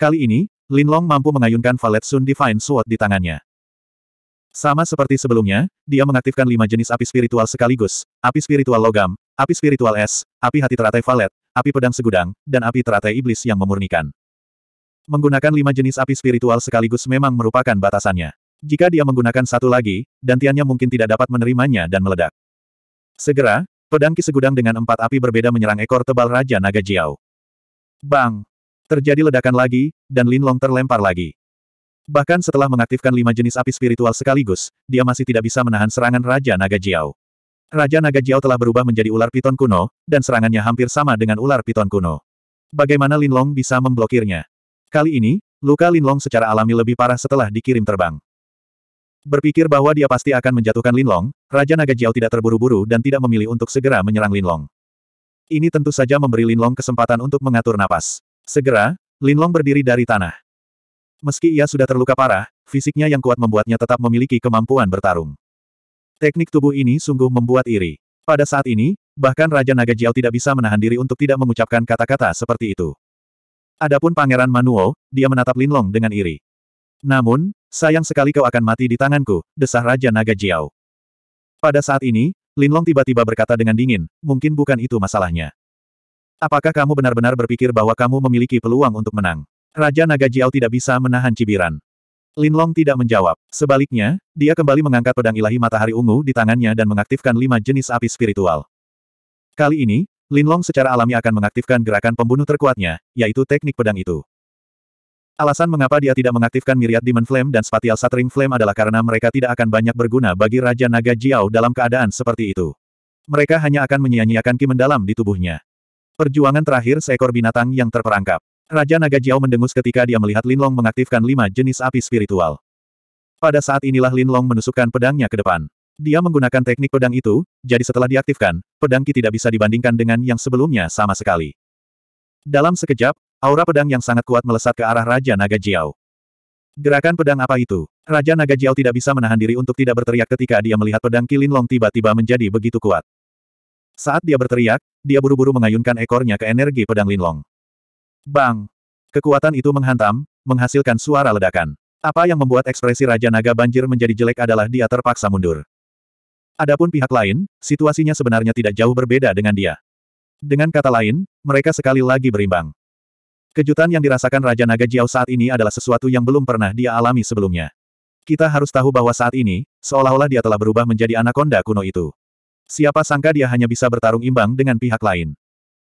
Kali ini, Lin Long mampu mengayunkan Valet Sun Divine Sword di tangannya. Sama seperti sebelumnya, dia mengaktifkan lima jenis api spiritual sekaligus, api spiritual logam, api spiritual es, api hati teratai valet, api pedang segudang, dan api teratai iblis yang memurnikan. Menggunakan lima jenis api spiritual sekaligus memang merupakan batasannya. Jika dia menggunakan satu lagi, dantiannya mungkin tidak dapat menerimanya dan meledak. Segera, pedang ki segudang dengan empat api berbeda menyerang ekor tebal Raja Naga Jiao. Bang! Terjadi ledakan lagi, dan Lin Long terlempar lagi. Bahkan setelah mengaktifkan lima jenis api spiritual sekaligus, dia masih tidak bisa menahan serangan Raja Naga Jiao. Raja Naga Jiao telah berubah menjadi ular piton kuno, dan serangannya hampir sama dengan ular piton kuno. Bagaimana Linlong bisa memblokirnya? Kali ini, luka Linlong secara alami lebih parah setelah dikirim terbang. Berpikir bahwa dia pasti akan menjatuhkan Linlong, Raja Naga Jiao tidak terburu-buru dan tidak memilih untuk segera menyerang Linlong. Ini tentu saja memberi Linlong kesempatan untuk mengatur napas. Segera, Linlong berdiri dari tanah. Meski ia sudah terluka parah, fisiknya yang kuat membuatnya tetap memiliki kemampuan bertarung. Teknik tubuh ini sungguh membuat iri. Pada saat ini, bahkan Raja Naga Jiao tidak bisa menahan diri untuk tidak mengucapkan kata-kata seperti itu. Adapun Pangeran Manuo, dia menatap Linlong dengan iri. Namun, sayang sekali kau akan mati di tanganku, desah Raja Naga Jiao. Pada saat ini, Linlong tiba-tiba berkata dengan dingin, mungkin bukan itu masalahnya. Apakah kamu benar-benar berpikir bahwa kamu memiliki peluang untuk menang? Raja Naga Jiao tidak bisa menahan cibiran. Linlong tidak menjawab. Sebaliknya, dia kembali mengangkat pedang ilahi matahari ungu di tangannya dan mengaktifkan lima jenis api spiritual. Kali ini, Linlong secara alami akan mengaktifkan gerakan pembunuh terkuatnya, yaitu teknik pedang itu. Alasan mengapa dia tidak mengaktifkan Myriad Demon Flame dan Spatial Shattering Flame adalah karena mereka tidak akan banyak berguna bagi Raja Naga Jiao dalam keadaan seperti itu. Mereka hanya akan menyia-nyiakan ki mendalam di tubuhnya. Perjuangan terakhir seekor binatang yang terperangkap. Raja Naga Jiao mendengus ketika dia melihat Linlong mengaktifkan lima jenis api spiritual. Pada saat inilah Linlong menusukkan pedangnya ke depan. Dia menggunakan teknik pedang itu, jadi setelah diaktifkan, pedang Ki tidak bisa dibandingkan dengan yang sebelumnya sama sekali. Dalam sekejap, aura pedang yang sangat kuat melesat ke arah Raja Naga Jiao. Gerakan pedang apa itu? Raja Naga Jiao tidak bisa menahan diri untuk tidak berteriak ketika dia melihat pedang Ki Linlong tiba-tiba menjadi begitu kuat. Saat dia berteriak, dia buru-buru mengayunkan ekornya ke energi pedang Linlong. Bang! Kekuatan itu menghantam, menghasilkan suara ledakan. Apa yang membuat ekspresi Raja Naga Banjir menjadi jelek adalah dia terpaksa mundur. Adapun pihak lain, situasinya sebenarnya tidak jauh berbeda dengan dia. Dengan kata lain, mereka sekali lagi berimbang. Kejutan yang dirasakan Raja Naga Jiao saat ini adalah sesuatu yang belum pernah dia alami sebelumnya. Kita harus tahu bahwa saat ini, seolah-olah dia telah berubah menjadi anakonda kuno itu. Siapa sangka dia hanya bisa bertarung imbang dengan pihak lain.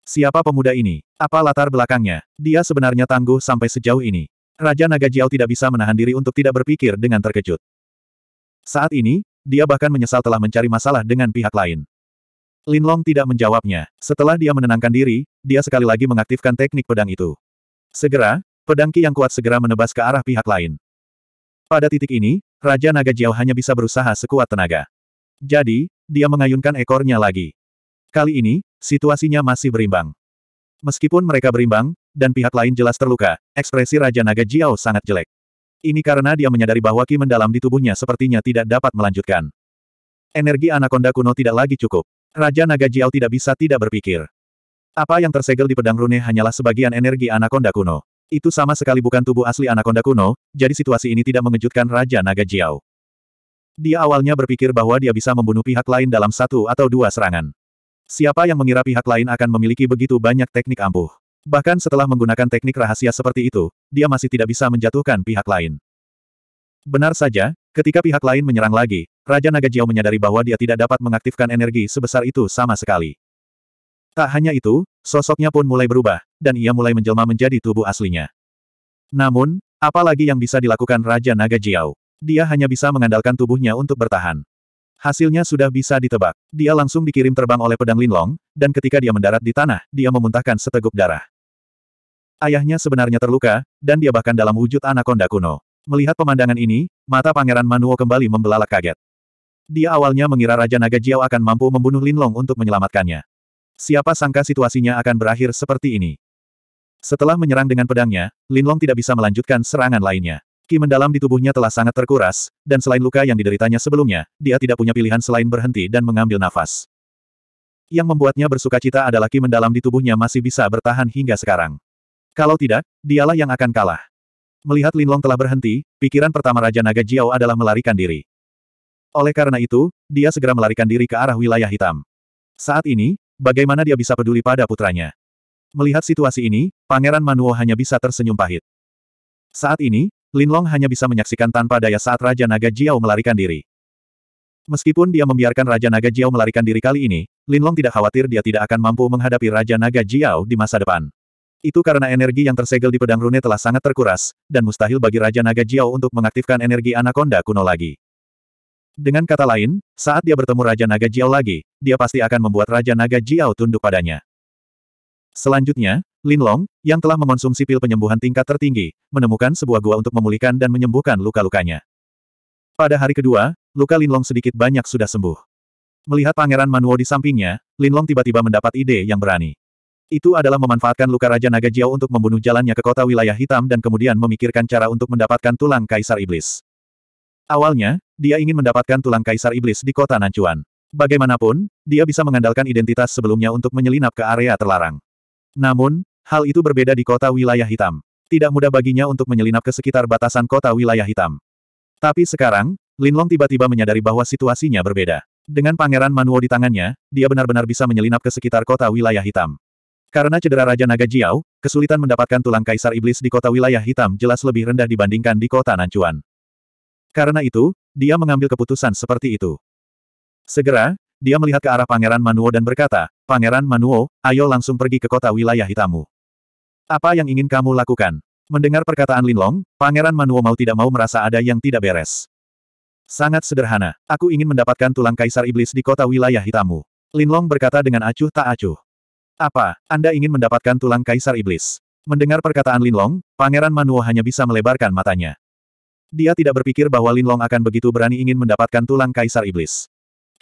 Siapa pemuda ini? Apa latar belakangnya? Dia sebenarnya tangguh sampai sejauh ini. Raja Naga Jiao tidak bisa menahan diri untuk tidak berpikir dengan terkejut. Saat ini, dia bahkan menyesal telah mencari masalah dengan pihak lain. Lin Long tidak menjawabnya. Setelah dia menenangkan diri, dia sekali lagi mengaktifkan teknik pedang itu. Segera, pedang Ki yang kuat segera menebas ke arah pihak lain. Pada titik ini, Raja Naga Jiao hanya bisa berusaha sekuat tenaga. Jadi, dia mengayunkan ekornya lagi. Kali ini, situasinya masih berimbang. Meskipun mereka berimbang, dan pihak lain jelas terluka, ekspresi Raja Naga Jiao sangat jelek. Ini karena dia menyadari bahwa ki mendalam di tubuhnya sepertinya tidak dapat melanjutkan. Energi anaconda kuno tidak lagi cukup. Raja Naga Jiao tidak bisa tidak berpikir. Apa yang tersegel di pedang rune hanyalah sebagian energi anaconda kuno. Itu sama sekali bukan tubuh asli anaconda kuno, jadi situasi ini tidak mengejutkan Raja Naga Jiao. Dia awalnya berpikir bahwa dia bisa membunuh pihak lain dalam satu atau dua serangan. Siapa yang mengira pihak lain akan memiliki begitu banyak teknik ampuh? Bahkan setelah menggunakan teknik rahasia seperti itu, dia masih tidak bisa menjatuhkan pihak lain. Benar saja, ketika pihak lain menyerang lagi, Raja Naga Jiao menyadari bahwa dia tidak dapat mengaktifkan energi sebesar itu sama sekali. Tak hanya itu, sosoknya pun mulai berubah, dan ia mulai menjelma menjadi tubuh aslinya. Namun, apalagi yang bisa dilakukan Raja Naga Jiao? Dia hanya bisa mengandalkan tubuhnya untuk bertahan. Hasilnya sudah bisa ditebak. Dia langsung dikirim terbang oleh pedang Linlong, dan ketika dia mendarat di tanah, dia memuntahkan seteguk darah. Ayahnya sebenarnya terluka, dan dia bahkan dalam wujud anak anaconda kuno. Melihat pemandangan ini, mata Pangeran Manuo kembali membelalak kaget. Dia awalnya mengira Raja Naga Jiao akan mampu membunuh Linlong untuk menyelamatkannya. Siapa sangka situasinya akan berakhir seperti ini. Setelah menyerang dengan pedangnya, Linlong tidak bisa melanjutkan serangan lainnya. Ki mendalam di tubuhnya telah sangat terkuras, dan selain luka yang dideritanya sebelumnya, dia tidak punya pilihan selain berhenti dan mengambil nafas. Yang membuatnya bersuka cita adalah ki mendalam di tubuhnya masih bisa bertahan hingga sekarang. Kalau tidak, dialah yang akan kalah. Melihat Linlong telah berhenti, pikiran pertama Raja Naga Jiao adalah melarikan diri. Oleh karena itu, dia segera melarikan diri ke arah wilayah hitam. Saat ini, bagaimana dia bisa peduli pada putranya? Melihat situasi ini, Pangeran Manuo hanya bisa tersenyum pahit. Saat ini, Linlong hanya bisa menyaksikan tanpa daya saat Raja Naga Jiao melarikan diri. Meskipun dia membiarkan Raja Naga Jiao melarikan diri kali ini, Linlong tidak khawatir dia tidak akan mampu menghadapi Raja Naga Jiao di masa depan. Itu karena energi yang tersegel di pedang rune telah sangat terkuras, dan mustahil bagi Raja Naga Jiao untuk mengaktifkan energi Anaconda kuno lagi. Dengan kata lain, saat dia bertemu Raja Naga Jiao lagi, dia pasti akan membuat Raja Naga Jiao tunduk padanya. Selanjutnya, Lin Long, yang telah mengonsumsi pil penyembuhan tingkat tertinggi, menemukan sebuah gua untuk memulihkan dan menyembuhkan luka-lukanya. Pada hari kedua, luka Lin Long sedikit banyak sudah sembuh. Melihat Pangeran Manuo di sampingnya, Lin Long tiba-tiba mendapat ide yang berani. Itu adalah memanfaatkan luka Raja Naga Jiao untuk membunuh jalannya ke kota wilayah hitam dan kemudian memikirkan cara untuk mendapatkan tulang Kaisar Iblis. Awalnya, dia ingin mendapatkan tulang Kaisar Iblis di kota Nancuan. Bagaimanapun, dia bisa mengandalkan identitas sebelumnya untuk menyelinap ke area terlarang. Namun, hal itu berbeda di kota wilayah hitam. Tidak mudah baginya untuk menyelinap ke sekitar batasan kota wilayah hitam. Tapi sekarang, Linlong tiba-tiba menyadari bahwa situasinya berbeda. Dengan pangeran Manuo di tangannya, dia benar-benar bisa menyelinap ke sekitar kota wilayah hitam. Karena cedera Raja Naga Jiao, kesulitan mendapatkan tulang kaisar iblis di kota wilayah hitam jelas lebih rendah dibandingkan di kota Nancuan. Karena itu, dia mengambil keputusan seperti itu. Segera, dia melihat ke arah Pangeran Manuo dan berkata, Pangeran Manuo, ayo langsung pergi ke kota wilayah hitamu. Apa yang ingin kamu lakukan? Mendengar perkataan Linlong, Pangeran Manuo mau tidak mau merasa ada yang tidak beres. Sangat sederhana, aku ingin mendapatkan tulang kaisar iblis di kota wilayah hitamu. Linlong berkata dengan acuh tak acuh. Apa, Anda ingin mendapatkan tulang kaisar iblis? Mendengar perkataan Linlong, Pangeran Manuo hanya bisa melebarkan matanya. Dia tidak berpikir bahwa Linlong akan begitu berani ingin mendapatkan tulang kaisar iblis.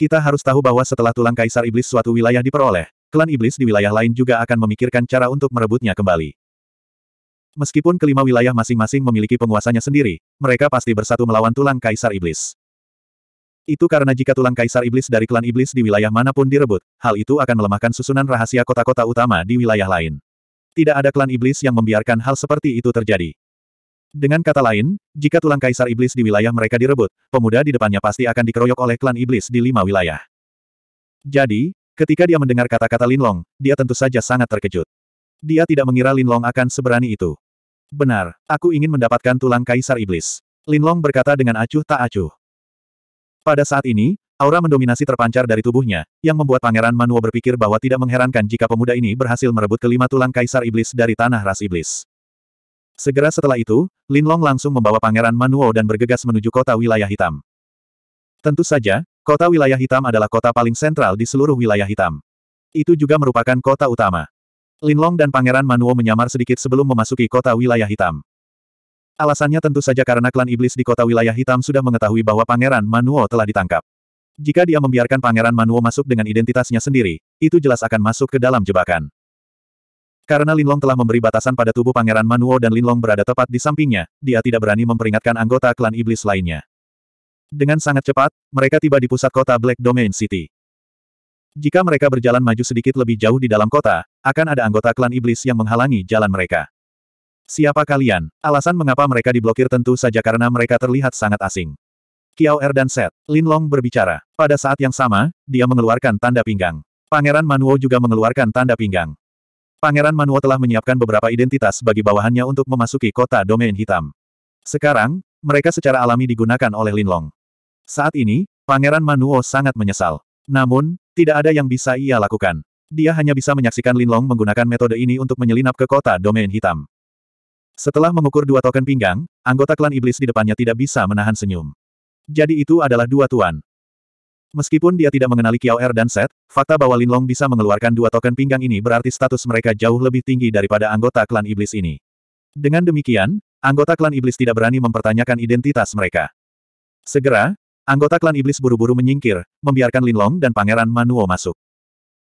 Kita harus tahu bahwa setelah tulang kaisar iblis suatu wilayah diperoleh, klan iblis di wilayah lain juga akan memikirkan cara untuk merebutnya kembali. Meskipun kelima wilayah masing-masing memiliki penguasanya sendiri, mereka pasti bersatu melawan tulang kaisar iblis. Itu karena jika tulang kaisar iblis dari klan iblis di wilayah manapun direbut, hal itu akan melemahkan susunan rahasia kota-kota utama di wilayah lain. Tidak ada klan iblis yang membiarkan hal seperti itu terjadi. Dengan kata lain, jika tulang kaisar iblis di wilayah mereka direbut, pemuda di depannya pasti akan dikeroyok oleh klan iblis di lima wilayah. Jadi, ketika dia mendengar kata-kata Linlong, dia tentu saja sangat terkejut. Dia tidak mengira Linlong akan seberani itu. Benar, aku ingin mendapatkan tulang kaisar iblis. Linlong berkata dengan acuh tak acuh. Pada saat ini, aura mendominasi terpancar dari tubuhnya, yang membuat Pangeran Manuo berpikir bahwa tidak mengherankan jika pemuda ini berhasil merebut kelima tulang kaisar iblis dari tanah ras iblis. Segera setelah itu, Lin Long langsung membawa Pangeran Manuo dan bergegas menuju kota wilayah hitam. Tentu saja, kota wilayah hitam adalah kota paling sentral di seluruh wilayah hitam. Itu juga merupakan kota utama. Lin Long dan Pangeran Manuo menyamar sedikit sebelum memasuki kota wilayah hitam. Alasannya tentu saja karena klan iblis di kota wilayah hitam sudah mengetahui bahwa Pangeran Manuo telah ditangkap. Jika dia membiarkan Pangeran Manuo masuk dengan identitasnya sendiri, itu jelas akan masuk ke dalam jebakan. Karena Linlong telah memberi batasan pada tubuh Pangeran Manuo dan Linlong berada tepat di sampingnya, dia tidak berani memperingatkan anggota klan iblis lainnya. Dengan sangat cepat, mereka tiba di pusat kota Black Domain City. Jika mereka berjalan maju sedikit lebih jauh di dalam kota, akan ada anggota klan iblis yang menghalangi jalan mereka. Siapa kalian? Alasan mengapa mereka diblokir tentu saja karena mereka terlihat sangat asing. Kiao Er dan Set, Linlong berbicara. Pada saat yang sama, dia mengeluarkan tanda pinggang. Pangeran Manuo juga mengeluarkan tanda pinggang. Pangeran Manuo telah menyiapkan beberapa identitas bagi bawahannya untuk memasuki kota domain hitam. Sekarang, mereka secara alami digunakan oleh Linlong. Saat ini, Pangeran Manuo sangat menyesal. Namun, tidak ada yang bisa ia lakukan. Dia hanya bisa menyaksikan Linlong menggunakan metode ini untuk menyelinap ke kota domain hitam. Setelah mengukur dua token pinggang, anggota klan iblis di depannya tidak bisa menahan senyum. Jadi itu adalah dua tuan. Meskipun dia tidak mengenali Kiao Er dan Set, fakta bahwa Linlong bisa mengeluarkan dua token pinggang ini berarti status mereka jauh lebih tinggi daripada anggota klan iblis ini. Dengan demikian, anggota klan iblis tidak berani mempertanyakan identitas mereka. Segera, anggota klan iblis buru-buru menyingkir, membiarkan Linlong dan Pangeran Manuo masuk.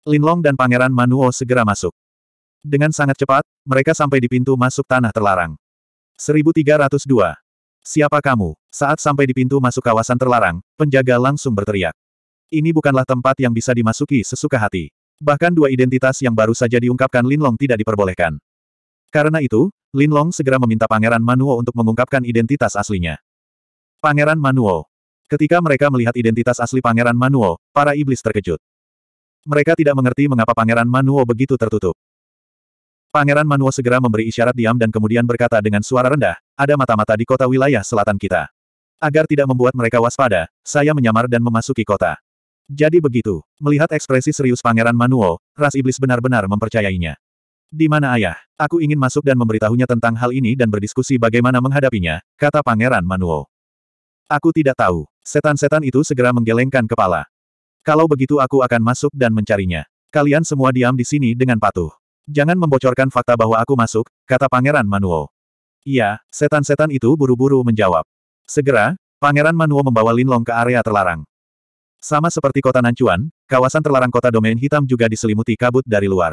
Linlong dan Pangeran Manuo segera masuk. Dengan sangat cepat, mereka sampai di pintu masuk tanah terlarang. 1302. Siapa kamu? Saat sampai di pintu masuk kawasan terlarang, penjaga langsung berteriak. Ini bukanlah tempat yang bisa dimasuki sesuka hati. Bahkan dua identitas yang baru saja diungkapkan Linlong tidak diperbolehkan. Karena itu, Linlong segera meminta Pangeran Manuo untuk mengungkapkan identitas aslinya. Pangeran Manuo. Ketika mereka melihat identitas asli Pangeran Manuo, para iblis terkejut. Mereka tidak mengerti mengapa Pangeran Manuo begitu tertutup. Pangeran Manuo segera memberi isyarat diam dan kemudian berkata dengan suara rendah, ada mata-mata di kota wilayah selatan kita. Agar tidak membuat mereka waspada, saya menyamar dan memasuki kota. Jadi begitu, melihat ekspresi serius Pangeran Manuo, ras iblis benar-benar mempercayainya. Di mana ayah? Aku ingin masuk dan memberitahunya tentang hal ini dan berdiskusi bagaimana menghadapinya, kata Pangeran Manuo. Aku tidak tahu. Setan-setan itu segera menggelengkan kepala. Kalau begitu aku akan masuk dan mencarinya. Kalian semua diam di sini dengan patuh. Jangan membocorkan fakta bahwa aku masuk, kata Pangeran Manuo. Iya, setan-setan itu buru-buru menjawab. Segera, Pangeran Manuo membawa Linlong ke area terlarang. Sama seperti kota Nancuan, kawasan terlarang kota domain hitam juga diselimuti kabut dari luar.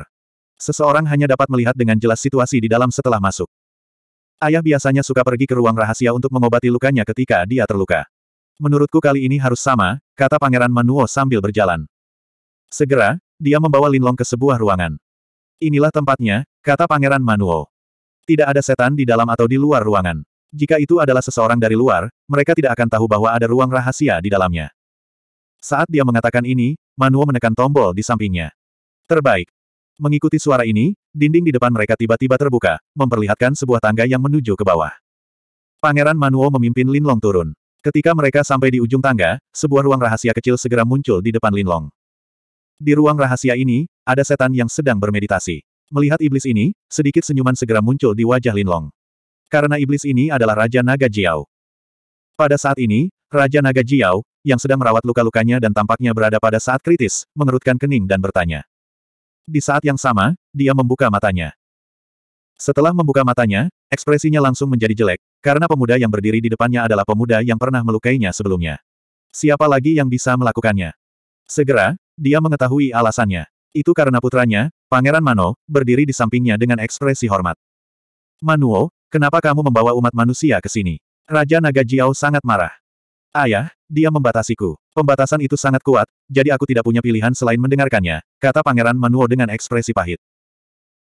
Seseorang hanya dapat melihat dengan jelas situasi di dalam setelah masuk. Ayah biasanya suka pergi ke ruang rahasia untuk mengobati lukanya ketika dia terluka. Menurutku kali ini harus sama, kata Pangeran Manuo sambil berjalan. Segera, dia membawa Linlong ke sebuah ruangan. Inilah tempatnya, kata Pangeran Manuo. Tidak ada setan di dalam atau di luar ruangan. Jika itu adalah seseorang dari luar, mereka tidak akan tahu bahwa ada ruang rahasia di dalamnya. Saat dia mengatakan ini, Manuo menekan tombol di sampingnya. Terbaik. Mengikuti suara ini, dinding di depan mereka tiba-tiba terbuka, memperlihatkan sebuah tangga yang menuju ke bawah. Pangeran Manuo memimpin Linlong turun. Ketika mereka sampai di ujung tangga, sebuah ruang rahasia kecil segera muncul di depan Linlong. Di ruang rahasia ini, ada setan yang sedang bermeditasi. Melihat iblis ini, sedikit senyuman segera muncul di wajah Linlong. Karena iblis ini adalah Raja Naga Jiao. Pada saat ini, Raja Naga Jiao, yang sedang merawat luka-lukanya dan tampaknya berada pada saat kritis, mengerutkan kening dan bertanya. Di saat yang sama, dia membuka matanya. Setelah membuka matanya, ekspresinya langsung menjadi jelek, karena pemuda yang berdiri di depannya adalah pemuda yang pernah melukainya sebelumnya. Siapa lagi yang bisa melakukannya? Segera, dia mengetahui alasannya. Itu karena putranya, Pangeran Mano, berdiri di sampingnya dengan ekspresi hormat. Manuo, kenapa kamu membawa umat manusia ke sini? Raja Naga Jiao sangat marah. Ayah, ya, dia membatasiku. Pembatasan itu sangat kuat, jadi aku tidak punya pilihan selain mendengarkannya, kata Pangeran Manuo dengan ekspresi pahit.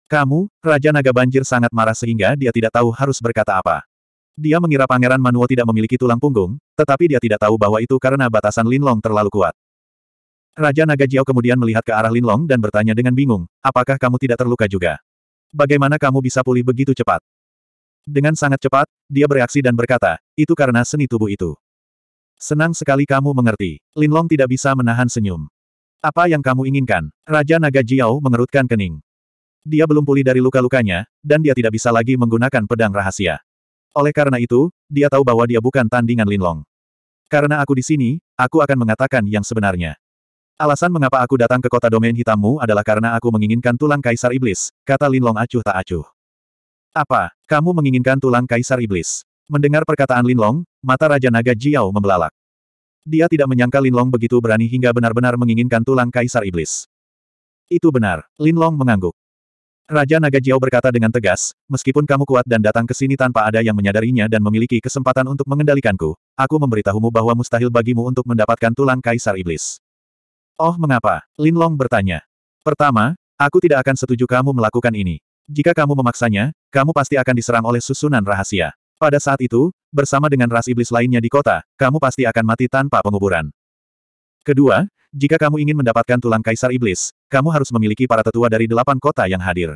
Kamu, Raja Naga Banjir sangat marah sehingga dia tidak tahu harus berkata apa. Dia mengira Pangeran Manuo tidak memiliki tulang punggung, tetapi dia tidak tahu bahwa itu karena batasan Linlong terlalu kuat. Raja Naga Jiao kemudian melihat ke arah Linlong dan bertanya dengan bingung, apakah kamu tidak terluka juga? Bagaimana kamu bisa pulih begitu cepat? Dengan sangat cepat, dia bereaksi dan berkata, itu karena seni tubuh itu. Senang sekali kamu mengerti. Linlong tidak bisa menahan senyum. Apa yang kamu inginkan? Raja Naga Jiao mengerutkan kening. Dia belum pulih dari luka-lukanya, dan dia tidak bisa lagi menggunakan pedang rahasia. Oleh karena itu, dia tahu bahwa dia bukan tandingan Linlong. Karena aku di sini, aku akan mengatakan yang sebenarnya. Alasan mengapa aku datang ke kota domain hitammu adalah karena aku menginginkan tulang kaisar iblis, kata Linlong acuh tak acuh. Apa, kamu menginginkan tulang kaisar iblis? Mendengar perkataan Linlong, mata Raja Naga Jiao membelalak. Dia tidak menyangka Linlong begitu berani hingga benar-benar menginginkan tulang Kaisar Iblis. Itu benar, Linlong mengangguk. Raja Naga Jiao berkata dengan tegas, meskipun kamu kuat dan datang ke sini tanpa ada yang menyadarinya dan memiliki kesempatan untuk mengendalikanku, aku memberitahumu bahwa mustahil bagimu untuk mendapatkan tulang Kaisar Iblis. Oh mengapa? Linlong bertanya. Pertama, aku tidak akan setuju kamu melakukan ini. Jika kamu memaksanya, kamu pasti akan diserang oleh susunan rahasia. Pada saat itu, bersama dengan ras iblis lainnya di kota, kamu pasti akan mati tanpa penguburan. Kedua, jika kamu ingin mendapatkan tulang kaisar iblis, kamu harus memiliki para tetua dari delapan kota yang hadir.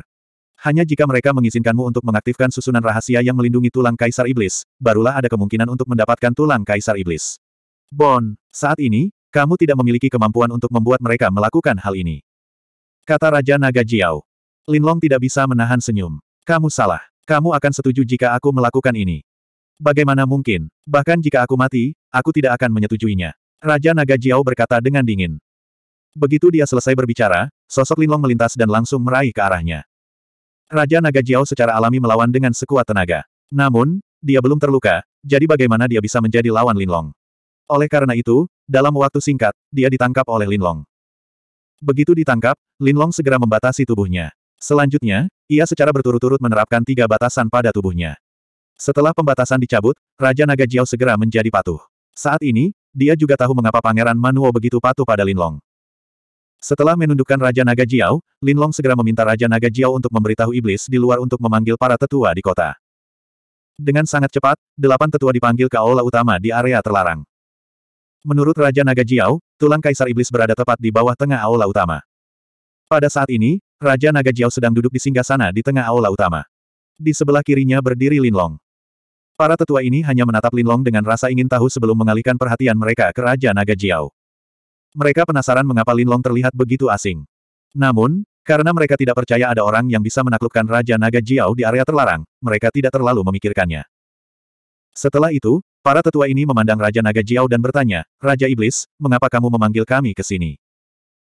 Hanya jika mereka mengizinkanmu untuk mengaktifkan susunan rahasia yang melindungi tulang kaisar iblis, barulah ada kemungkinan untuk mendapatkan tulang kaisar iblis. Bon, saat ini, kamu tidak memiliki kemampuan untuk membuat mereka melakukan hal ini. Kata Raja Naga Jiao. Linlong tidak bisa menahan senyum. Kamu salah. Kamu akan setuju jika aku melakukan ini. Bagaimana mungkin, bahkan jika aku mati, aku tidak akan menyetujuinya. Raja Naga Jiao berkata dengan dingin. Begitu dia selesai berbicara, sosok Linlong melintas dan langsung meraih ke arahnya. Raja Naga Jiao secara alami melawan dengan sekuat tenaga. Namun, dia belum terluka, jadi bagaimana dia bisa menjadi lawan Linlong? Oleh karena itu, dalam waktu singkat, dia ditangkap oleh Linlong. Begitu ditangkap, Linlong segera membatasi tubuhnya. Selanjutnya, ia secara berturut-turut menerapkan tiga batasan pada tubuhnya. Setelah pembatasan dicabut, Raja Naga Jiao segera menjadi patuh. Saat ini, dia juga tahu mengapa Pangeran Manuo begitu patuh pada Lin Long. Setelah menundukkan Raja Naga Jiao, Long segera meminta Raja Naga Jiao untuk memberitahu iblis di luar untuk memanggil para tetua di kota. Dengan sangat cepat, delapan tetua dipanggil ke aula utama di area terlarang. Menurut Raja Naga Jiao, tulang kaisar iblis berada tepat di bawah tengah aula utama. Pada saat ini, Raja Naga Jiao sedang duduk di singgah sana di tengah aula utama. Di sebelah kirinya berdiri Linlong. Para tetua ini hanya menatap Linlong dengan rasa ingin tahu sebelum mengalihkan perhatian mereka ke Raja Naga Jiao. Mereka penasaran mengapa Linlong terlihat begitu asing. Namun, karena mereka tidak percaya ada orang yang bisa menaklukkan Raja Naga Jiao di area terlarang, mereka tidak terlalu memikirkannya. Setelah itu, para tetua ini memandang Raja Naga Jiao dan bertanya, Raja Iblis, mengapa kamu memanggil kami ke sini?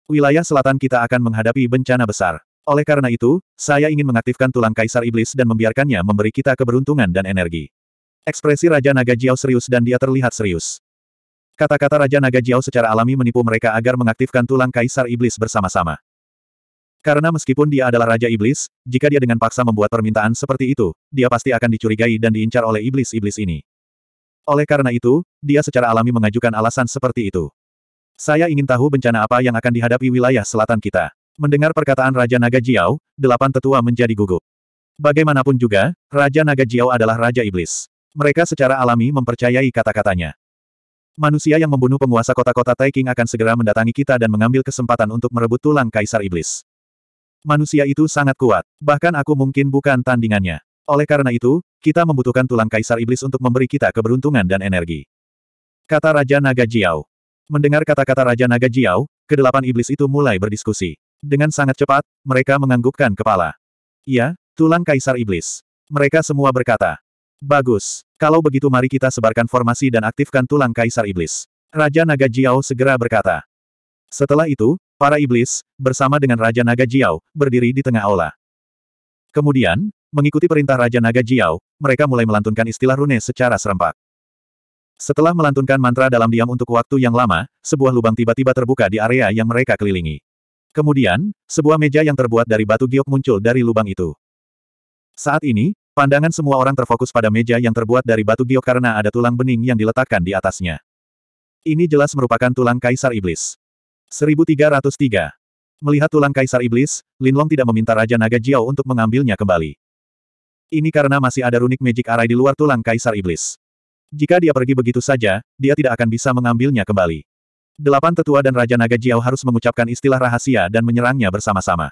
Wilayah selatan kita akan menghadapi bencana besar. Oleh karena itu, saya ingin mengaktifkan tulang kaisar iblis dan membiarkannya memberi kita keberuntungan dan energi. Ekspresi Raja Naga Jiao serius dan dia terlihat serius. Kata-kata Raja Naga Jiao secara alami menipu mereka agar mengaktifkan tulang kaisar iblis bersama-sama. Karena meskipun dia adalah Raja Iblis, jika dia dengan paksa membuat permintaan seperti itu, dia pasti akan dicurigai dan diincar oleh iblis-iblis ini. Oleh karena itu, dia secara alami mengajukan alasan seperti itu. Saya ingin tahu bencana apa yang akan dihadapi wilayah selatan kita. Mendengar perkataan Raja Naga Jiao, delapan tetua menjadi gugup. Bagaimanapun juga, Raja Naga Jiao adalah Raja Iblis. Mereka secara alami mempercayai kata-katanya. Manusia yang membunuh penguasa kota-kota Taiking akan segera mendatangi kita dan mengambil kesempatan untuk merebut tulang Kaisar Iblis. Manusia itu sangat kuat, bahkan aku mungkin bukan tandingannya. Oleh karena itu, kita membutuhkan tulang Kaisar Iblis untuk memberi kita keberuntungan dan energi. Kata Raja Naga Jiao. Mendengar kata-kata Raja Naga Jiao, kedelapan iblis itu mulai berdiskusi. Dengan sangat cepat, mereka menganggukkan kepala. Iya, tulang kaisar iblis. Mereka semua berkata. Bagus. Kalau begitu mari kita sebarkan formasi dan aktifkan tulang kaisar iblis. Raja Naga Jiao segera berkata. Setelah itu, para iblis, bersama dengan Raja Naga Jiao, berdiri di tengah aula. Kemudian, mengikuti perintah Raja Naga Jiao, mereka mulai melantunkan istilah rune secara serempak. Setelah melantunkan mantra dalam diam untuk waktu yang lama, sebuah lubang tiba-tiba terbuka di area yang mereka kelilingi. Kemudian, sebuah meja yang terbuat dari batu giok muncul dari lubang itu. Saat ini, pandangan semua orang terfokus pada meja yang terbuat dari batu giok karena ada tulang bening yang diletakkan di atasnya. Ini jelas merupakan tulang Kaisar Iblis. 1303. Melihat tulang Kaisar Iblis, Linlong tidak meminta Raja Naga Jiao untuk mengambilnya kembali. Ini karena masih ada runik magic Array di luar tulang Kaisar Iblis. Jika dia pergi begitu saja, dia tidak akan bisa mengambilnya kembali. Delapan tetua dan Raja Naga Jiao harus mengucapkan istilah rahasia dan menyerangnya bersama-sama.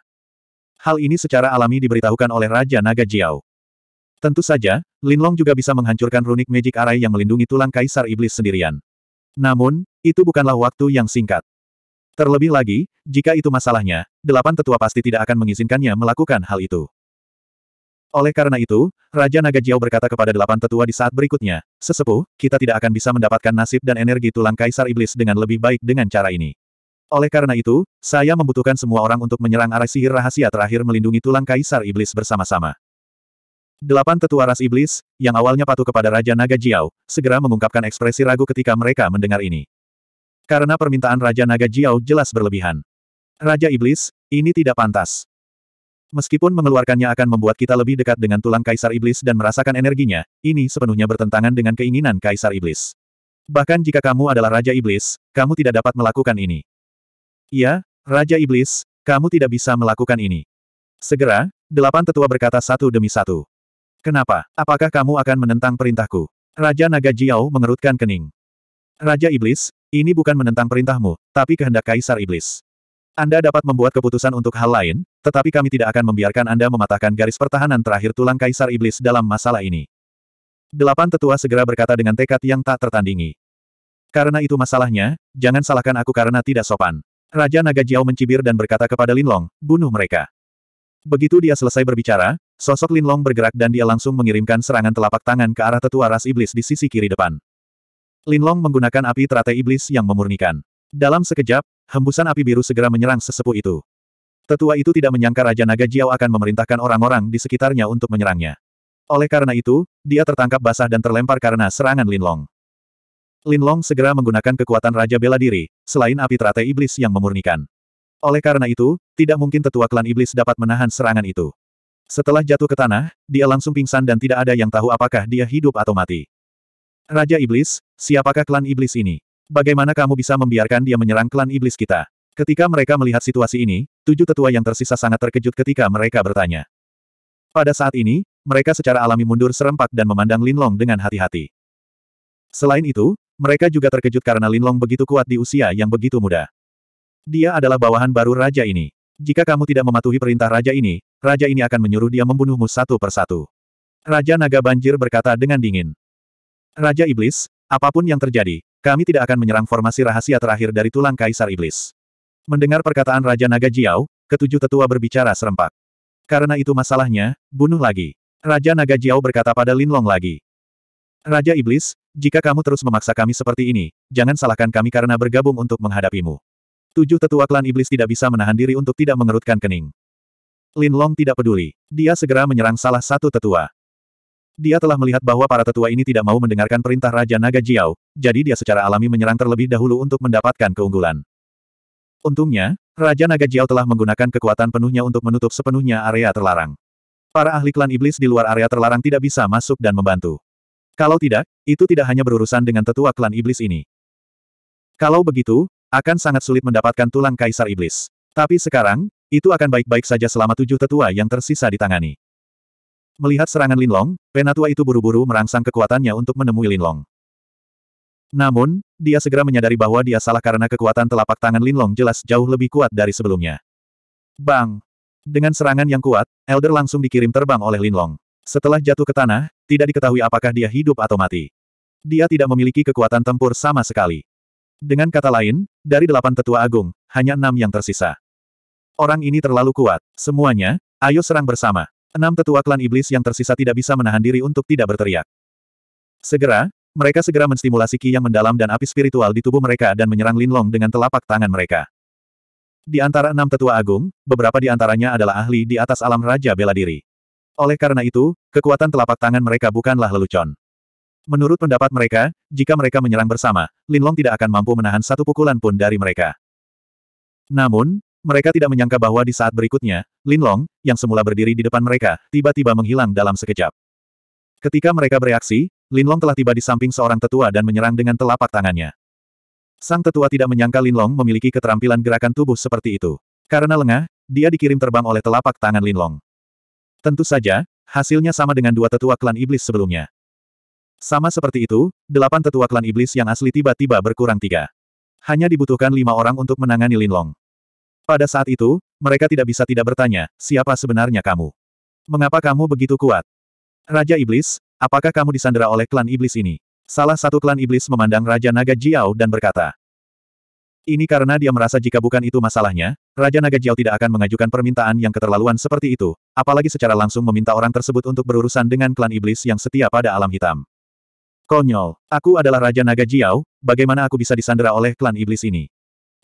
Hal ini secara alami diberitahukan oleh Raja Naga Jiao. Tentu saja, Lin Long juga bisa menghancurkan runik magic array yang melindungi tulang kaisar iblis sendirian. Namun, itu bukanlah waktu yang singkat. Terlebih lagi, jika itu masalahnya, delapan tetua pasti tidak akan mengizinkannya melakukan hal itu. Oleh karena itu, Raja Naga Jiao berkata kepada delapan tetua di saat berikutnya, Sesepuh, kita tidak akan bisa mendapatkan nasib dan energi tulang Kaisar Iblis dengan lebih baik dengan cara ini. Oleh karena itu, saya membutuhkan semua orang untuk menyerang arah sihir rahasia terakhir melindungi tulang Kaisar Iblis bersama-sama. Delapan tetua ras iblis, yang awalnya patuh kepada Raja Naga Jiao, segera mengungkapkan ekspresi ragu ketika mereka mendengar ini. Karena permintaan Raja Naga Jiao jelas berlebihan. Raja Iblis, ini tidak pantas. Meskipun mengeluarkannya akan membuat kita lebih dekat dengan tulang Kaisar Iblis dan merasakan energinya, ini sepenuhnya bertentangan dengan keinginan Kaisar Iblis. Bahkan jika kamu adalah Raja Iblis, kamu tidak dapat melakukan ini. Iya, Raja Iblis, kamu tidak bisa melakukan ini. Segera, delapan tetua berkata satu demi satu. Kenapa? Apakah kamu akan menentang perintahku? Raja Naga Jiao mengerutkan kening. Raja Iblis, ini bukan menentang perintahmu, tapi kehendak Kaisar Iblis. Anda dapat membuat keputusan untuk hal lain, tetapi kami tidak akan membiarkan Anda mematahkan garis pertahanan terakhir tulang kaisar iblis dalam masalah ini. Delapan tetua segera berkata dengan tekad yang tak tertandingi. Karena itu masalahnya, jangan salahkan aku karena tidak sopan. Raja Naga Jiao mencibir dan berkata kepada Linlong, bunuh mereka. Begitu dia selesai berbicara, sosok Linlong bergerak dan dia langsung mengirimkan serangan telapak tangan ke arah tetua ras iblis di sisi kiri depan. Linlong menggunakan api teratai iblis yang memurnikan. Dalam sekejap, hembusan api biru segera menyerang sesepuh itu. Tetua itu tidak menyangka Raja Naga Jiao akan memerintahkan orang-orang di sekitarnya untuk menyerangnya. Oleh karena itu, dia tertangkap basah dan terlempar karena serangan Lin Long. Lin Long segera menggunakan kekuatan Raja Bela Diri, selain api teratai iblis yang memurnikan. Oleh karena itu, tidak mungkin tetua klan iblis dapat menahan serangan itu. Setelah jatuh ke tanah, dia langsung pingsan dan tidak ada yang tahu apakah dia hidup atau mati. Raja Iblis, siapakah klan iblis ini? Bagaimana kamu bisa membiarkan dia menyerang klan iblis kita? Ketika mereka melihat situasi ini, tujuh tetua yang tersisa sangat terkejut ketika mereka bertanya. Pada saat ini, mereka secara alami mundur serempak dan memandang Linlong dengan hati-hati. Selain itu, mereka juga terkejut karena Linlong begitu kuat di usia yang begitu muda. Dia adalah bawahan baru raja ini. Jika kamu tidak mematuhi perintah raja ini, raja ini akan menyuruh dia membunuhmu satu persatu. Raja Naga Banjir berkata dengan dingin. Raja Iblis, apapun yang terjadi, kami tidak akan menyerang formasi rahasia terakhir dari tulang Kaisar Iblis. Mendengar perkataan Raja Naga Jiao, ketujuh tetua berbicara serempak. Karena itu masalahnya, bunuh lagi. Raja Naga Jiao berkata pada Lin Long lagi. Raja Iblis, jika kamu terus memaksa kami seperti ini, jangan salahkan kami karena bergabung untuk menghadapimu. Tujuh tetua klan Iblis tidak bisa menahan diri untuk tidak mengerutkan kening. Lin Long tidak peduli. Dia segera menyerang salah satu tetua. Dia telah melihat bahwa para tetua ini tidak mau mendengarkan perintah Raja Naga Jiao, jadi dia secara alami menyerang terlebih dahulu untuk mendapatkan keunggulan. Untungnya, Raja Naga Jiao telah menggunakan kekuatan penuhnya untuk menutup sepenuhnya area terlarang. Para ahli klan iblis di luar area terlarang tidak bisa masuk dan membantu. Kalau tidak, itu tidak hanya berurusan dengan tetua klan iblis ini. Kalau begitu, akan sangat sulit mendapatkan tulang kaisar iblis. Tapi sekarang, itu akan baik-baik saja selama tujuh tetua yang tersisa ditangani. Melihat serangan Linlong, penatua itu buru-buru merangsang kekuatannya untuk menemui Linlong. Namun, dia segera menyadari bahwa dia salah karena kekuatan telapak tangan Linlong jelas jauh lebih kuat dari sebelumnya. Bang! Dengan serangan yang kuat, Elder langsung dikirim terbang oleh Linlong. Setelah jatuh ke tanah, tidak diketahui apakah dia hidup atau mati. Dia tidak memiliki kekuatan tempur sama sekali. Dengan kata lain, dari delapan tetua agung, hanya enam yang tersisa. Orang ini terlalu kuat. Semuanya, ayo serang bersama. Enam tetua klan iblis yang tersisa tidak bisa menahan diri untuk tidak berteriak. Segera, mereka segera menstimulasi ki yang mendalam dan api spiritual di tubuh mereka dan menyerang Linlong dengan telapak tangan mereka. Di antara enam tetua agung, beberapa di antaranya adalah ahli di atas alam raja bela diri. Oleh karena itu, kekuatan telapak tangan mereka bukanlah lelucon. Menurut pendapat mereka, jika mereka menyerang bersama, Linlong tidak akan mampu menahan satu pukulan pun dari mereka. Namun, mereka tidak menyangka bahwa di saat berikutnya, Lin Long, yang semula berdiri di depan mereka, tiba-tiba menghilang dalam sekejap. Ketika mereka bereaksi, Lin Long telah tiba di samping seorang tetua dan menyerang dengan telapak tangannya. Sang tetua tidak menyangka Lin Long memiliki keterampilan gerakan tubuh seperti itu. Karena lengah, dia dikirim terbang oleh telapak tangan Lin Long. Tentu saja, hasilnya sama dengan dua tetua klan iblis sebelumnya. Sama seperti itu, delapan tetua klan iblis yang asli tiba-tiba berkurang tiga. Hanya dibutuhkan lima orang untuk menangani Lin Long. Pada saat itu, mereka tidak bisa tidak bertanya, siapa sebenarnya kamu? Mengapa kamu begitu kuat? Raja Iblis, apakah kamu disandera oleh klan Iblis ini? Salah satu klan Iblis memandang Raja Naga Jiao dan berkata, ini karena dia merasa jika bukan itu masalahnya, Raja Naga Jiao tidak akan mengajukan permintaan yang keterlaluan seperti itu, apalagi secara langsung meminta orang tersebut untuk berurusan dengan klan iblis yang setia pada alam hitam. Konyol, aku adalah Raja Naga Jiao, bagaimana aku bisa disandera oleh klan iblis ini?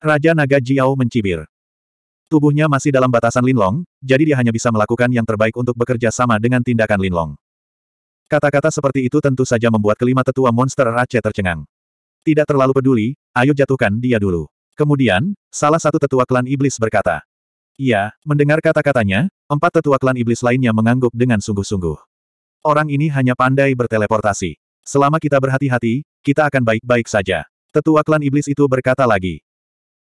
Raja Naga Jiao mencibir. Tubuhnya masih dalam batasan Linlong, jadi dia hanya bisa melakukan yang terbaik untuk bekerja sama dengan tindakan Linlong. Kata-kata seperti itu tentu saja membuat kelima tetua monster Aceh tercengang. Tidak terlalu peduli, ayo jatuhkan dia dulu. Kemudian, salah satu tetua klan iblis berkata. Iya, mendengar kata-katanya, empat tetua klan iblis lainnya mengangguk dengan sungguh-sungguh. Orang ini hanya pandai berteleportasi. Selama kita berhati-hati, kita akan baik-baik saja. Tetua klan iblis itu berkata lagi.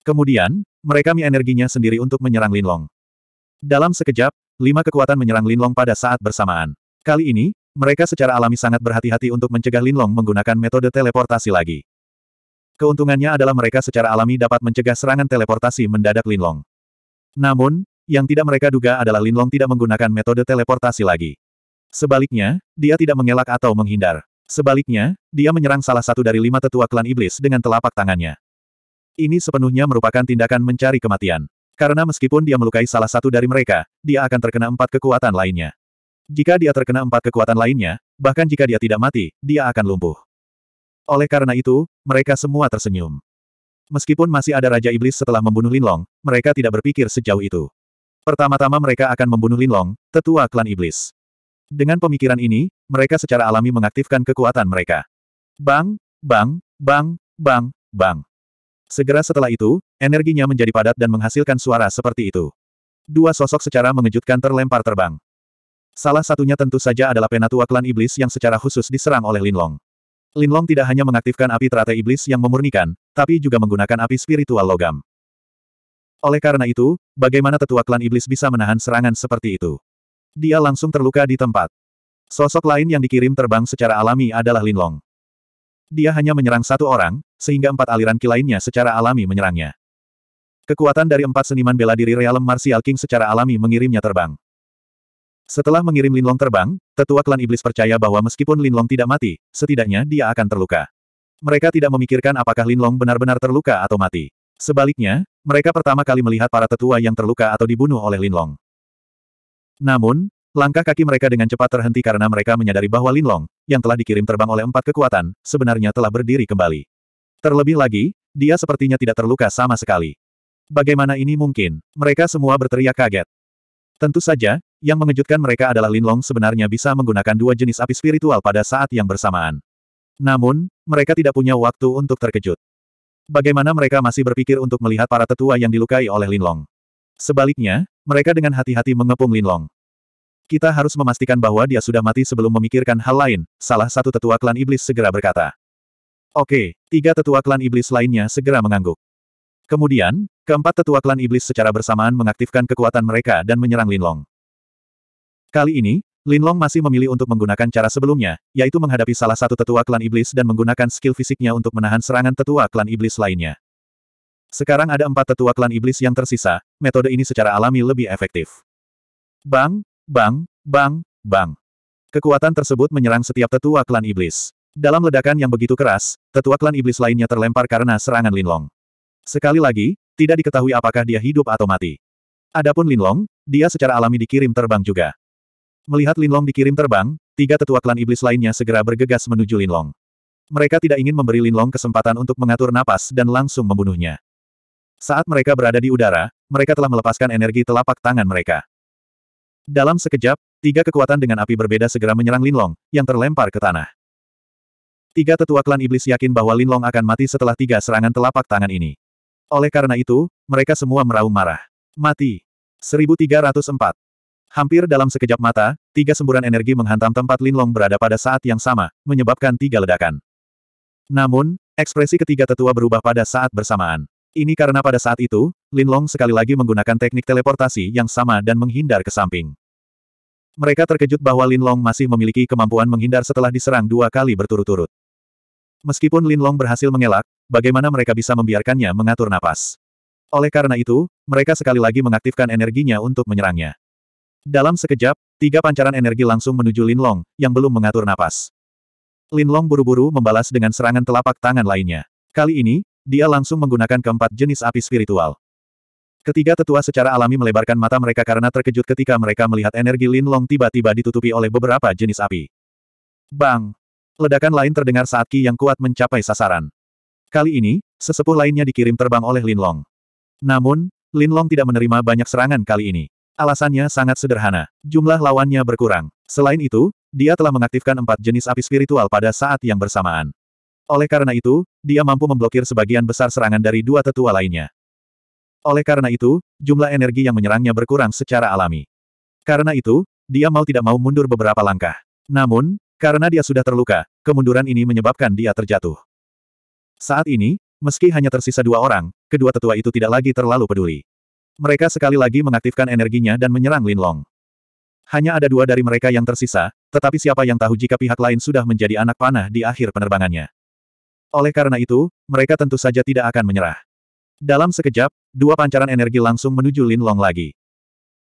Kemudian, mereka mi energinya sendiri untuk menyerang Linlong. Dalam sekejap, lima kekuatan menyerang Linlong pada saat bersamaan. Kali ini, mereka secara alami sangat berhati-hati untuk mencegah Linlong menggunakan metode teleportasi lagi. Keuntungannya adalah mereka secara alami dapat mencegah serangan teleportasi mendadak Linlong. Namun, yang tidak mereka duga adalah Linlong tidak menggunakan metode teleportasi lagi. Sebaliknya, dia tidak mengelak atau menghindar. Sebaliknya, dia menyerang salah satu dari lima tetua klan iblis dengan telapak tangannya. Ini sepenuhnya merupakan tindakan mencari kematian. Karena meskipun dia melukai salah satu dari mereka, dia akan terkena empat kekuatan lainnya. Jika dia terkena empat kekuatan lainnya, bahkan jika dia tidak mati, dia akan lumpuh. Oleh karena itu, mereka semua tersenyum. Meskipun masih ada Raja Iblis setelah membunuh Linlong, mereka tidak berpikir sejauh itu. Pertama-tama mereka akan membunuh Linlong, tetua klan Iblis. Dengan pemikiran ini, mereka secara alami mengaktifkan kekuatan mereka. Bang, bang, bang, bang, bang. Segera setelah itu, energinya menjadi padat dan menghasilkan suara seperti itu. Dua sosok secara mengejutkan terlempar terbang. Salah satunya tentu saja adalah penatua klan iblis yang secara khusus diserang oleh Linlong. Linlong tidak hanya mengaktifkan api teratai iblis yang memurnikan, tapi juga menggunakan api spiritual logam. Oleh karena itu, bagaimana tetua klan iblis bisa menahan serangan seperti itu? Dia langsung terluka di tempat. Sosok lain yang dikirim terbang secara alami adalah Linlong. Dia hanya menyerang satu orang, sehingga empat aliran ki lainnya secara alami menyerangnya. Kekuatan dari empat seniman bela diri realem Martial King secara alami mengirimnya terbang. Setelah mengirim Linlong terbang, tetua klan iblis percaya bahwa meskipun Linlong tidak mati, setidaknya dia akan terluka. Mereka tidak memikirkan apakah Linlong benar-benar terluka atau mati. Sebaliknya, mereka pertama kali melihat para tetua yang terluka atau dibunuh oleh Linlong. Namun, Langkah kaki mereka dengan cepat terhenti karena mereka menyadari bahwa Linlong, yang telah dikirim terbang oleh empat kekuatan, sebenarnya telah berdiri kembali. Terlebih lagi, dia sepertinya tidak terluka sama sekali. Bagaimana ini mungkin? Mereka semua berteriak kaget. Tentu saja, yang mengejutkan mereka adalah Linlong sebenarnya bisa menggunakan dua jenis api spiritual pada saat yang bersamaan. Namun, mereka tidak punya waktu untuk terkejut. Bagaimana mereka masih berpikir untuk melihat para tetua yang dilukai oleh Linlong? Sebaliknya, mereka dengan hati-hati mengepung Linlong. Kita harus memastikan bahwa dia sudah mati sebelum memikirkan hal lain, salah satu tetua klan iblis segera berkata. Oke, tiga tetua klan iblis lainnya segera mengangguk. Kemudian, keempat tetua klan iblis secara bersamaan mengaktifkan kekuatan mereka dan menyerang Linlong. Kali ini, Linlong masih memilih untuk menggunakan cara sebelumnya, yaitu menghadapi salah satu tetua klan iblis dan menggunakan skill fisiknya untuk menahan serangan tetua klan iblis lainnya. Sekarang ada empat tetua klan iblis yang tersisa, metode ini secara alami lebih efektif. Bang, Bang, bang, bang. Kekuatan tersebut menyerang setiap tetua klan iblis. Dalam ledakan yang begitu keras, tetua klan iblis lainnya terlempar karena serangan Linlong. Sekali lagi, tidak diketahui apakah dia hidup atau mati. Adapun Linlong, dia secara alami dikirim terbang juga. Melihat Linlong dikirim terbang, tiga tetua klan iblis lainnya segera bergegas menuju Linlong. Mereka tidak ingin memberi Linlong kesempatan untuk mengatur napas dan langsung membunuhnya. Saat mereka berada di udara, mereka telah melepaskan energi telapak tangan mereka. Dalam sekejap, tiga kekuatan dengan api berbeda segera menyerang Linlong, yang terlempar ke tanah. Tiga tetua klan iblis yakin bahwa Linlong akan mati setelah tiga serangan telapak tangan ini. Oleh karena itu, mereka semua meraung marah. Mati. 1304. Hampir dalam sekejap mata, tiga semburan energi menghantam tempat Linlong berada pada saat yang sama, menyebabkan tiga ledakan. Namun, ekspresi ketiga tetua berubah pada saat bersamaan. Ini karena pada saat itu, Lin Long sekali lagi menggunakan teknik teleportasi yang sama dan menghindar ke samping. Mereka terkejut bahwa Lin Long masih memiliki kemampuan menghindar setelah diserang dua kali berturut-turut. Meskipun Lin Long berhasil mengelak, bagaimana mereka bisa membiarkannya mengatur napas? Oleh karena itu, mereka sekali lagi mengaktifkan energinya untuk menyerangnya. Dalam sekejap, tiga pancaran energi langsung menuju Lin Long, yang belum mengatur napas. Lin Long buru-buru membalas dengan serangan telapak tangan lainnya. Kali ini, dia langsung menggunakan keempat jenis api spiritual. Ketiga tetua secara alami melebarkan mata mereka karena terkejut ketika mereka melihat energi Lin Long tiba-tiba ditutupi oleh beberapa jenis api. Bang! Ledakan lain terdengar saat Ki yang kuat mencapai sasaran. Kali ini, sesepuh lainnya dikirim terbang oleh Lin Long. Namun, Lin Long tidak menerima banyak serangan kali ini. Alasannya sangat sederhana. Jumlah lawannya berkurang. Selain itu, dia telah mengaktifkan empat jenis api spiritual pada saat yang bersamaan. Oleh karena itu, dia mampu memblokir sebagian besar serangan dari dua tetua lainnya. Oleh karena itu, jumlah energi yang menyerangnya berkurang secara alami. Karena itu, dia mau tidak mau mundur beberapa langkah. Namun, karena dia sudah terluka, kemunduran ini menyebabkan dia terjatuh. Saat ini, meski hanya tersisa dua orang, kedua tetua itu tidak lagi terlalu peduli. Mereka sekali lagi mengaktifkan energinya dan menyerang Lin Long. Hanya ada dua dari mereka yang tersisa, tetapi siapa yang tahu jika pihak lain sudah menjadi anak panah di akhir penerbangannya. Oleh karena itu, mereka tentu saja tidak akan menyerah. Dalam sekejap, dua pancaran energi langsung menuju Lin Long lagi.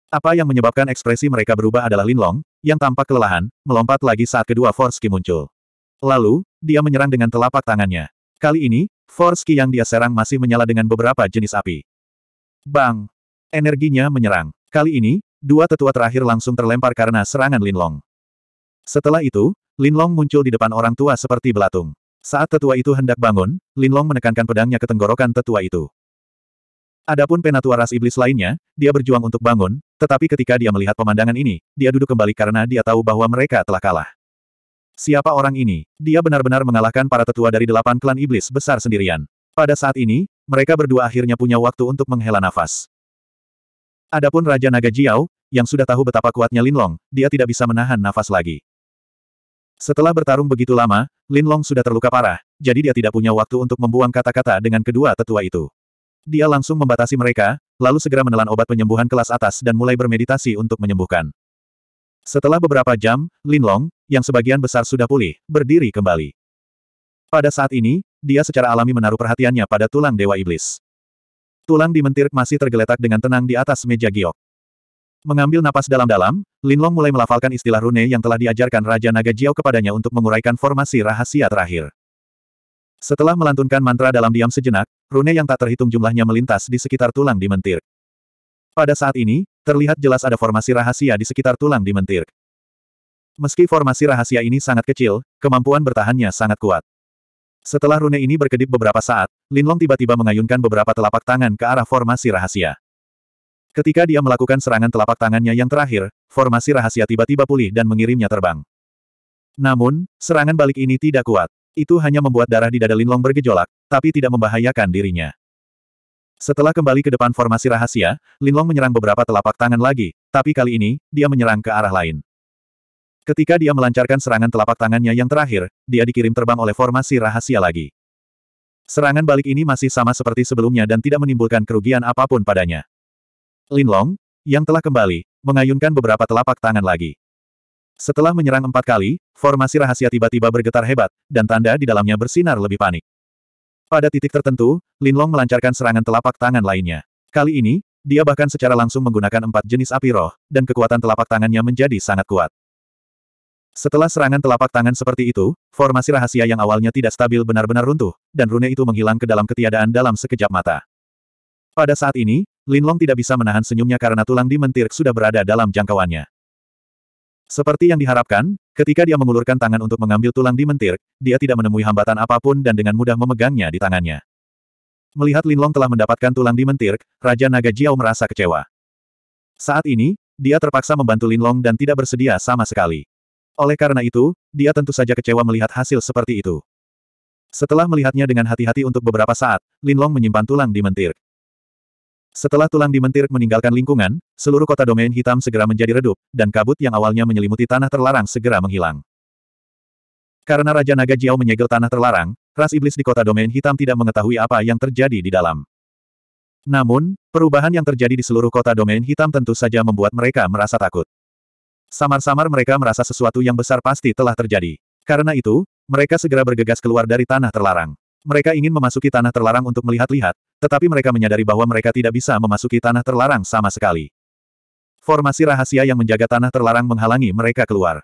Apa yang menyebabkan ekspresi mereka berubah adalah Lin Long, yang tampak kelelahan, melompat lagi saat kedua Force Ki muncul. Lalu, dia menyerang dengan telapak tangannya. Kali ini, Force Ki yang dia serang masih menyala dengan beberapa jenis api. Bang! Energinya menyerang. Kali ini, dua tetua terakhir langsung terlempar karena serangan Lin Long. Setelah itu, Lin Long muncul di depan orang tua seperti belatung. Saat tetua itu hendak bangun, Linlong menekankan pedangnya ke tenggorokan tetua itu. Adapun penatua ras iblis lainnya, dia berjuang untuk bangun, tetapi ketika dia melihat pemandangan ini, dia duduk kembali karena dia tahu bahwa mereka telah kalah. Siapa orang ini? Dia benar-benar mengalahkan para tetua dari delapan klan iblis besar sendirian. Pada saat ini, mereka berdua akhirnya punya waktu untuk menghela nafas. Adapun Raja Naga Jiao, yang sudah tahu betapa kuatnya Linlong, dia tidak bisa menahan nafas lagi. Setelah bertarung begitu lama, Lin Long sudah terluka parah, jadi dia tidak punya waktu untuk membuang kata-kata dengan kedua tetua itu. Dia langsung membatasi mereka, lalu segera menelan obat penyembuhan kelas atas dan mulai bermeditasi untuk menyembuhkan. Setelah beberapa jam, Lin Long, yang sebagian besar sudah pulih, berdiri kembali. Pada saat ini, dia secara alami menaruh perhatiannya pada tulang Dewa Iblis. Tulang di mentirik masih tergeletak dengan tenang di atas meja giok. Mengambil napas dalam-dalam, Linlong mulai melafalkan istilah rune yang telah diajarkan Raja Naga Jiao kepadanya untuk menguraikan formasi rahasia terakhir. Setelah melantunkan mantra dalam diam sejenak, rune yang tak terhitung jumlahnya melintas di sekitar tulang dimentir. Pada saat ini, terlihat jelas ada formasi rahasia di sekitar tulang dimentir. Meski formasi rahasia ini sangat kecil, kemampuan bertahannya sangat kuat. Setelah rune ini berkedip beberapa saat, Linlong tiba-tiba mengayunkan beberapa telapak tangan ke arah formasi rahasia. Ketika dia melakukan serangan telapak tangannya yang terakhir, formasi rahasia tiba-tiba pulih dan mengirimnya terbang. Namun, serangan balik ini tidak kuat. Itu hanya membuat darah di dada Linlong bergejolak, tapi tidak membahayakan dirinya. Setelah kembali ke depan formasi rahasia, Linlong menyerang beberapa telapak tangan lagi, tapi kali ini, dia menyerang ke arah lain. Ketika dia melancarkan serangan telapak tangannya yang terakhir, dia dikirim terbang oleh formasi rahasia lagi. Serangan balik ini masih sama seperti sebelumnya dan tidak menimbulkan kerugian apapun padanya. Linlong, yang telah kembali, mengayunkan beberapa telapak tangan lagi. Setelah menyerang empat kali, formasi rahasia tiba-tiba bergetar hebat, dan tanda di dalamnya bersinar lebih panik. Pada titik tertentu, Linlong melancarkan serangan telapak tangan lainnya. Kali ini, dia bahkan secara langsung menggunakan empat jenis api roh, dan kekuatan telapak tangannya menjadi sangat kuat. Setelah serangan telapak tangan seperti itu, formasi rahasia yang awalnya tidak stabil benar-benar runtuh, dan rune itu menghilang ke dalam ketiadaan dalam sekejap mata. Pada saat ini, Linlong tidak bisa menahan senyumnya karena tulang di mentir sudah berada dalam jangkauannya. Seperti yang diharapkan, ketika dia mengulurkan tangan untuk mengambil tulang di mentir, dia tidak menemui hambatan apapun dan dengan mudah memegangnya di tangannya. Melihat Linlong telah mendapatkan tulang di mentir, Raja Naga Jiao merasa kecewa. Saat ini, dia terpaksa membantu Linlong dan tidak bersedia sama sekali. Oleh karena itu, dia tentu saja kecewa melihat hasil seperti itu. Setelah melihatnya dengan hati-hati untuk beberapa saat, Linlong menyimpan tulang di mentir. Setelah tulang dimentir meninggalkan lingkungan, seluruh kota domain hitam segera menjadi redup, dan kabut yang awalnya menyelimuti tanah terlarang segera menghilang. Karena Raja Naga Jiao menyegel tanah terlarang, ras iblis di kota domain hitam tidak mengetahui apa yang terjadi di dalam. Namun, perubahan yang terjadi di seluruh kota domain hitam tentu saja membuat mereka merasa takut. Samar-samar mereka merasa sesuatu yang besar pasti telah terjadi. Karena itu, mereka segera bergegas keluar dari tanah terlarang. Mereka ingin memasuki tanah terlarang untuk melihat-lihat, tetapi mereka menyadari bahwa mereka tidak bisa memasuki tanah terlarang sama sekali. Formasi rahasia yang menjaga tanah terlarang menghalangi mereka keluar.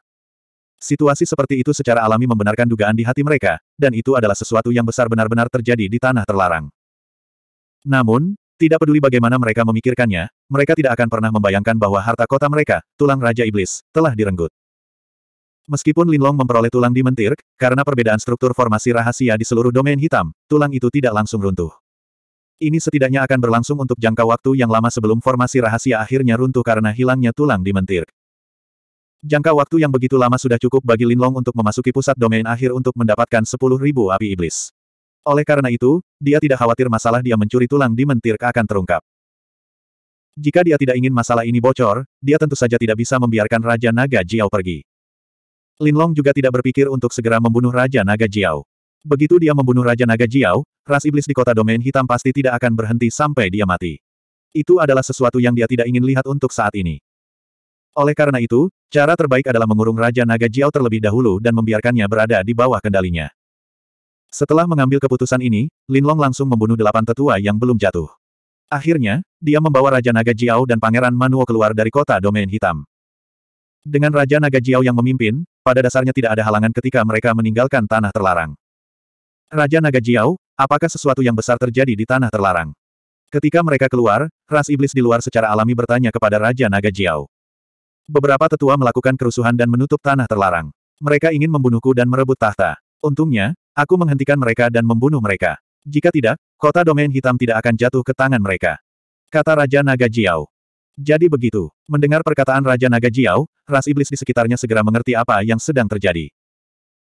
Situasi seperti itu secara alami membenarkan dugaan di hati mereka, dan itu adalah sesuatu yang besar benar-benar terjadi di tanah terlarang. Namun, tidak peduli bagaimana mereka memikirkannya, mereka tidak akan pernah membayangkan bahwa harta kota mereka, tulang Raja Iblis, telah direnggut. Meskipun Linlong memperoleh tulang di mentir, karena perbedaan struktur formasi rahasia di seluruh domain hitam, tulang itu tidak langsung runtuh. Ini setidaknya akan berlangsung untuk jangka waktu yang lama sebelum formasi rahasia akhirnya runtuh karena hilangnya tulang di mentir. Jangka waktu yang begitu lama sudah cukup bagi Linlong untuk memasuki pusat domain akhir untuk mendapatkan 10.000 api iblis. Oleh karena itu, dia tidak khawatir masalah dia mencuri tulang di mentir akan terungkap. Jika dia tidak ingin masalah ini bocor, dia tentu saja tidak bisa membiarkan Raja Naga Jiao pergi. Linlong juga tidak berpikir untuk segera membunuh Raja Naga Jiao. Begitu dia membunuh Raja Naga Jiao, ras iblis di kota domain hitam pasti tidak akan berhenti sampai dia mati. Itu adalah sesuatu yang dia tidak ingin lihat untuk saat ini. Oleh karena itu, cara terbaik adalah mengurung Raja Naga Jiao terlebih dahulu dan membiarkannya berada di bawah kendalinya. Setelah mengambil keputusan ini, Linlong langsung membunuh delapan tetua yang belum jatuh. Akhirnya, dia membawa Raja Naga Jiao dan Pangeran Manuo keluar dari kota domain hitam. Dengan Raja Naga Jiao yang memimpin, pada dasarnya tidak ada halangan ketika mereka meninggalkan tanah terlarang. Raja Naga Jiao, apakah sesuatu yang besar terjadi di tanah terlarang? Ketika mereka keluar, ras iblis di luar secara alami bertanya kepada Raja Naga Jiao. Beberapa tetua melakukan kerusuhan dan menutup tanah terlarang. Mereka ingin membunuhku dan merebut tahta. Untungnya, aku menghentikan mereka dan membunuh mereka. Jika tidak, kota domain hitam tidak akan jatuh ke tangan mereka. Kata Raja Naga Jiao. Jadi begitu. Mendengar perkataan Raja Naga Jiao, ras iblis di sekitarnya segera mengerti apa yang sedang terjadi.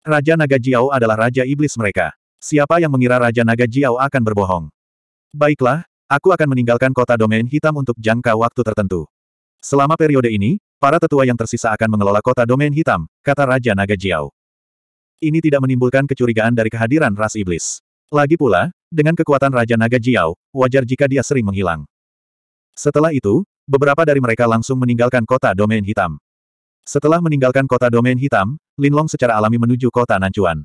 Raja Naga Jiao adalah raja iblis mereka. Siapa yang mengira Raja Naga Jiao akan berbohong? Baiklah, aku akan meninggalkan kota domain hitam untuk jangka waktu tertentu. Selama periode ini, para tetua yang tersisa akan mengelola kota domain hitam, kata Raja Naga Jiao. Ini tidak menimbulkan kecurigaan dari kehadiran ras iblis. Lagi pula, dengan kekuatan Raja Naga Jiao, wajar jika dia sering menghilang. Setelah itu, Beberapa dari mereka langsung meninggalkan kota domain hitam. Setelah meninggalkan kota domain hitam, Linlong secara alami menuju kota Nancuan.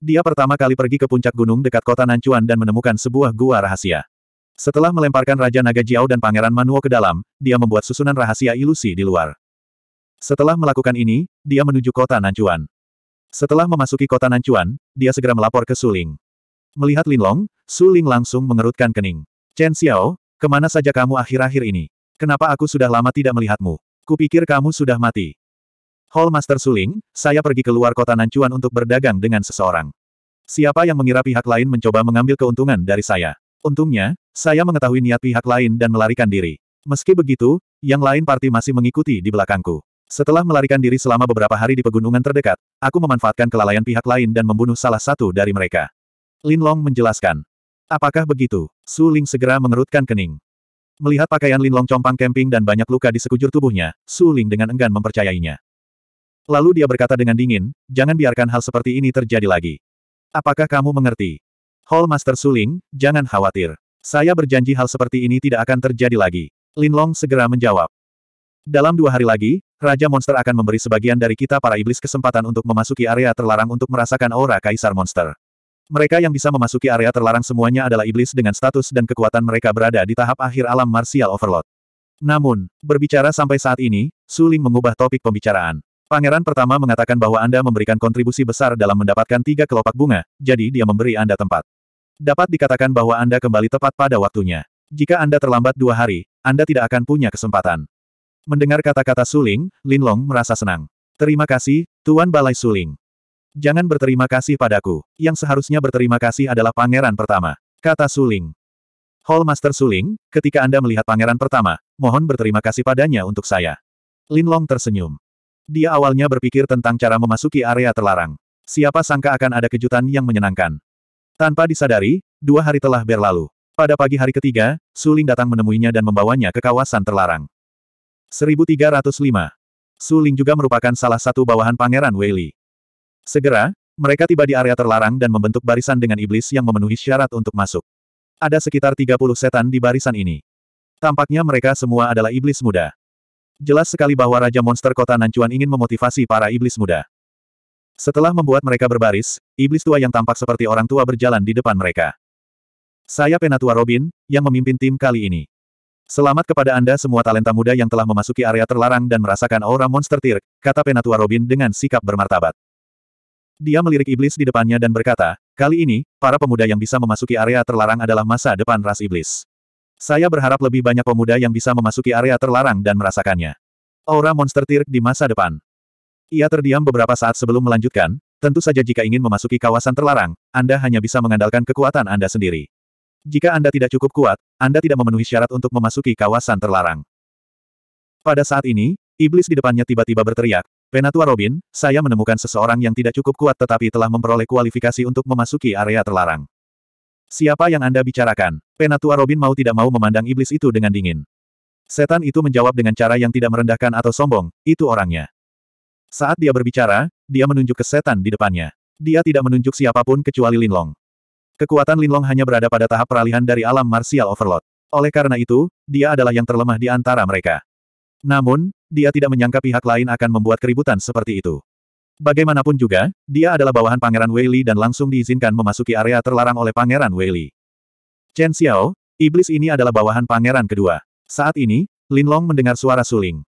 Dia pertama kali pergi ke puncak gunung dekat kota Nancuan dan menemukan sebuah gua rahasia. Setelah melemparkan Raja Naga Jiao dan Pangeran Manuo ke dalam, dia membuat susunan rahasia ilusi di luar. Setelah melakukan ini, dia menuju kota Nancuan. Setelah memasuki kota Nancuan, dia segera melapor ke Suling. Melihat Linlong, Suling langsung mengerutkan kening. Chen Xiao, kemana saja kamu akhir-akhir ini? Kenapa aku sudah lama tidak melihatmu? Kupikir kamu sudah mati. Hall Master Suling, saya pergi keluar kota Nancuan untuk berdagang dengan seseorang. Siapa yang mengira pihak lain mencoba mengambil keuntungan dari saya? Untungnya, saya mengetahui niat pihak lain dan melarikan diri. Meski begitu, yang lain parti masih mengikuti di belakangku. Setelah melarikan diri selama beberapa hari di pegunungan terdekat, aku memanfaatkan kelalaian pihak lain dan membunuh salah satu dari mereka. Lin Long menjelaskan. Apakah begitu? Su Ling segera mengerutkan kening. Melihat pakaian Linlong compang camping dan banyak luka di sekujur tubuhnya, Su Ling dengan enggan mempercayainya. Lalu dia berkata dengan dingin, jangan biarkan hal seperti ini terjadi lagi. Apakah kamu mengerti? Hall Master Su Ling, jangan khawatir. Saya berjanji hal seperti ini tidak akan terjadi lagi. Linlong segera menjawab. Dalam dua hari lagi, Raja Monster akan memberi sebagian dari kita para iblis kesempatan untuk memasuki area terlarang untuk merasakan aura Kaisar Monster. Mereka yang bisa memasuki area terlarang semuanya adalah iblis dengan status dan kekuatan mereka berada di tahap akhir alam martial overload. Namun, berbicara sampai saat ini, Suling mengubah topik pembicaraan. Pangeran pertama mengatakan bahwa Anda memberikan kontribusi besar dalam mendapatkan tiga kelopak bunga, jadi dia memberi Anda tempat. Dapat dikatakan bahwa Anda kembali tepat pada waktunya. Jika Anda terlambat dua hari, Anda tidak akan punya kesempatan. Mendengar kata-kata Suling, Linlong merasa senang. Terima kasih, Tuan Balai Suling. Jangan berterima kasih padaku, yang seharusnya berterima kasih adalah pangeran pertama, kata Suling. Hall Master Suling, ketika Anda melihat pangeran pertama, mohon berterima kasih padanya untuk saya. Lin Long tersenyum. Dia awalnya berpikir tentang cara memasuki area terlarang. Siapa sangka akan ada kejutan yang menyenangkan. Tanpa disadari, dua hari telah berlalu. Pada pagi hari ketiga, Suling datang menemuinya dan membawanya ke kawasan terlarang. 1305. Suling juga merupakan salah satu bawahan Pangeran Weili. Segera, mereka tiba di area terlarang dan membentuk barisan dengan iblis yang memenuhi syarat untuk masuk. Ada sekitar 30 setan di barisan ini. Tampaknya mereka semua adalah iblis muda. Jelas sekali bahwa Raja Monster Kota Nancuan ingin memotivasi para iblis muda. Setelah membuat mereka berbaris, iblis tua yang tampak seperti orang tua berjalan di depan mereka. Saya Penatua Robin, yang memimpin tim kali ini. Selamat kepada Anda semua talenta muda yang telah memasuki area terlarang dan merasakan aura monster tirk, kata Penatua Robin dengan sikap bermartabat. Dia melirik iblis di depannya dan berkata, kali ini, para pemuda yang bisa memasuki area terlarang adalah masa depan ras iblis. Saya berharap lebih banyak pemuda yang bisa memasuki area terlarang dan merasakannya. Aura monster tirk di masa depan. Ia terdiam beberapa saat sebelum melanjutkan, tentu saja jika ingin memasuki kawasan terlarang, Anda hanya bisa mengandalkan kekuatan Anda sendiri. Jika Anda tidak cukup kuat, Anda tidak memenuhi syarat untuk memasuki kawasan terlarang. Pada saat ini, iblis di depannya tiba-tiba berteriak, Penatua Robin, saya menemukan seseorang yang tidak cukup kuat tetapi telah memperoleh kualifikasi untuk memasuki area terlarang. Siapa yang Anda bicarakan? Penatua Robin mau tidak mau memandang iblis itu dengan dingin. Setan itu menjawab dengan cara yang tidak merendahkan atau sombong, itu orangnya. Saat dia berbicara, dia menunjuk ke setan di depannya. Dia tidak menunjuk siapapun kecuali Linlong. Kekuatan Linlong hanya berada pada tahap peralihan dari alam martial overload. Oleh karena itu, dia adalah yang terlemah di antara mereka. Namun, dia tidak menyangka pihak lain akan membuat keributan seperti itu. Bagaimanapun juga, dia adalah bawahan Pangeran Weili dan langsung diizinkan memasuki area terlarang oleh Pangeran Weili. Chen Xiao, iblis ini adalah bawahan Pangeran kedua. Saat ini, Lin Long mendengar suara suling.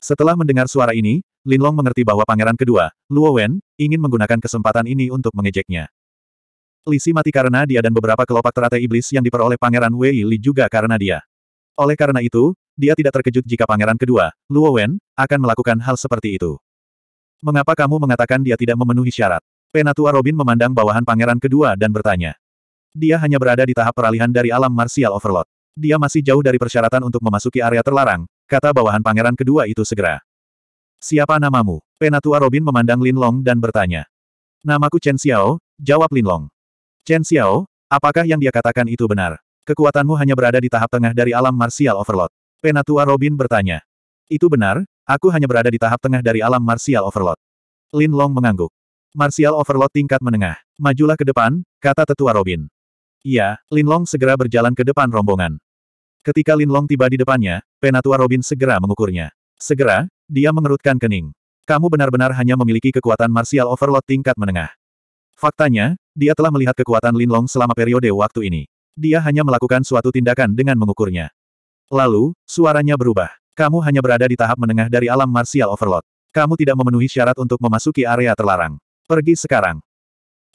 Setelah mendengar suara ini, Lin Long mengerti bahwa Pangeran kedua, Luo Wen, ingin menggunakan kesempatan ini untuk mengejeknya. Lisi mati karena dia dan beberapa kelopak teratai iblis yang diperoleh Pangeran Wei Li juga karena dia. Oleh karena itu, dia tidak terkejut jika pangeran kedua, Luo Wen, akan melakukan hal seperti itu. Mengapa kamu mengatakan dia tidak memenuhi syarat? Penatua Robin memandang bawahan pangeran kedua dan bertanya. Dia hanya berada di tahap peralihan dari alam martial overload. Dia masih jauh dari persyaratan untuk memasuki area terlarang, kata bawahan pangeran kedua itu segera. Siapa namamu? Penatua Robin memandang Lin Long dan bertanya. Namaku Chen Xiao, jawab Lin Long. Chen Xiao, apakah yang dia katakan itu benar? Kekuatanmu hanya berada di tahap tengah dari alam martial overload. Penatua Robin bertanya. Itu benar, aku hanya berada di tahap tengah dari alam martial overload. Lin Long mengangguk. Martial overload tingkat menengah. Majulah ke depan, kata tetua Robin. Iya, Lin Long segera berjalan ke depan rombongan. Ketika Lin Long tiba di depannya, Penatua Robin segera mengukurnya. Segera, dia mengerutkan kening. Kamu benar-benar hanya memiliki kekuatan martial overload tingkat menengah. Faktanya, dia telah melihat kekuatan Lin Long selama periode waktu ini. Dia hanya melakukan suatu tindakan dengan mengukurnya. Lalu, suaranya berubah. Kamu hanya berada di tahap menengah dari alam martial overload. Kamu tidak memenuhi syarat untuk memasuki area terlarang. Pergi sekarang.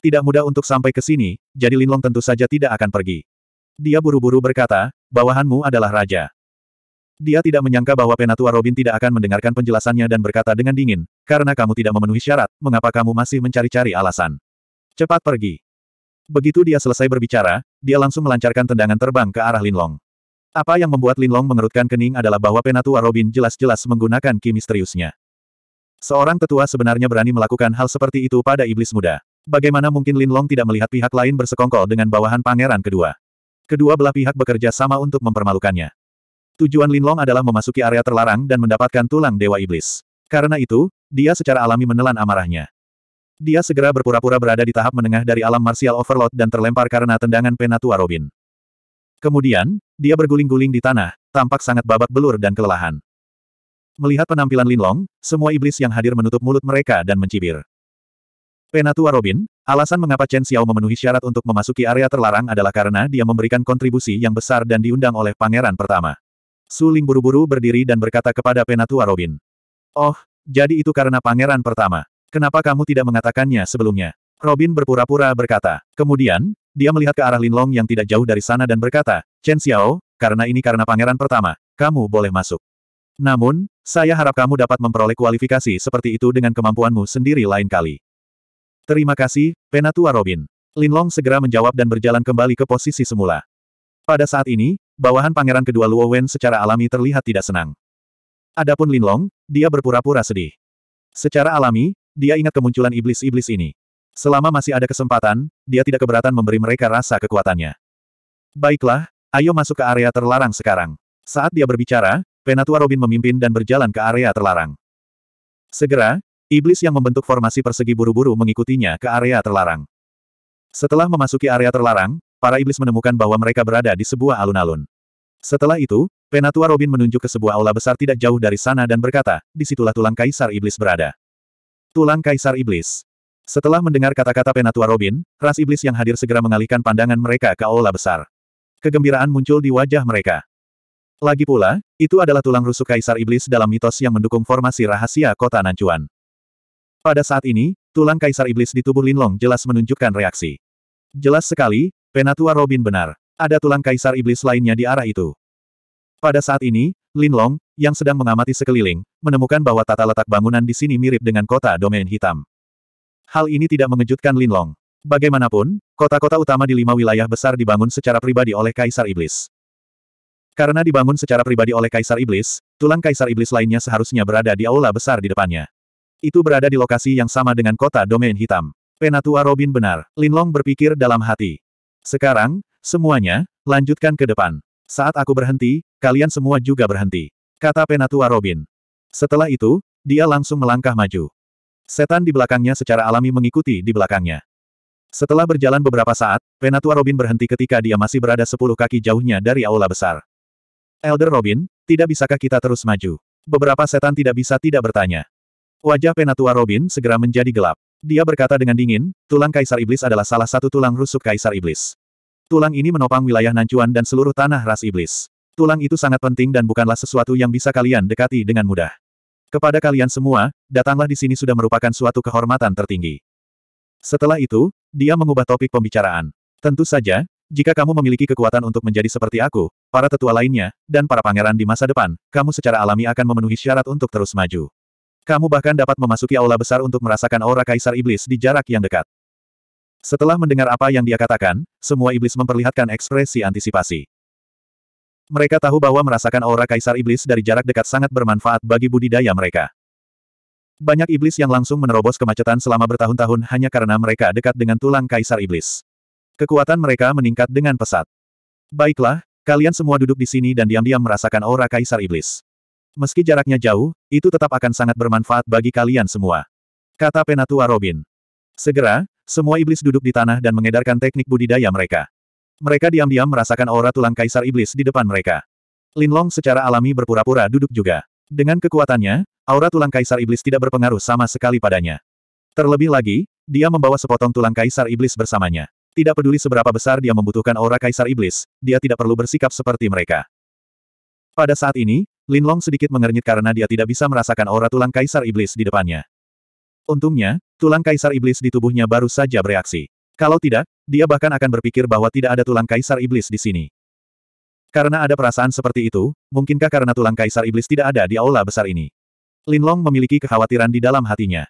Tidak mudah untuk sampai ke sini, jadi Linlong tentu saja tidak akan pergi. Dia buru-buru berkata, bawahanmu adalah raja. Dia tidak menyangka bahwa Penatua Robin tidak akan mendengarkan penjelasannya dan berkata dengan dingin, karena kamu tidak memenuhi syarat, mengapa kamu masih mencari-cari alasan? Cepat pergi. Begitu dia selesai berbicara, dia langsung melancarkan tendangan terbang ke arah Linlong. Apa yang membuat Linlong mengerutkan kening adalah bahwa Penatua Robin jelas-jelas menggunakan ki misteriusnya. Seorang tetua sebenarnya berani melakukan hal seperti itu pada iblis muda. Bagaimana mungkin Linlong tidak melihat pihak lain bersekongkol dengan bawahan pangeran kedua? Kedua belah pihak bekerja sama untuk mempermalukannya. Tujuan Linlong adalah memasuki area terlarang dan mendapatkan tulang dewa iblis. Karena itu, dia secara alami menelan amarahnya. Dia segera berpura-pura berada di tahap menengah dari alam martial overload dan terlempar karena tendangan Penatua Robin. Kemudian, dia berguling-guling di tanah, tampak sangat babak belur dan kelelahan. Melihat penampilan Linlong, semua iblis yang hadir menutup mulut mereka dan mencibir. Penatua Robin, alasan mengapa Chen Xiao memenuhi syarat untuk memasuki area terlarang adalah karena dia memberikan kontribusi yang besar dan diundang oleh pangeran pertama. Su Ling buru-buru berdiri dan berkata kepada Penatua Robin. Oh, jadi itu karena pangeran pertama. Kenapa kamu tidak mengatakannya sebelumnya? Robin berpura-pura berkata. Kemudian, dia melihat ke arah Linlong yang tidak jauh dari sana dan berkata, Chen Xiao, karena ini karena pangeran pertama, kamu boleh masuk. Namun, saya harap kamu dapat memperoleh kualifikasi seperti itu dengan kemampuanmu sendiri lain kali. Terima kasih, Penatua Robin. Linlong segera menjawab dan berjalan kembali ke posisi semula. Pada saat ini, bawahan pangeran kedua Luo Wen secara alami terlihat tidak senang. Adapun Linlong, dia berpura-pura sedih. Secara alami, dia ingat kemunculan iblis-iblis ini. Selama masih ada kesempatan, dia tidak keberatan memberi mereka rasa kekuatannya. Baiklah, ayo masuk ke area terlarang sekarang. Saat dia berbicara, Penatua Robin memimpin dan berjalan ke area terlarang. Segera, iblis yang membentuk formasi persegi buru-buru mengikutinya ke area terlarang. Setelah memasuki area terlarang, para iblis menemukan bahwa mereka berada di sebuah alun-alun. Setelah itu, Penatua Robin menunjuk ke sebuah aula besar tidak jauh dari sana dan berkata, disitulah tulang kaisar iblis berada. Tulang kaisar iblis. Setelah mendengar kata-kata penatua Robin, ras iblis yang hadir segera mengalihkan pandangan mereka ke aula besar. Kegembiraan muncul di wajah mereka. Lagi pula, itu adalah tulang rusuk kaisar iblis dalam mitos yang mendukung formasi rahasia kota Nancuan. Pada saat ini, tulang kaisar iblis di tubuh Linlong jelas menunjukkan reaksi. Jelas sekali, penatua Robin benar. Ada tulang kaisar iblis lainnya di arah itu. Pada saat ini, Linlong, yang sedang mengamati sekeliling, menemukan bahwa tata letak bangunan di sini mirip dengan kota domain hitam. Hal ini tidak mengejutkan Linlong. Bagaimanapun, kota-kota utama di lima wilayah besar dibangun secara pribadi oleh Kaisar Iblis. Karena dibangun secara pribadi oleh Kaisar Iblis, tulang Kaisar Iblis lainnya seharusnya berada di aula besar di depannya. Itu berada di lokasi yang sama dengan kota domain hitam. Penatua Robin benar, Linlong berpikir dalam hati. Sekarang, semuanya, lanjutkan ke depan. Saat aku berhenti, kalian semua juga berhenti. Kata Penatua Robin. Setelah itu, dia langsung melangkah maju. Setan di belakangnya secara alami mengikuti di belakangnya. Setelah berjalan beberapa saat, Penatua Robin berhenti ketika dia masih berada sepuluh kaki jauhnya dari aula besar. Elder Robin, tidak bisakah kita terus maju? Beberapa setan tidak bisa tidak bertanya. Wajah Penatua Robin segera menjadi gelap. Dia berkata dengan dingin, tulang Kaisar Iblis adalah salah satu tulang rusuk Kaisar Iblis. Tulang ini menopang wilayah Nancuan dan seluruh tanah ras Iblis. Tulang itu sangat penting dan bukanlah sesuatu yang bisa kalian dekati dengan mudah. Kepada kalian semua, datanglah di sini sudah merupakan suatu kehormatan tertinggi. Setelah itu, dia mengubah topik pembicaraan. Tentu saja, jika kamu memiliki kekuatan untuk menjadi seperti aku, para tetua lainnya, dan para pangeran di masa depan, kamu secara alami akan memenuhi syarat untuk terus maju. Kamu bahkan dapat memasuki aula besar untuk merasakan aura kaisar iblis di jarak yang dekat. Setelah mendengar apa yang dia katakan, semua iblis memperlihatkan ekspresi antisipasi. Mereka tahu bahwa merasakan aura kaisar iblis dari jarak dekat sangat bermanfaat bagi budidaya mereka. Banyak iblis yang langsung menerobos kemacetan selama bertahun-tahun hanya karena mereka dekat dengan tulang kaisar iblis. Kekuatan mereka meningkat dengan pesat. Baiklah, kalian semua duduk di sini dan diam-diam merasakan aura kaisar iblis. Meski jaraknya jauh, itu tetap akan sangat bermanfaat bagi kalian semua. Kata Penatua Robin. Segera, semua iblis duduk di tanah dan mengedarkan teknik budidaya mereka. Mereka diam-diam merasakan aura tulang kaisar iblis di depan mereka. Linlong secara alami berpura-pura duduk juga. Dengan kekuatannya, aura tulang kaisar iblis tidak berpengaruh sama sekali padanya. Terlebih lagi, dia membawa sepotong tulang kaisar iblis bersamanya. Tidak peduli seberapa besar dia membutuhkan aura kaisar iblis, dia tidak perlu bersikap seperti mereka. Pada saat ini, Linlong sedikit mengernyit karena dia tidak bisa merasakan aura tulang kaisar iblis di depannya. Untungnya, tulang kaisar iblis di tubuhnya baru saja bereaksi. Kalau tidak, dia bahkan akan berpikir bahwa tidak ada tulang kaisar iblis di sini. Karena ada perasaan seperti itu, mungkinkah karena tulang kaisar iblis tidak ada di aula besar ini? Linlong memiliki kekhawatiran di dalam hatinya.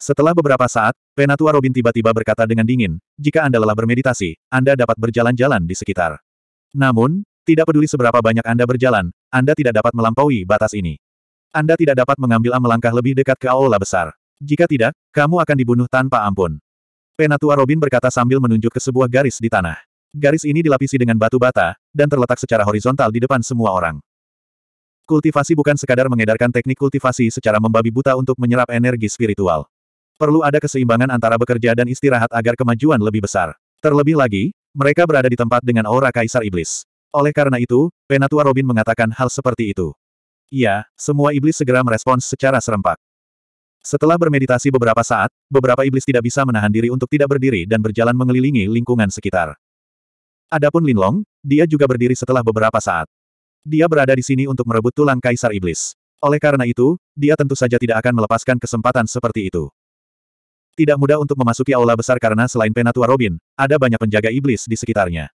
Setelah beberapa saat, Penatua Robin tiba-tiba berkata dengan dingin, jika Anda lelah bermeditasi, Anda dapat berjalan-jalan di sekitar. Namun, tidak peduli seberapa banyak Anda berjalan, Anda tidak dapat melampaui batas ini. Anda tidak dapat mengambil melangkah lebih dekat ke aula besar. Jika tidak, kamu akan dibunuh tanpa ampun. Penatua Robin berkata sambil menunjuk ke sebuah garis di tanah. Garis ini dilapisi dengan batu bata, dan terletak secara horizontal di depan semua orang. Kultivasi bukan sekadar mengedarkan teknik kultivasi secara membabi buta untuk menyerap energi spiritual. Perlu ada keseimbangan antara bekerja dan istirahat agar kemajuan lebih besar. Terlebih lagi, mereka berada di tempat dengan aura Kaisar Iblis. Oleh karena itu, Penatua Robin mengatakan hal seperti itu. Iya, semua iblis segera merespons secara serempak. Setelah bermeditasi beberapa saat, beberapa iblis tidak bisa menahan diri untuk tidak berdiri dan berjalan mengelilingi lingkungan sekitar. Adapun Linlong, dia juga berdiri setelah beberapa saat. Dia berada di sini untuk merebut tulang kaisar iblis. Oleh karena itu, dia tentu saja tidak akan melepaskan kesempatan seperti itu. Tidak mudah untuk memasuki aula besar karena selain Penatua Robin, ada banyak penjaga iblis di sekitarnya.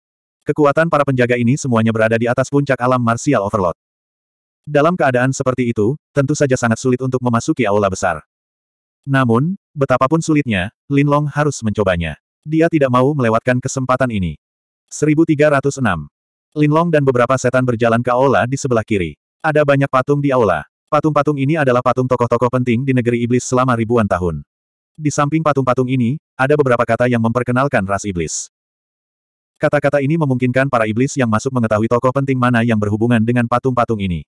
Kekuatan para penjaga ini semuanya berada di atas puncak alam martial overload. Dalam keadaan seperti itu, tentu saja sangat sulit untuk memasuki aula besar. Namun, betapapun sulitnya, Lin Long harus mencobanya. Dia tidak mau melewatkan kesempatan ini. 1306. Lin Long dan beberapa setan berjalan ke aula di sebelah kiri. Ada banyak patung di aula. Patung-patung ini adalah patung tokoh-tokoh penting di negeri iblis selama ribuan tahun. Di samping patung-patung ini, ada beberapa kata yang memperkenalkan ras iblis. Kata-kata ini memungkinkan para iblis yang masuk mengetahui tokoh penting mana yang berhubungan dengan patung-patung ini.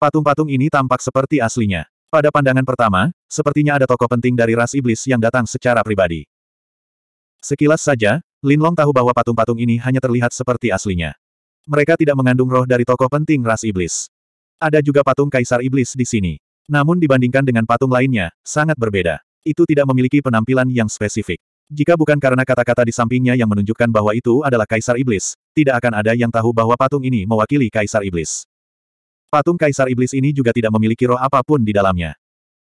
Patung-patung ini tampak seperti aslinya. Pada pandangan pertama, sepertinya ada tokoh penting dari ras iblis yang datang secara pribadi. Sekilas saja, Linlong tahu bahwa patung-patung ini hanya terlihat seperti aslinya. Mereka tidak mengandung roh dari tokoh penting ras iblis. Ada juga patung kaisar iblis di sini. Namun dibandingkan dengan patung lainnya, sangat berbeda. Itu tidak memiliki penampilan yang spesifik. Jika bukan karena kata-kata di sampingnya yang menunjukkan bahwa itu adalah kaisar iblis, tidak akan ada yang tahu bahwa patung ini mewakili kaisar iblis. Patung Kaisar Iblis ini juga tidak memiliki roh apapun di dalamnya.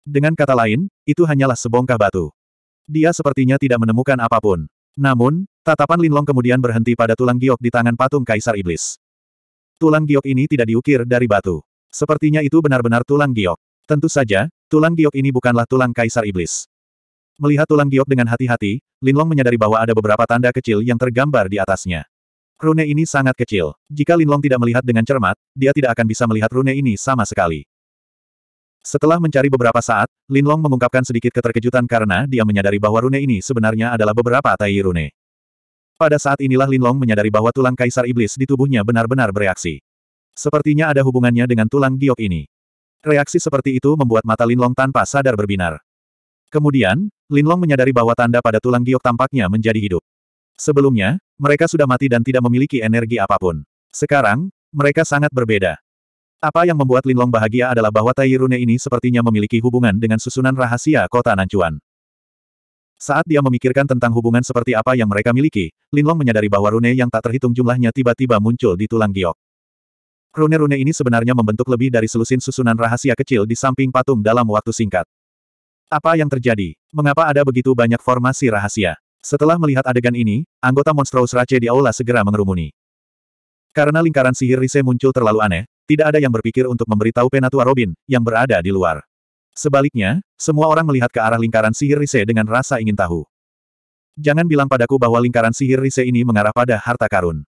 Dengan kata lain, itu hanyalah sebongkah batu. Dia sepertinya tidak menemukan apapun. Namun, tatapan Linlong kemudian berhenti pada tulang giok di tangan patung Kaisar Iblis. Tulang giok ini tidak diukir dari batu. Sepertinya itu benar-benar tulang giok. Tentu saja, tulang giok ini bukanlah tulang Kaisar Iblis. Melihat tulang giok dengan hati-hati, Linlong menyadari bahwa ada beberapa tanda kecil yang tergambar di atasnya. Rune ini sangat kecil. Jika Linlong tidak melihat dengan cermat, dia tidak akan bisa melihat rune ini sama sekali. Setelah mencari beberapa saat, Linlong mengungkapkan sedikit keterkejutan karena dia menyadari bahwa rune ini sebenarnya adalah beberapa tai rune. Pada saat inilah Linlong menyadari bahwa tulang kaisar iblis di tubuhnya benar-benar bereaksi. Sepertinya ada hubungannya dengan tulang giok ini. Reaksi seperti itu membuat mata Linlong tanpa sadar berbinar. Kemudian, Linlong menyadari bahwa tanda pada tulang giok tampaknya menjadi hidup. Sebelumnya, mereka sudah mati dan tidak memiliki energi apapun. Sekarang, mereka sangat berbeda. Apa yang membuat Linlong bahagia adalah bahwa rune ini sepertinya memiliki hubungan dengan susunan rahasia kota Nancuan. Saat dia memikirkan tentang hubungan seperti apa yang mereka miliki, Linlong menyadari bahwa rune yang tak terhitung jumlahnya tiba-tiba muncul di tulang giok. Rune-rune ini sebenarnya membentuk lebih dari selusin susunan rahasia kecil di samping patung dalam waktu singkat. Apa yang terjadi? Mengapa ada begitu banyak formasi rahasia? Setelah melihat adegan ini, anggota Monstrous Race di aula segera mengerumuni. Karena lingkaran sihir Rise muncul terlalu aneh, tidak ada yang berpikir untuk memberitahu Penatua Robin, yang berada di luar. Sebaliknya, semua orang melihat ke arah lingkaran sihir Rise dengan rasa ingin tahu. Jangan bilang padaku bahwa lingkaran sihir Rise ini mengarah pada harta karun.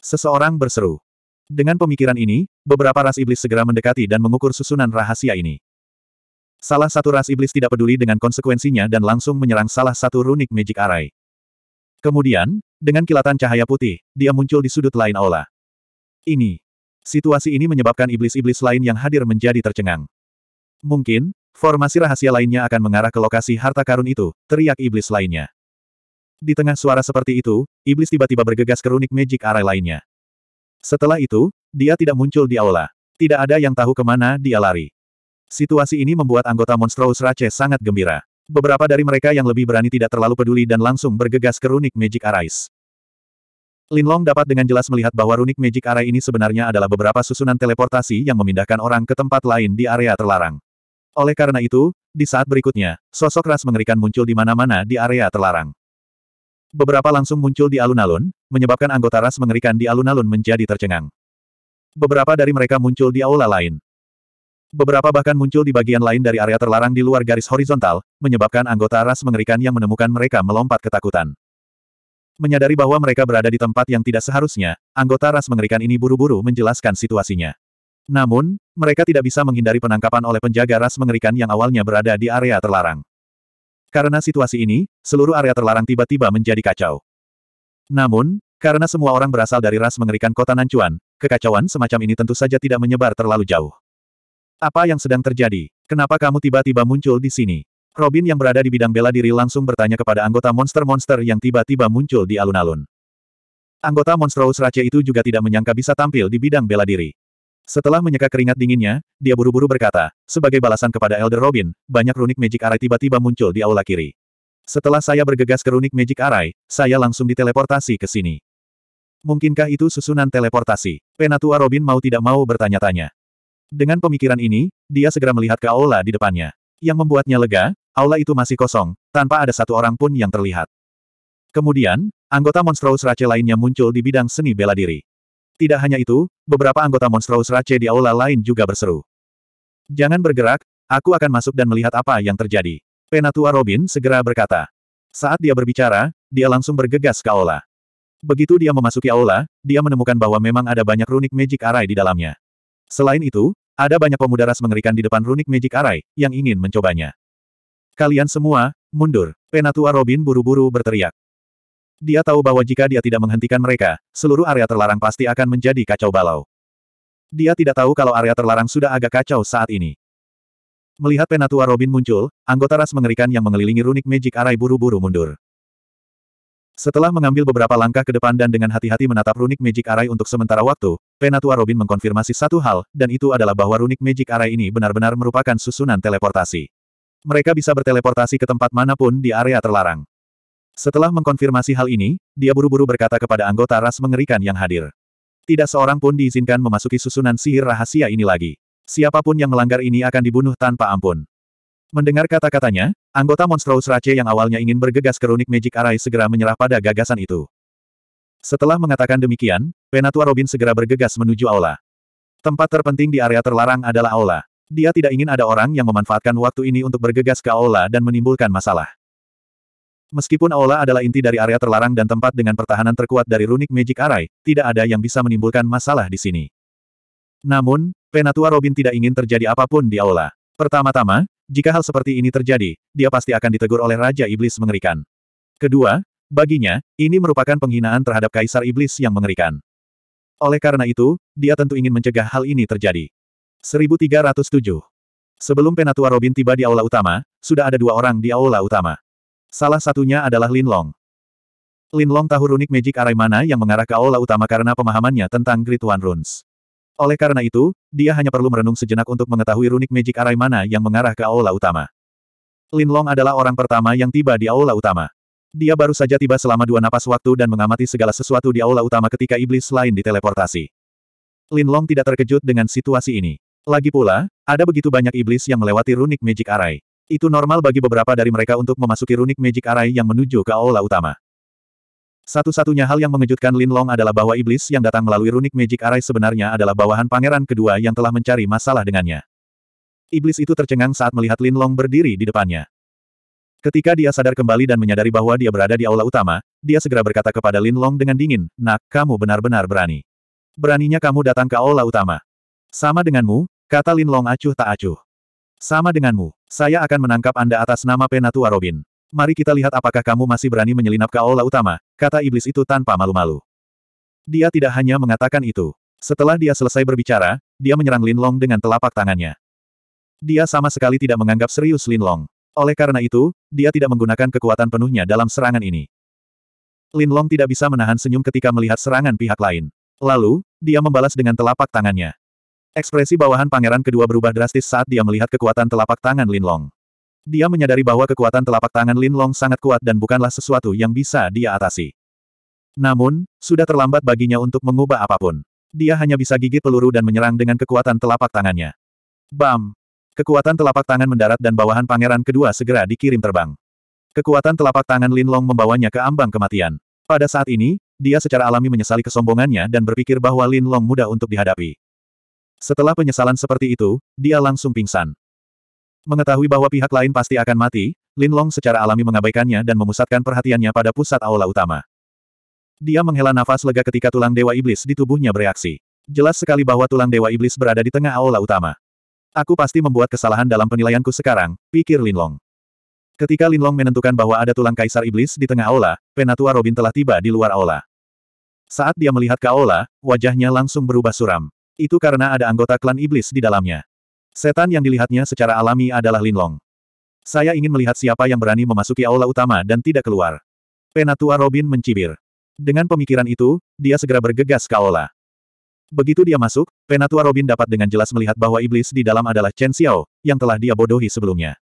Seseorang berseru. Dengan pemikiran ini, beberapa ras iblis segera mendekati dan mengukur susunan rahasia ini. Salah satu ras iblis tidak peduli dengan konsekuensinya dan langsung menyerang salah satu runik magic array. Kemudian, dengan kilatan cahaya putih, dia muncul di sudut lain aula. Ini. Situasi ini menyebabkan iblis-iblis lain yang hadir menjadi tercengang. Mungkin, formasi rahasia lainnya akan mengarah ke lokasi harta karun itu, teriak iblis lainnya. Di tengah suara seperti itu, iblis tiba-tiba bergegas ke runik magic array lainnya. Setelah itu, dia tidak muncul di aula. Tidak ada yang tahu kemana dia lari. Situasi ini membuat anggota Monstrous Race sangat gembira. Beberapa dari mereka yang lebih berani tidak terlalu peduli dan langsung bergegas ke Runik Magic Arrays. Linlong dapat dengan jelas melihat bahwa Runik Magic Array ini sebenarnya adalah beberapa susunan teleportasi yang memindahkan orang ke tempat lain di area terlarang. Oleh karena itu, di saat berikutnya, sosok ras mengerikan muncul di mana-mana di area terlarang. Beberapa langsung muncul di alun-alun, menyebabkan anggota ras mengerikan di alun-alun menjadi tercengang. Beberapa dari mereka muncul di aula lain, Beberapa bahkan muncul di bagian lain dari area terlarang di luar garis horizontal, menyebabkan anggota ras mengerikan yang menemukan mereka melompat ketakutan. Menyadari bahwa mereka berada di tempat yang tidak seharusnya, anggota ras mengerikan ini buru-buru menjelaskan situasinya. Namun, mereka tidak bisa menghindari penangkapan oleh penjaga ras mengerikan yang awalnya berada di area terlarang. Karena situasi ini, seluruh area terlarang tiba-tiba menjadi kacau. Namun, karena semua orang berasal dari ras mengerikan kota Nancuan, kekacauan semacam ini tentu saja tidak menyebar terlalu jauh. Apa yang sedang terjadi? Kenapa kamu tiba-tiba muncul di sini? Robin yang berada di bidang bela diri langsung bertanya kepada anggota monster-monster yang tiba-tiba muncul di alun-alun. Anggota Monstrous Rache itu juga tidak menyangka bisa tampil di bidang bela diri. Setelah menyeka keringat dinginnya, dia buru-buru berkata, sebagai balasan kepada Elder Robin, banyak runik magic arai tiba-tiba muncul di aula kiri. Setelah saya bergegas ke runik magic arai, saya langsung diteleportasi ke sini. Mungkinkah itu susunan teleportasi? Penatua Robin mau tidak mau bertanya-tanya. Dengan pemikiran ini, dia segera melihat ke aula di depannya. Yang membuatnya lega, aula itu masih kosong, tanpa ada satu orang pun yang terlihat. Kemudian, anggota Monstrous Race lainnya muncul di bidang seni bela diri. Tidak hanya itu, beberapa anggota Monstrous Race di aula lain juga berseru. Jangan bergerak, aku akan masuk dan melihat apa yang terjadi. Penatua Robin segera berkata. Saat dia berbicara, dia langsung bergegas ke aula. Begitu dia memasuki aula, dia menemukan bahwa memang ada banyak runik magic array di dalamnya. Selain itu, ada banyak pemuda ras mengerikan di depan runik Magic Array, yang ingin mencobanya. Kalian semua, mundur. Penatua Robin buru-buru berteriak. Dia tahu bahwa jika dia tidak menghentikan mereka, seluruh area terlarang pasti akan menjadi kacau balau. Dia tidak tahu kalau area terlarang sudah agak kacau saat ini. Melihat Penatua Robin muncul, anggota ras mengerikan yang mengelilingi runik Magic Array buru-buru mundur. Setelah mengambil beberapa langkah ke depan dan dengan hati-hati menatap runik Magic Array untuk sementara waktu, Penatua Robin mengkonfirmasi satu hal, dan itu adalah bahwa runik Magic Array ini benar-benar merupakan susunan teleportasi. Mereka bisa berteleportasi ke tempat manapun di area terlarang. Setelah mengkonfirmasi hal ini, dia buru-buru berkata kepada anggota ras mengerikan yang hadir. Tidak seorang pun diizinkan memasuki susunan sihir rahasia ini lagi. Siapapun yang melanggar ini akan dibunuh tanpa ampun. Mendengar kata-katanya, anggota Monstrous Rache yang awalnya ingin bergegas ke Runic Magic Array segera menyerah pada gagasan itu. Setelah mengatakan demikian, Penatua Robin segera bergegas menuju aula. Tempat terpenting di area terlarang adalah aula. Dia tidak ingin ada orang yang memanfaatkan waktu ini untuk bergegas ke aula dan menimbulkan masalah. Meskipun aula adalah inti dari area terlarang dan tempat dengan pertahanan terkuat dari Runic Magic Array, tidak ada yang bisa menimbulkan masalah di sini. Namun, Penatua Robin tidak ingin terjadi apapun di aula. Pertama-tama, jika hal seperti ini terjadi, dia pasti akan ditegur oleh Raja Iblis mengerikan. Kedua, baginya, ini merupakan penghinaan terhadap Kaisar Iblis yang mengerikan. Oleh karena itu, dia tentu ingin mencegah hal ini terjadi. 1307. Sebelum Penatua Robin tiba di aula utama, sudah ada dua orang di aula utama. Salah satunya adalah Lin Long. Lin Long tahu runik Magic arai mana yang mengarah ke aula utama karena pemahamannya tentang Great One Runes. Oleh karena itu, dia hanya perlu merenung sejenak untuk mengetahui runik magic arai mana yang mengarah ke aula utama. Lin Long adalah orang pertama yang tiba di aula utama. Dia baru saja tiba selama dua napas waktu dan mengamati segala sesuatu di aula utama ketika iblis lain diteleportasi. Lin Long tidak terkejut dengan situasi ini. Lagi pula, ada begitu banyak iblis yang melewati runik magic arai. Itu normal bagi beberapa dari mereka untuk memasuki runik magic arai yang menuju ke aula utama. Satu-satunya hal yang mengejutkan Lin Long adalah bahwa iblis yang datang melalui runik Magic Array sebenarnya adalah bawahan pangeran kedua yang telah mencari masalah dengannya. Iblis itu tercengang saat melihat Lin Long berdiri di depannya. Ketika dia sadar kembali dan menyadari bahwa dia berada di aula utama, dia segera berkata kepada Lin Long dengan dingin, Nak, kamu benar-benar berani. Beraninya kamu datang ke aula utama. Sama denganmu, kata Lin Long acuh tak acuh. Sama denganmu, saya akan menangkap Anda atas nama Penatua Robin. Mari kita lihat apakah kamu masih berani menyelinap ke aula utama, kata iblis itu tanpa malu-malu. Dia tidak hanya mengatakan itu. Setelah dia selesai berbicara, dia menyerang Lin Long dengan telapak tangannya. Dia sama sekali tidak menganggap serius Lin Long. Oleh karena itu, dia tidak menggunakan kekuatan penuhnya dalam serangan ini. Lin Long tidak bisa menahan senyum ketika melihat serangan pihak lain. Lalu, dia membalas dengan telapak tangannya. Ekspresi bawahan pangeran kedua berubah drastis saat dia melihat kekuatan telapak tangan Lin Long. Dia menyadari bahwa kekuatan telapak tangan Lin Long sangat kuat dan bukanlah sesuatu yang bisa dia atasi. Namun, sudah terlambat baginya untuk mengubah apapun. Dia hanya bisa gigit peluru dan menyerang dengan kekuatan telapak tangannya. Bam! Kekuatan telapak tangan mendarat dan bawahan pangeran kedua segera dikirim terbang. Kekuatan telapak tangan Lin Long membawanya ke ambang kematian. Pada saat ini, dia secara alami menyesali kesombongannya dan berpikir bahwa Lin Long mudah untuk dihadapi. Setelah penyesalan seperti itu, dia langsung pingsan. Mengetahui bahwa pihak lain pasti akan mati, Lin Long secara alami mengabaikannya dan memusatkan perhatiannya pada pusat aula utama. Dia menghela nafas lega ketika tulang dewa iblis di tubuhnya bereaksi. Jelas sekali bahwa tulang dewa iblis berada di tengah aula utama. Aku pasti membuat kesalahan dalam penilaianku sekarang, pikir Lin Long. Ketika Lin Long menentukan bahwa ada tulang kaisar iblis di tengah aula, Penatua Robin telah tiba di luar aula. Saat dia melihat ke aula, wajahnya langsung berubah suram. Itu karena ada anggota klan iblis di dalamnya. Setan yang dilihatnya secara alami adalah Linlong. Saya ingin melihat siapa yang berani memasuki aula utama dan tidak keluar. Penatua Robin mencibir. Dengan pemikiran itu, dia segera bergegas ke aula. Begitu dia masuk, Penatua Robin dapat dengan jelas melihat bahwa iblis di dalam adalah Chen Xiao, yang telah dia bodohi sebelumnya.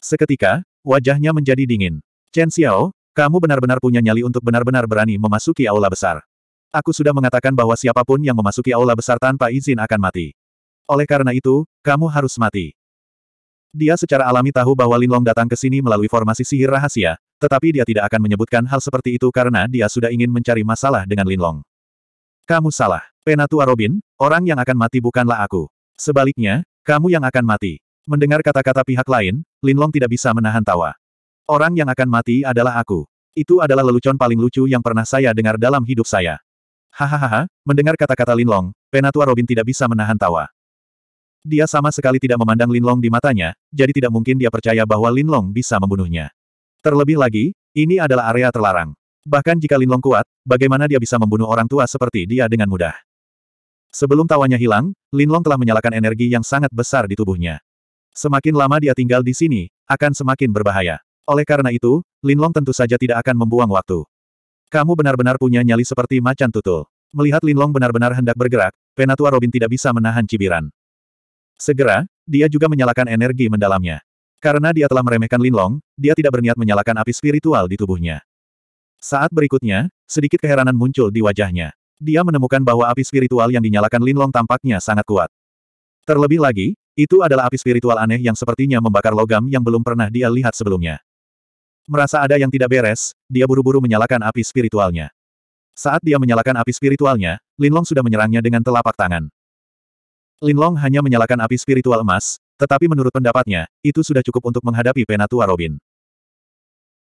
Seketika, wajahnya menjadi dingin. Chen Xiao, kamu benar-benar punya nyali untuk benar-benar berani memasuki aula besar. Aku sudah mengatakan bahwa siapapun yang memasuki aula besar tanpa izin akan mati. Oleh karena itu, kamu harus mati. Dia secara alami tahu bahwa Linlong datang ke sini melalui formasi sihir rahasia, tetapi dia tidak akan menyebutkan hal seperti itu karena dia sudah ingin mencari masalah dengan Linlong. Kamu salah. Penatua Robin, orang yang akan mati bukanlah aku. Sebaliknya, kamu yang akan mati. Mendengar kata-kata pihak lain, Linlong tidak bisa menahan tawa. Orang yang akan mati adalah aku. Itu adalah lelucon paling lucu yang pernah saya dengar dalam hidup saya. Hahaha, mendengar kata-kata Linlong, Penatua Robin tidak bisa menahan tawa. Dia sama sekali tidak memandang Linlong di matanya, jadi tidak mungkin dia percaya bahwa Linlong bisa membunuhnya. Terlebih lagi, ini adalah area terlarang. Bahkan jika Linlong kuat, bagaimana dia bisa membunuh orang tua seperti dia dengan mudah? Sebelum tawanya hilang, Linlong telah menyalakan energi yang sangat besar di tubuhnya. Semakin lama dia tinggal di sini, akan semakin berbahaya. Oleh karena itu, Linlong tentu saja tidak akan membuang waktu. Kamu benar-benar punya nyali seperti macan tutul. Melihat Linlong benar-benar hendak bergerak, Penatua Robin tidak bisa menahan cibiran. Segera, dia juga menyalakan energi mendalamnya. Karena dia telah meremehkan Linlong, dia tidak berniat menyalakan api spiritual di tubuhnya. Saat berikutnya, sedikit keheranan muncul di wajahnya. Dia menemukan bahwa api spiritual yang dinyalakan Linlong tampaknya sangat kuat. Terlebih lagi, itu adalah api spiritual aneh yang sepertinya membakar logam yang belum pernah dia lihat sebelumnya. Merasa ada yang tidak beres, dia buru-buru menyalakan api spiritualnya. Saat dia menyalakan api spiritualnya, Linlong sudah menyerangnya dengan telapak tangan. Long hanya menyalakan api spiritual emas, tetapi menurut pendapatnya, itu sudah cukup untuk menghadapi Penatua Robin.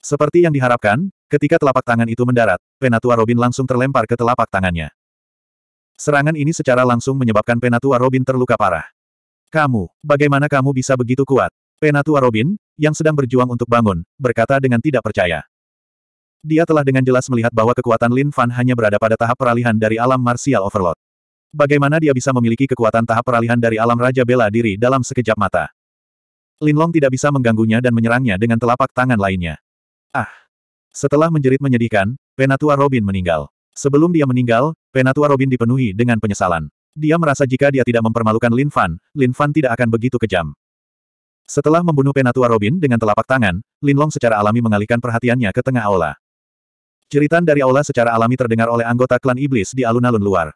Seperti yang diharapkan, ketika telapak tangan itu mendarat, Penatua Robin langsung terlempar ke telapak tangannya. Serangan ini secara langsung menyebabkan Penatua Robin terluka parah. Kamu, bagaimana kamu bisa begitu kuat? Penatua Robin, yang sedang berjuang untuk bangun, berkata dengan tidak percaya. Dia telah dengan jelas melihat bahwa kekuatan Lin Fan hanya berada pada tahap peralihan dari alam martial overload. Bagaimana dia bisa memiliki kekuatan tahap peralihan dari alam Raja Bela Diri dalam sekejap mata? Linlong tidak bisa mengganggunya dan menyerangnya dengan telapak tangan lainnya. Ah! Setelah menjerit menyedihkan, Penatua Robin meninggal. Sebelum dia meninggal, Penatua Robin dipenuhi dengan penyesalan. Dia merasa jika dia tidak mempermalukan Lin Fan, Lin Fan tidak akan begitu kejam. Setelah membunuh Penatua Robin dengan telapak tangan, Linlong secara alami mengalihkan perhatiannya ke tengah aula. Ceritan dari aula secara alami terdengar oleh anggota klan iblis di alun-alun luar.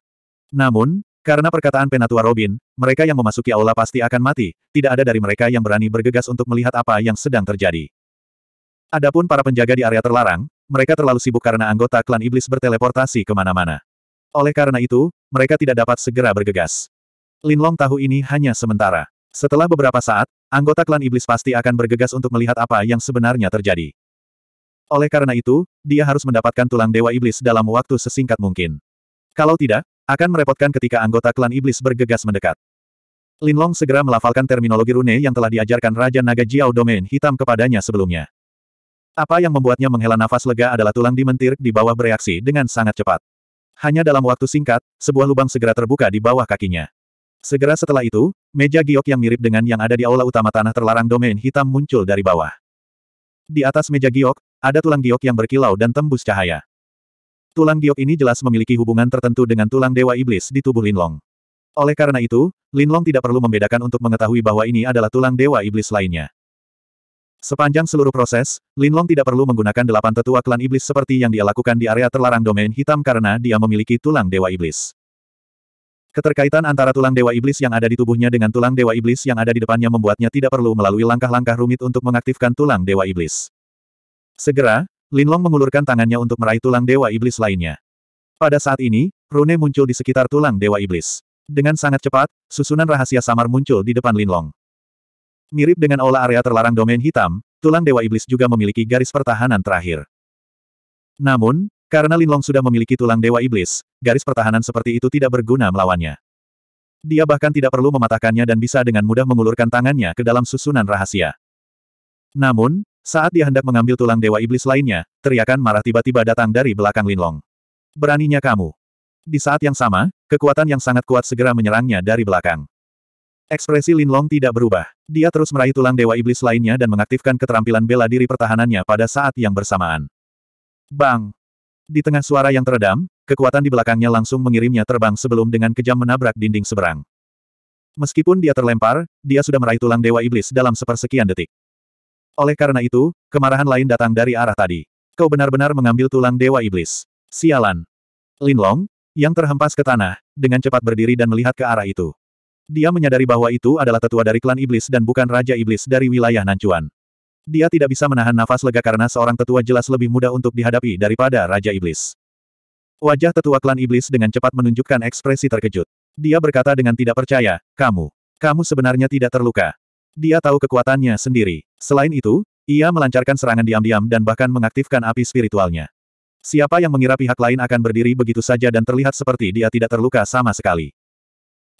Namun, karena perkataan Penatua Robin, mereka yang memasuki aula pasti akan mati, tidak ada dari mereka yang berani bergegas untuk melihat apa yang sedang terjadi. Adapun para penjaga di area terlarang, mereka terlalu sibuk karena anggota klan iblis berteleportasi kemana-mana. Oleh karena itu, mereka tidak dapat segera bergegas. Linlong tahu ini hanya sementara. Setelah beberapa saat, anggota klan iblis pasti akan bergegas untuk melihat apa yang sebenarnya terjadi. Oleh karena itu, dia harus mendapatkan tulang dewa iblis dalam waktu sesingkat mungkin. Kalau tidak, akan merepotkan ketika anggota klan iblis bergegas mendekat. Linlong segera melafalkan terminologi rune yang telah diajarkan Raja Naga Jiao Domain Hitam kepadanya sebelumnya. Apa yang membuatnya menghela nafas lega adalah tulang dimentir di bawah bereaksi dengan sangat cepat. Hanya dalam waktu singkat, sebuah lubang segera terbuka di bawah kakinya. Segera setelah itu, meja giok yang mirip dengan yang ada di aula utama tanah terlarang domain hitam muncul dari bawah. Di atas meja giok, ada tulang giok yang berkilau dan tembus cahaya. Tulang giok ini jelas memiliki hubungan tertentu dengan tulang dewa iblis di tubuh Linlong. Oleh karena itu, Linlong tidak perlu membedakan untuk mengetahui bahwa ini adalah tulang dewa iblis lainnya. Sepanjang seluruh proses, Linlong tidak perlu menggunakan delapan tetua klan iblis seperti yang dia lakukan di area terlarang domain hitam karena dia memiliki tulang dewa iblis. Keterkaitan antara tulang dewa iblis yang ada di tubuhnya dengan tulang dewa iblis yang ada di depannya membuatnya tidak perlu melalui langkah-langkah rumit untuk mengaktifkan tulang dewa iblis. Segera, Linlong mengulurkan tangannya untuk meraih tulang Dewa Iblis lainnya. Pada saat ini, rune muncul di sekitar tulang Dewa Iblis. Dengan sangat cepat, susunan rahasia samar muncul di depan Linlong. Mirip dengan olah area terlarang domain hitam, tulang Dewa Iblis juga memiliki garis pertahanan terakhir. Namun, karena Linlong sudah memiliki tulang Dewa Iblis, garis pertahanan seperti itu tidak berguna melawannya. Dia bahkan tidak perlu mematahkannya dan bisa dengan mudah mengulurkan tangannya ke dalam susunan rahasia. Namun, saat dia hendak mengambil tulang dewa iblis lainnya, teriakan marah tiba-tiba datang dari belakang Linlong. Beraninya kamu. Di saat yang sama, kekuatan yang sangat kuat segera menyerangnya dari belakang. Ekspresi Linlong tidak berubah. Dia terus meraih tulang dewa iblis lainnya dan mengaktifkan keterampilan bela diri pertahanannya pada saat yang bersamaan. Bang! Di tengah suara yang teredam, kekuatan di belakangnya langsung mengirimnya terbang sebelum dengan kejam menabrak dinding seberang. Meskipun dia terlempar, dia sudah meraih tulang dewa iblis dalam sepersekian detik. Oleh karena itu, kemarahan lain datang dari arah tadi. Kau benar-benar mengambil tulang Dewa Iblis. Sialan. Linlong, yang terhempas ke tanah, dengan cepat berdiri dan melihat ke arah itu. Dia menyadari bahwa itu adalah tetua dari klan Iblis dan bukan Raja Iblis dari wilayah Nancuan. Dia tidak bisa menahan nafas lega karena seorang tetua jelas lebih mudah untuk dihadapi daripada Raja Iblis. Wajah tetua klan Iblis dengan cepat menunjukkan ekspresi terkejut. Dia berkata dengan tidak percaya, kamu, kamu sebenarnya tidak terluka. Dia tahu kekuatannya sendiri. Selain itu, ia melancarkan serangan diam-diam dan bahkan mengaktifkan api spiritualnya. Siapa yang mengira pihak lain akan berdiri begitu saja dan terlihat seperti dia tidak terluka sama sekali.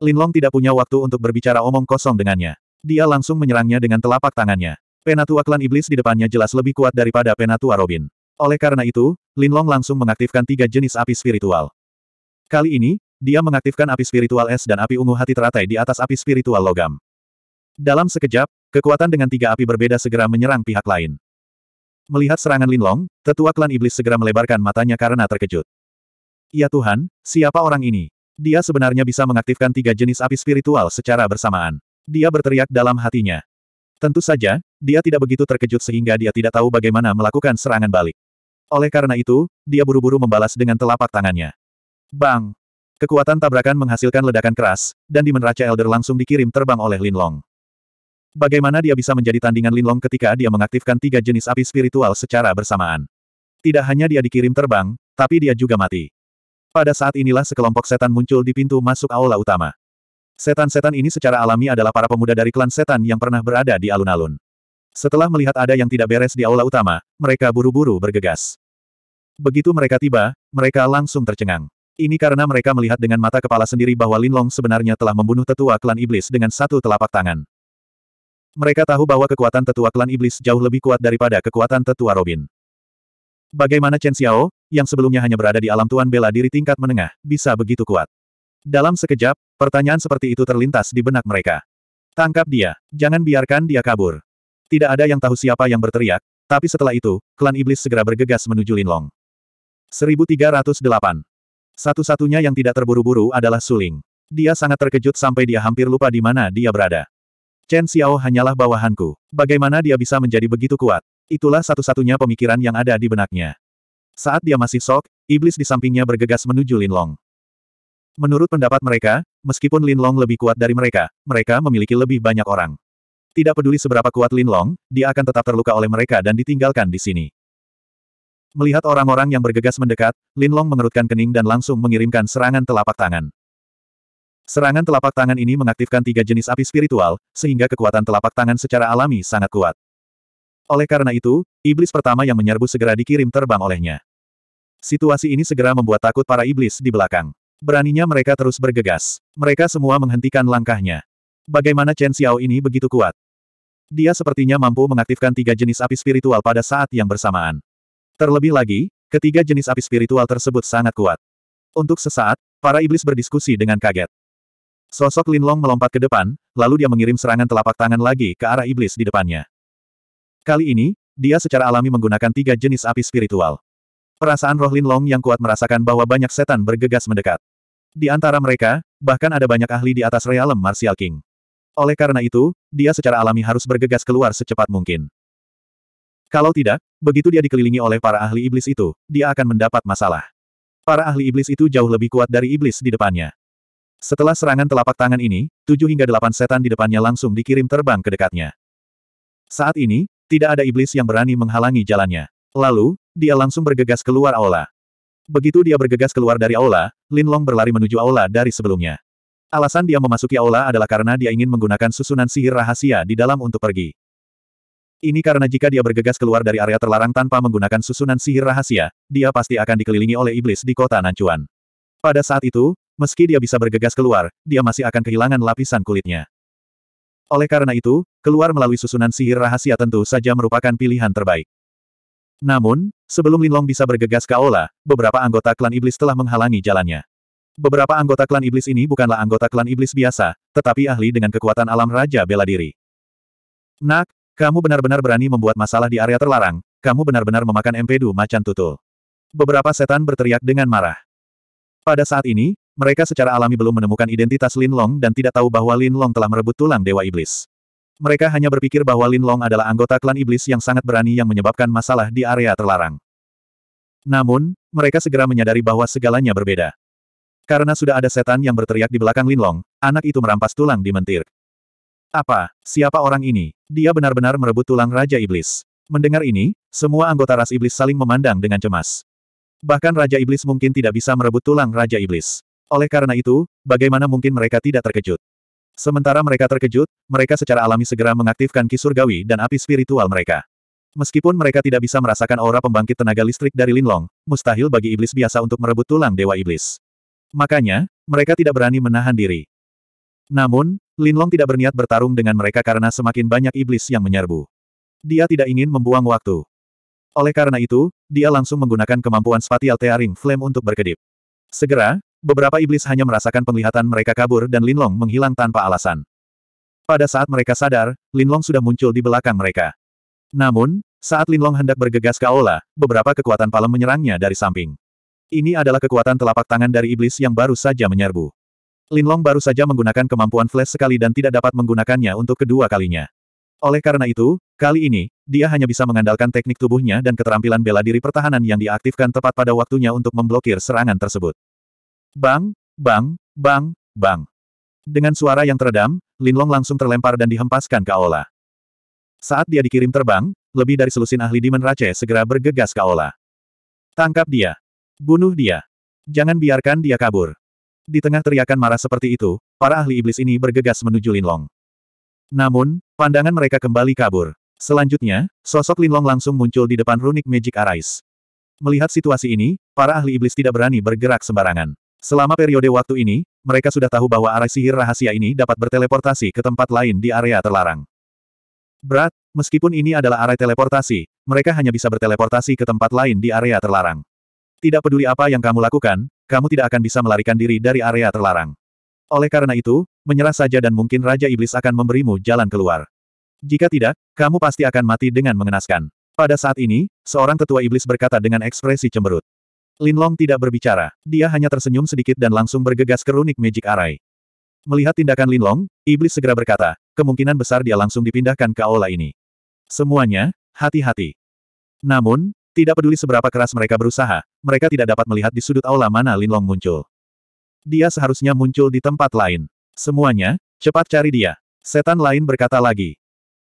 Linlong tidak punya waktu untuk berbicara omong kosong dengannya. Dia langsung menyerangnya dengan telapak tangannya. Penatua klan iblis di depannya jelas lebih kuat daripada penatua Robin. Oleh karena itu, Linlong langsung mengaktifkan tiga jenis api spiritual. Kali ini, dia mengaktifkan api spiritual es dan api ungu hati teratai di atas api spiritual logam. Dalam sekejap, kekuatan dengan tiga api berbeda segera menyerang pihak lain. Melihat serangan Linlong, tetua klan iblis segera melebarkan matanya karena terkejut. Ya Tuhan, siapa orang ini? Dia sebenarnya bisa mengaktifkan tiga jenis api spiritual secara bersamaan. Dia berteriak dalam hatinya. Tentu saja, dia tidak begitu terkejut sehingga dia tidak tahu bagaimana melakukan serangan balik. Oleh karena itu, dia buru-buru membalas dengan telapak tangannya. Bang! Kekuatan tabrakan menghasilkan ledakan keras, dan di meneraca Elder langsung dikirim terbang oleh Linlong. Bagaimana dia bisa menjadi tandingan Linlong ketika dia mengaktifkan tiga jenis api spiritual secara bersamaan? Tidak hanya dia dikirim terbang, tapi dia juga mati. Pada saat inilah sekelompok setan muncul di pintu masuk aula utama. Setan-setan ini secara alami adalah para pemuda dari klan setan yang pernah berada di alun-alun. Setelah melihat ada yang tidak beres di aula utama, mereka buru-buru bergegas. Begitu mereka tiba, mereka langsung tercengang. Ini karena mereka melihat dengan mata kepala sendiri bahwa Linlong sebenarnya telah membunuh tetua klan iblis dengan satu telapak tangan. Mereka tahu bahwa kekuatan tetua klan iblis jauh lebih kuat daripada kekuatan tetua Robin. Bagaimana Chen Xiao, yang sebelumnya hanya berada di alam tuan bela diri tingkat menengah, bisa begitu kuat? Dalam sekejap, pertanyaan seperti itu terlintas di benak mereka. Tangkap dia, jangan biarkan dia kabur. Tidak ada yang tahu siapa yang berteriak, tapi setelah itu, klan iblis segera bergegas menuju Linlong. 1308. Satu-satunya yang tidak terburu-buru adalah Suling. Dia sangat terkejut sampai dia hampir lupa di mana dia berada. Chen Xiao hanyalah bawahanku. Bagaimana dia bisa menjadi begitu kuat? Itulah satu-satunya pemikiran yang ada di benaknya. Saat dia masih sok, iblis di sampingnya bergegas menuju Lin Long. Menurut pendapat mereka, meskipun Lin Long lebih kuat dari mereka, mereka memiliki lebih banyak orang. Tidak peduli seberapa kuat Lin Long, dia akan tetap terluka oleh mereka dan ditinggalkan di sini. Melihat orang-orang yang bergegas mendekat, Lin Long mengerutkan kening dan langsung mengirimkan serangan telapak tangan. Serangan telapak tangan ini mengaktifkan tiga jenis api spiritual, sehingga kekuatan telapak tangan secara alami sangat kuat. Oleh karena itu, iblis pertama yang menyerbu segera dikirim terbang olehnya. Situasi ini segera membuat takut para iblis di belakang. Beraninya mereka terus bergegas. Mereka semua menghentikan langkahnya. Bagaimana Chen Xiao ini begitu kuat? Dia sepertinya mampu mengaktifkan tiga jenis api spiritual pada saat yang bersamaan. Terlebih lagi, ketiga jenis api spiritual tersebut sangat kuat. Untuk sesaat, para iblis berdiskusi dengan kaget. Sosok Lin Long melompat ke depan, lalu dia mengirim serangan telapak tangan lagi ke arah iblis di depannya. Kali ini, dia secara alami menggunakan tiga jenis api spiritual. Perasaan roh Lin Long yang kuat merasakan bahwa banyak setan bergegas mendekat. Di antara mereka, bahkan ada banyak ahli di atas realem Martial King. Oleh karena itu, dia secara alami harus bergegas keluar secepat mungkin. Kalau tidak, begitu dia dikelilingi oleh para ahli iblis itu, dia akan mendapat masalah. Para ahli iblis itu jauh lebih kuat dari iblis di depannya. Setelah serangan telapak tangan ini, tujuh hingga delapan setan di depannya langsung dikirim terbang ke dekatnya. Saat ini, tidak ada iblis yang berani menghalangi jalannya. Lalu, dia langsung bergegas keluar aula. Begitu dia bergegas keluar dari aula, Lin Long berlari menuju aula dari sebelumnya. Alasan dia memasuki aula adalah karena dia ingin menggunakan susunan sihir rahasia di dalam untuk pergi. Ini karena jika dia bergegas keluar dari area terlarang tanpa menggunakan susunan sihir rahasia, dia pasti akan dikelilingi oleh iblis di kota Nancuan. Pada saat itu, Meski dia bisa bergegas keluar, dia masih akan kehilangan lapisan kulitnya. Oleh karena itu, keluar melalui susunan sihir rahasia tentu saja merupakan pilihan terbaik. Namun, sebelum Linlong bisa bergegas ke Aula, beberapa anggota klan iblis telah menghalangi jalannya. Beberapa anggota klan iblis ini bukanlah anggota klan iblis biasa, tetapi ahli dengan kekuatan alam raja bela diri. Nak, kamu benar-benar berani membuat masalah di area terlarang, kamu benar-benar memakan empedu macan tutul. Beberapa setan berteriak dengan marah. Pada saat ini, mereka secara alami belum menemukan identitas Lin Long dan tidak tahu bahwa Lin Long telah merebut tulang Dewa Iblis. Mereka hanya berpikir bahwa Lin Long adalah anggota klan Iblis yang sangat berani yang menyebabkan masalah di area terlarang. Namun, mereka segera menyadari bahwa segalanya berbeda. Karena sudah ada setan yang berteriak di belakang Lin Long, anak itu merampas tulang di mentir. Apa? Siapa orang ini? Dia benar-benar merebut tulang Raja Iblis. Mendengar ini, semua anggota ras Iblis saling memandang dengan cemas. Bahkan Raja Iblis mungkin tidak bisa merebut tulang Raja Iblis. Oleh karena itu, bagaimana mungkin mereka tidak terkejut? Sementara mereka terkejut, mereka secara alami segera mengaktifkan ki surgawi dan api spiritual mereka. Meskipun mereka tidak bisa merasakan aura pembangkit tenaga listrik dari Linlong, mustahil bagi iblis biasa untuk merebut tulang dewa iblis. Makanya, mereka tidak berani menahan diri. Namun, Linlong tidak berniat bertarung dengan mereka karena semakin banyak iblis yang menyerbu. Dia tidak ingin membuang waktu. Oleh karena itu, dia langsung menggunakan kemampuan spatial Tearing Flame untuk berkedip. Segera, Beberapa iblis hanya merasakan penglihatan mereka kabur dan Linlong menghilang tanpa alasan. Pada saat mereka sadar, Linlong sudah muncul di belakang mereka. Namun, saat Linlong hendak bergegas ke aula, beberapa kekuatan palem menyerangnya dari samping. Ini adalah kekuatan telapak tangan dari iblis yang baru saja menyerbu. Linlong baru saja menggunakan kemampuan flash sekali dan tidak dapat menggunakannya untuk kedua kalinya. Oleh karena itu, kali ini, dia hanya bisa mengandalkan teknik tubuhnya dan keterampilan bela diri pertahanan yang diaktifkan tepat pada waktunya untuk memblokir serangan tersebut. Bang, bang, bang, bang. Dengan suara yang teredam, Linlong langsung terlempar dan dihempaskan ke Aula. Saat dia dikirim terbang, lebih dari selusin ahli Demon Race segera bergegas ke Aula. Tangkap dia. Bunuh dia. Jangan biarkan dia kabur. Di tengah teriakan marah seperti itu, para ahli iblis ini bergegas menuju Linlong. Namun, pandangan mereka kembali kabur. Selanjutnya, sosok Linlong langsung muncul di depan runik Magic Arise. Melihat situasi ini, para ahli iblis tidak berani bergerak sembarangan. Selama periode waktu ini, mereka sudah tahu bahwa arah sihir rahasia ini dapat berteleportasi ke tempat lain di area terlarang. Berat, meskipun ini adalah arah teleportasi, mereka hanya bisa berteleportasi ke tempat lain di area terlarang. Tidak peduli apa yang kamu lakukan, kamu tidak akan bisa melarikan diri dari area terlarang. Oleh karena itu, menyerah saja dan mungkin Raja Iblis akan memberimu jalan keluar. Jika tidak, kamu pasti akan mati dengan mengenaskan. Pada saat ini, seorang tetua iblis berkata dengan ekspresi cemberut. Linlong tidak berbicara. Dia hanya tersenyum sedikit dan langsung bergegas ke runik Magic Array. Melihat tindakan Linlong, iblis segera berkata, kemungkinan besar dia langsung dipindahkan ke aula ini. Semuanya, hati-hati. Namun, tidak peduli seberapa keras mereka berusaha, mereka tidak dapat melihat di sudut aula mana Linlong muncul. Dia seharusnya muncul di tempat lain. Semuanya, cepat cari dia. Setan lain berkata lagi.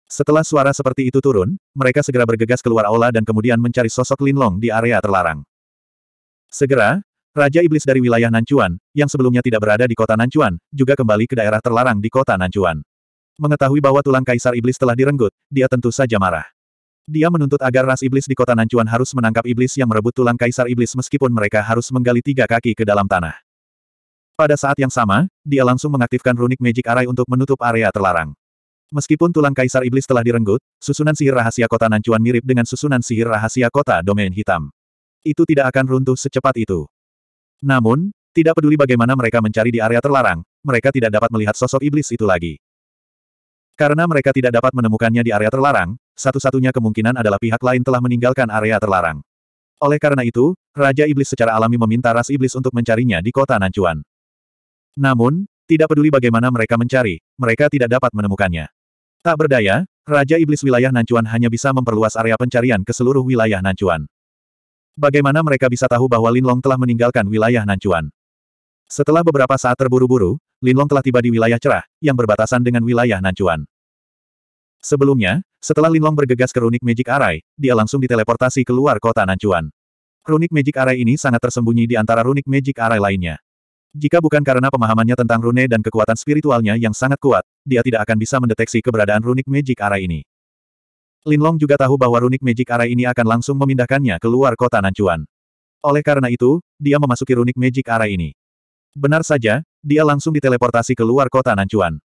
Setelah suara seperti itu turun, mereka segera bergegas keluar aula dan kemudian mencari sosok Linlong di area terlarang. Segera, Raja Iblis dari wilayah Nancuan, yang sebelumnya tidak berada di kota Nancuan, juga kembali ke daerah terlarang di kota Nancuan. Mengetahui bahwa tulang kaisar iblis telah direnggut, dia tentu saja marah. Dia menuntut agar ras iblis di kota Nancuan harus menangkap iblis yang merebut tulang kaisar iblis meskipun mereka harus menggali tiga kaki ke dalam tanah. Pada saat yang sama, dia langsung mengaktifkan runik Magic Array untuk menutup area terlarang. Meskipun tulang kaisar iblis telah direnggut, susunan sihir rahasia kota Nancuan mirip dengan susunan sihir rahasia kota domain hitam itu tidak akan runtuh secepat itu. Namun, tidak peduli bagaimana mereka mencari di area terlarang, mereka tidak dapat melihat sosok iblis itu lagi. Karena mereka tidak dapat menemukannya di area terlarang, satu-satunya kemungkinan adalah pihak lain telah meninggalkan area terlarang. Oleh karena itu, Raja Iblis secara alami meminta ras iblis untuk mencarinya di kota Nancuan. Namun, tidak peduli bagaimana mereka mencari, mereka tidak dapat menemukannya. Tak berdaya, Raja Iblis wilayah Nancuan hanya bisa memperluas area pencarian ke seluruh wilayah Nancuan. Bagaimana mereka bisa tahu bahwa Linlong telah meninggalkan wilayah Nancuan? Setelah beberapa saat terburu-buru, Linlong telah tiba di wilayah cerah, yang berbatasan dengan wilayah Nancuan. Sebelumnya, setelah Linlong bergegas ke Runik Magic Array, dia langsung diteleportasi keluar kota Nancuan. Runik Magic Array ini sangat tersembunyi di antara Runik Magic Array lainnya. Jika bukan karena pemahamannya tentang rune dan kekuatan spiritualnya yang sangat kuat, dia tidak akan bisa mendeteksi keberadaan runik magic array ini. Linlong juga tahu bahwa runik Magic Array ini akan langsung memindahkannya keluar kota Nancuan. Oleh karena itu, dia memasuki runik Magic Array ini. Benar saja, dia langsung diteleportasi keluar kota Nancuan.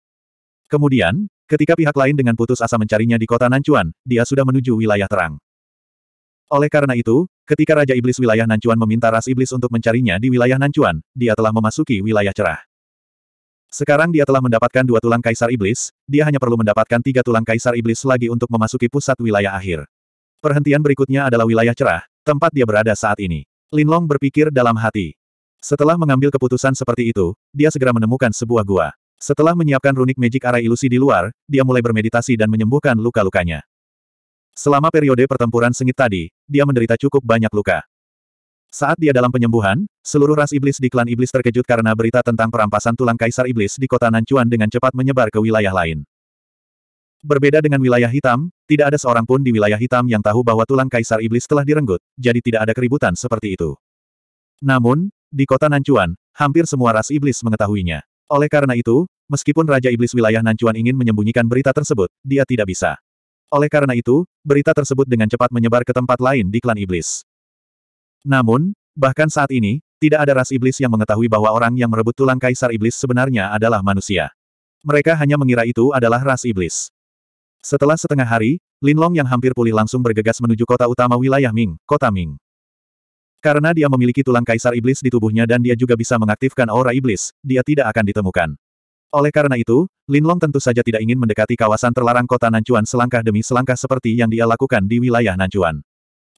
Kemudian, ketika pihak lain dengan putus asa mencarinya di kota Nancuan, dia sudah menuju wilayah terang. Oleh karena itu, ketika Raja Iblis wilayah Nancuan meminta ras iblis untuk mencarinya di wilayah Nancuan, dia telah memasuki wilayah cerah. Sekarang dia telah mendapatkan dua tulang kaisar iblis, dia hanya perlu mendapatkan tiga tulang kaisar iblis lagi untuk memasuki pusat wilayah akhir. Perhentian berikutnya adalah wilayah cerah, tempat dia berada saat ini. Linlong berpikir dalam hati. Setelah mengambil keputusan seperti itu, dia segera menemukan sebuah gua. Setelah menyiapkan runik magic arah ilusi di luar, dia mulai bermeditasi dan menyembuhkan luka-lukanya. Selama periode pertempuran sengit tadi, dia menderita cukup banyak luka. Saat dia dalam penyembuhan, seluruh ras iblis di klan iblis terkejut karena berita tentang perampasan tulang kaisar iblis di kota Nancuan dengan cepat menyebar ke wilayah lain. Berbeda dengan wilayah hitam, tidak ada seorang pun di wilayah hitam yang tahu bahwa tulang kaisar iblis telah direnggut, jadi tidak ada keributan seperti itu. Namun, di kota Nancuan, hampir semua ras iblis mengetahuinya. Oleh karena itu, meskipun Raja Iblis wilayah Nancuan ingin menyembunyikan berita tersebut, dia tidak bisa. Oleh karena itu, berita tersebut dengan cepat menyebar ke tempat lain di klan iblis. Namun, bahkan saat ini, tidak ada ras iblis yang mengetahui bahwa orang yang merebut tulang kaisar iblis sebenarnya adalah manusia. Mereka hanya mengira itu adalah ras iblis. Setelah setengah hari, Linlong yang hampir pulih langsung bergegas menuju kota utama wilayah Ming, kota Ming. Karena dia memiliki tulang kaisar iblis di tubuhnya dan dia juga bisa mengaktifkan aura iblis, dia tidak akan ditemukan. Oleh karena itu, Linlong tentu saja tidak ingin mendekati kawasan terlarang kota Nancuan selangkah demi selangkah seperti yang dia lakukan di wilayah Nancuan.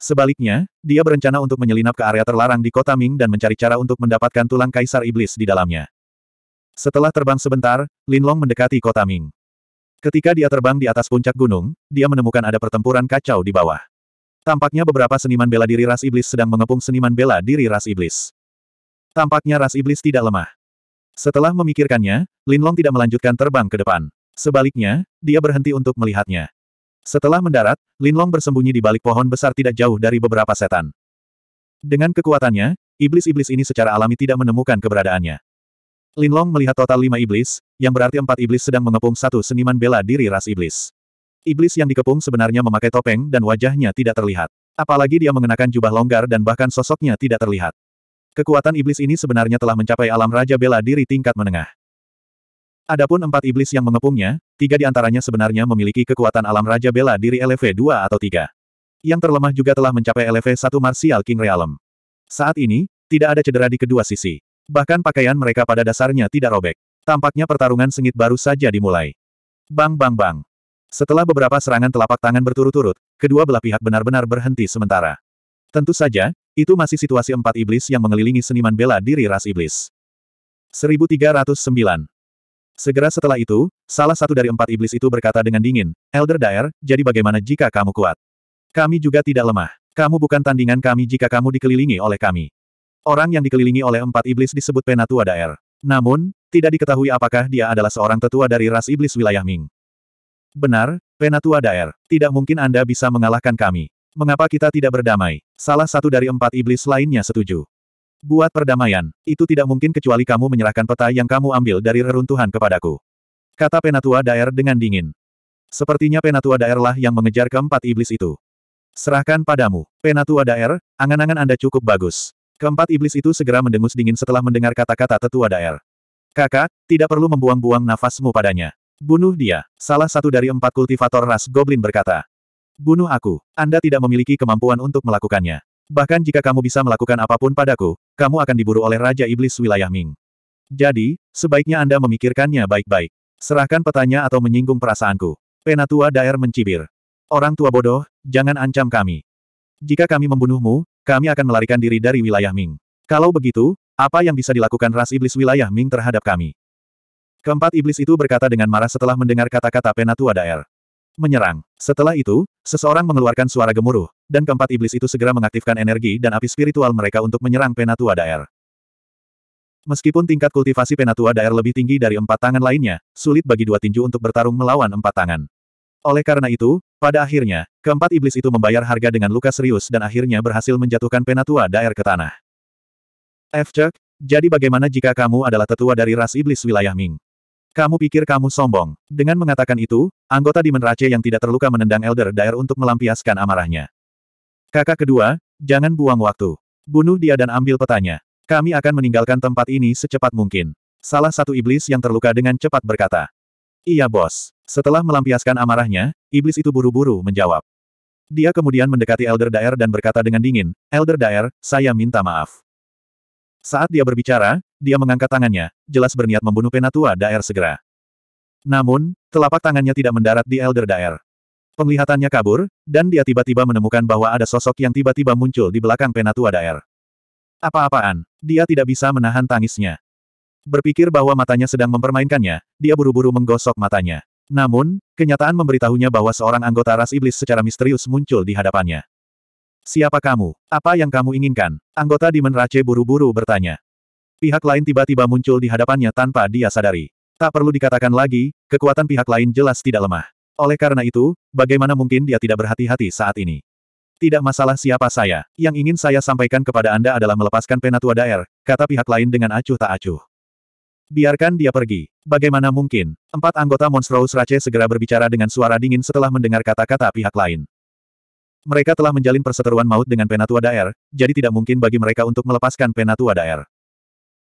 Sebaliknya, dia berencana untuk menyelinap ke area terlarang di kota Ming dan mencari cara untuk mendapatkan tulang kaisar iblis di dalamnya. Setelah terbang sebentar, Lin Long mendekati kota Ming. Ketika dia terbang di atas puncak gunung, dia menemukan ada pertempuran kacau di bawah. Tampaknya beberapa seniman bela diri ras iblis sedang mengepung seniman bela diri ras iblis. Tampaknya ras iblis tidak lemah. Setelah memikirkannya, Lin Long tidak melanjutkan terbang ke depan. Sebaliknya, dia berhenti untuk melihatnya. Setelah mendarat, Linlong bersembunyi di balik pohon besar tidak jauh dari beberapa setan. Dengan kekuatannya, iblis-iblis ini secara alami tidak menemukan keberadaannya. Linlong melihat total lima iblis, yang berarti empat iblis sedang mengepung satu seniman bela diri ras iblis. Iblis yang dikepung sebenarnya memakai topeng dan wajahnya tidak terlihat. Apalagi dia mengenakan jubah longgar dan bahkan sosoknya tidak terlihat. Kekuatan iblis ini sebenarnya telah mencapai alam raja bela diri tingkat menengah. Adapun empat iblis yang mengepungnya, tiga di antaranya sebenarnya memiliki kekuatan alam Raja Bela Diri LV2 atau 3. Yang terlemah juga telah mencapai LV1 Martial King Realm. Saat ini, tidak ada cedera di kedua sisi. Bahkan pakaian mereka pada dasarnya tidak robek. Tampaknya pertarungan sengit baru saja dimulai. Bang bang bang. Setelah beberapa serangan telapak tangan berturut-turut, kedua belah pihak benar-benar berhenti sementara. Tentu saja, itu masih situasi empat iblis yang mengelilingi seniman bela diri ras iblis. 1309 Segera setelah itu, salah satu dari empat iblis itu berkata dengan dingin, Elder Daer, jadi bagaimana jika kamu kuat? Kami juga tidak lemah. Kamu bukan tandingan kami jika kamu dikelilingi oleh kami. Orang yang dikelilingi oleh empat iblis disebut Penatua Daer. Namun, tidak diketahui apakah dia adalah seorang tetua dari ras iblis wilayah Ming. Benar, Penatua Daer. Tidak mungkin Anda bisa mengalahkan kami. Mengapa kita tidak berdamai? Salah satu dari empat iblis lainnya setuju. Buat perdamaian, itu tidak mungkin kecuali kamu menyerahkan peta yang kamu ambil dari reruntuhan kepadaku. Kata Penatua Daer dengan dingin. Sepertinya Penatua Daer lah yang mengejar keempat iblis itu. Serahkan padamu, Penatua Daer, angan-angan Anda cukup bagus. Keempat iblis itu segera mendengus dingin setelah mendengar kata-kata tetua Daer. Kakak, tidak perlu membuang-buang nafasmu padanya. Bunuh dia, salah satu dari empat kultivator ras Goblin berkata. Bunuh aku, Anda tidak memiliki kemampuan untuk melakukannya. Bahkan jika kamu bisa melakukan apapun padaku, kamu akan diburu oleh Raja Iblis wilayah Ming. Jadi, sebaiknya Anda memikirkannya baik-baik. Serahkan petanya atau menyinggung perasaanku. Penatua Daer mencibir. Orang tua bodoh, jangan ancam kami. Jika kami membunuhmu, kami akan melarikan diri dari wilayah Ming. Kalau begitu, apa yang bisa dilakukan ras iblis wilayah Ming terhadap kami? Keempat iblis itu berkata dengan marah setelah mendengar kata-kata Penatua Daer. Menyerang. Setelah itu, seseorang mengeluarkan suara gemuruh, dan keempat iblis itu segera mengaktifkan energi dan api spiritual mereka untuk menyerang Penatua Daer. Meskipun tingkat kultivasi Penatua Daer lebih tinggi dari empat tangan lainnya, sulit bagi dua tinju untuk bertarung melawan empat tangan. Oleh karena itu, pada akhirnya, keempat iblis itu membayar harga dengan luka serius dan akhirnya berhasil menjatuhkan Penatua Daer ke tanah. F. jadi bagaimana jika kamu adalah tetua dari ras iblis wilayah Ming? Kamu pikir kamu sombong? Dengan mengatakan itu, anggota di Rache yang tidak terluka menendang Elder Daer untuk melampiaskan amarahnya. Kakak kedua, jangan buang waktu. Bunuh dia dan ambil petanya. Kami akan meninggalkan tempat ini secepat mungkin. Salah satu iblis yang terluka dengan cepat berkata. Iya bos. Setelah melampiaskan amarahnya, iblis itu buru-buru menjawab. Dia kemudian mendekati Elder Daer dan berkata dengan dingin, Elder Daer, saya minta maaf. Saat dia berbicara, dia mengangkat tangannya, jelas berniat membunuh penatua Daer segera. Namun, telapak tangannya tidak mendarat di Elder Daer. Penglihatannya kabur, dan dia tiba-tiba menemukan bahwa ada sosok yang tiba-tiba muncul di belakang penatua Daer. Apa-apaan, dia tidak bisa menahan tangisnya. Berpikir bahwa matanya sedang mempermainkannya, dia buru-buru menggosok matanya. Namun, kenyataan memberitahunya bahwa seorang anggota ras iblis secara misterius muncul di hadapannya. Siapa kamu? Apa yang kamu inginkan? Anggota Demon Race buru-buru bertanya. Pihak lain tiba-tiba muncul di hadapannya tanpa dia sadari. Tak perlu dikatakan lagi, kekuatan pihak lain jelas tidak lemah. Oleh karena itu, bagaimana mungkin dia tidak berhati-hati saat ini? Tidak masalah siapa saya. Yang ingin saya sampaikan kepada Anda adalah melepaskan Penatua Daer, kata pihak lain dengan acuh tak acuh. Biarkan dia pergi. Bagaimana mungkin? Empat anggota Monstrous Rache segera berbicara dengan suara dingin setelah mendengar kata-kata pihak lain. Mereka telah menjalin perseteruan maut dengan Penatua Daer, jadi tidak mungkin bagi mereka untuk melepaskan Penatua Daer.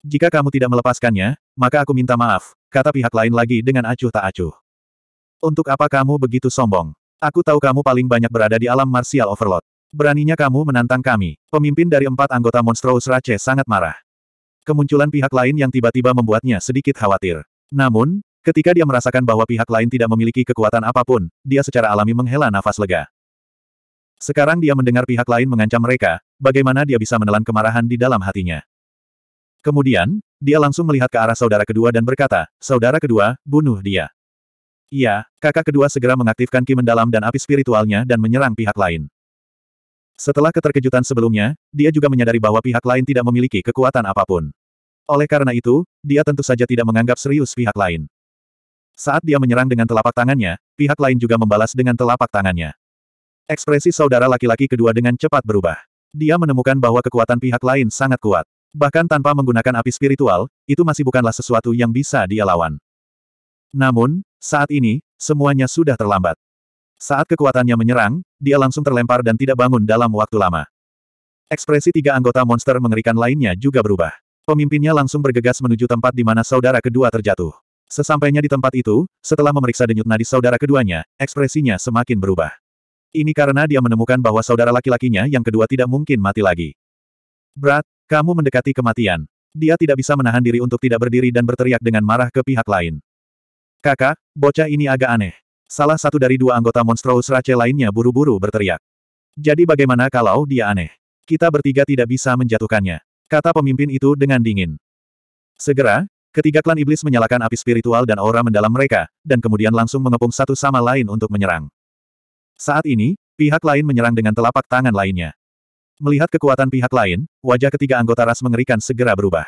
Jika kamu tidak melepaskannya, maka aku minta maaf, kata pihak lain lagi dengan acuh tak acuh. Untuk apa kamu begitu sombong? Aku tahu kamu paling banyak berada di alam martial overload. Beraninya kamu menantang kami. Pemimpin dari empat anggota Monstrous Rache sangat marah. Kemunculan pihak lain yang tiba-tiba membuatnya sedikit khawatir. Namun, ketika dia merasakan bahwa pihak lain tidak memiliki kekuatan apapun, dia secara alami menghela nafas lega. Sekarang dia mendengar pihak lain mengancam mereka, bagaimana dia bisa menelan kemarahan di dalam hatinya. Kemudian, dia langsung melihat ke arah saudara kedua dan berkata, Saudara kedua, bunuh dia. Iya, kakak kedua segera mengaktifkan ki mendalam dan api spiritualnya dan menyerang pihak lain. Setelah keterkejutan sebelumnya, dia juga menyadari bahwa pihak lain tidak memiliki kekuatan apapun. Oleh karena itu, dia tentu saja tidak menganggap serius pihak lain. Saat dia menyerang dengan telapak tangannya, pihak lain juga membalas dengan telapak tangannya. Ekspresi saudara laki-laki kedua dengan cepat berubah. Dia menemukan bahwa kekuatan pihak lain sangat kuat. Bahkan tanpa menggunakan api spiritual, itu masih bukanlah sesuatu yang bisa dia lawan. Namun, saat ini, semuanya sudah terlambat. Saat kekuatannya menyerang, dia langsung terlempar dan tidak bangun dalam waktu lama. Ekspresi tiga anggota monster mengerikan lainnya juga berubah. Pemimpinnya langsung bergegas menuju tempat di mana saudara kedua terjatuh. Sesampainya di tempat itu, setelah memeriksa denyut nadi saudara keduanya, ekspresinya semakin berubah. Ini karena dia menemukan bahwa saudara laki-lakinya yang kedua tidak mungkin mati lagi. Brat, kamu mendekati kematian. Dia tidak bisa menahan diri untuk tidak berdiri dan berteriak dengan marah ke pihak lain. Kakak, bocah ini agak aneh. Salah satu dari dua anggota Monstrous Rache lainnya buru-buru berteriak. Jadi bagaimana kalau dia aneh? Kita bertiga tidak bisa menjatuhkannya. Kata pemimpin itu dengan dingin. Segera, ketiga klan iblis menyalakan api spiritual dan aura mendalam mereka, dan kemudian langsung mengepung satu sama lain untuk menyerang. Saat ini, pihak lain menyerang dengan telapak tangan lainnya. Melihat kekuatan pihak lain, wajah ketiga anggota ras mengerikan segera berubah.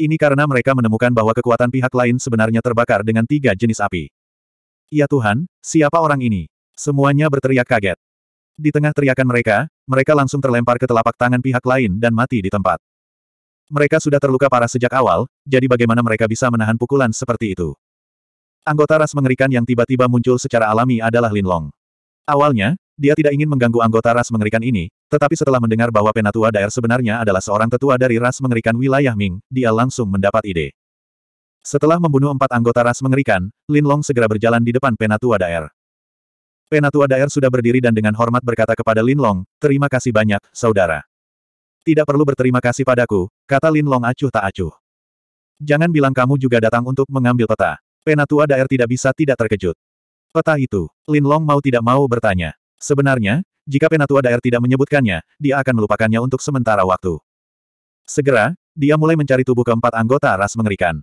Ini karena mereka menemukan bahwa kekuatan pihak lain sebenarnya terbakar dengan tiga jenis api. Ya Tuhan, siapa orang ini? Semuanya berteriak kaget. Di tengah teriakan mereka, mereka langsung terlempar ke telapak tangan pihak lain dan mati di tempat. Mereka sudah terluka parah sejak awal, jadi bagaimana mereka bisa menahan pukulan seperti itu? Anggota ras mengerikan yang tiba-tiba muncul secara alami adalah Linlong. Awalnya, dia tidak ingin mengganggu anggota ras mengerikan ini, tetapi setelah mendengar bahwa penatua daer sebenarnya adalah seorang tetua dari ras mengerikan wilayah Ming, dia langsung mendapat ide. Setelah membunuh empat anggota ras mengerikan, Lin Long segera berjalan di depan penatua daer. Penatua daer sudah berdiri dan dengan hormat berkata kepada Lin Long, terima kasih banyak, saudara. Tidak perlu berterima kasih padaku, kata Lin Long acuh tak acuh. Jangan bilang kamu juga datang untuk mengambil peta. Penatua daer tidak bisa tidak terkejut. Peta itu, Lin Long mau tidak mau bertanya. Sebenarnya, jika Penatua Daer tidak menyebutkannya, dia akan melupakannya untuk sementara waktu. Segera, dia mulai mencari tubuh keempat anggota ras mengerikan.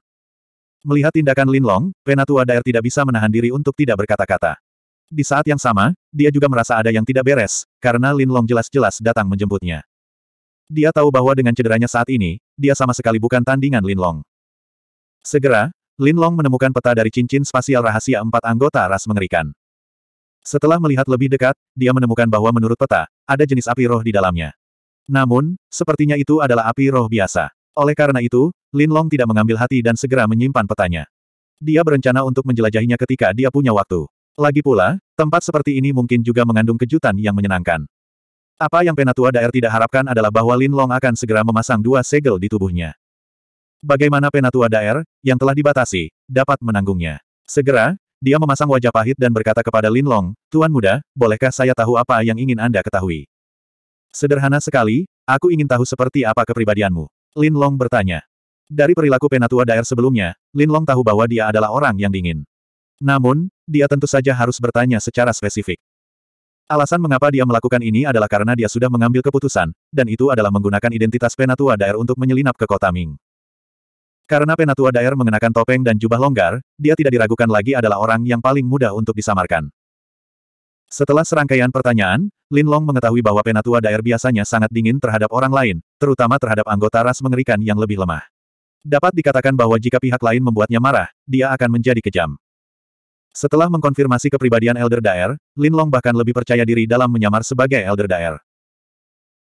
Melihat tindakan Lin Long, Penatua Daer tidak bisa menahan diri untuk tidak berkata-kata. Di saat yang sama, dia juga merasa ada yang tidak beres, karena Lin Long jelas-jelas datang menjemputnya. Dia tahu bahwa dengan cederanya saat ini, dia sama sekali bukan tandingan Lin Long. Segera, Lin Long menemukan peta dari cincin spasial rahasia empat anggota ras mengerikan. Setelah melihat lebih dekat, dia menemukan bahwa menurut peta, ada jenis api roh di dalamnya. Namun, sepertinya itu adalah api roh biasa. Oleh karena itu, Lin Long tidak mengambil hati dan segera menyimpan petanya. Dia berencana untuk menjelajahinya ketika dia punya waktu. Lagi pula, tempat seperti ini mungkin juga mengandung kejutan yang menyenangkan. Apa yang Penatua Daer tidak harapkan adalah bahwa Lin Long akan segera memasang dua segel di tubuhnya. Bagaimana Penatua Daer, yang telah dibatasi, dapat menanggungnya. Segera, dia memasang wajah pahit dan berkata kepada Lin Long, Tuan muda, bolehkah saya tahu apa yang ingin Anda ketahui? Sederhana sekali, aku ingin tahu seperti apa kepribadianmu. Lin Long bertanya. Dari perilaku penatua daer sebelumnya, Lin Long tahu bahwa dia adalah orang yang dingin. Namun, dia tentu saja harus bertanya secara spesifik. Alasan mengapa dia melakukan ini adalah karena dia sudah mengambil keputusan, dan itu adalah menggunakan identitas penatua daer untuk menyelinap ke kota Ming. Karena Penatua Daer mengenakan topeng dan jubah longgar, dia tidak diragukan lagi adalah orang yang paling mudah untuk disamarkan. Setelah serangkaian pertanyaan, Lin Long mengetahui bahwa Penatua Daer biasanya sangat dingin terhadap orang lain, terutama terhadap anggota ras mengerikan yang lebih lemah. Dapat dikatakan bahwa jika pihak lain membuatnya marah, dia akan menjadi kejam. Setelah mengkonfirmasi kepribadian Elder Daer, Lin Long bahkan lebih percaya diri dalam menyamar sebagai Elder Daer.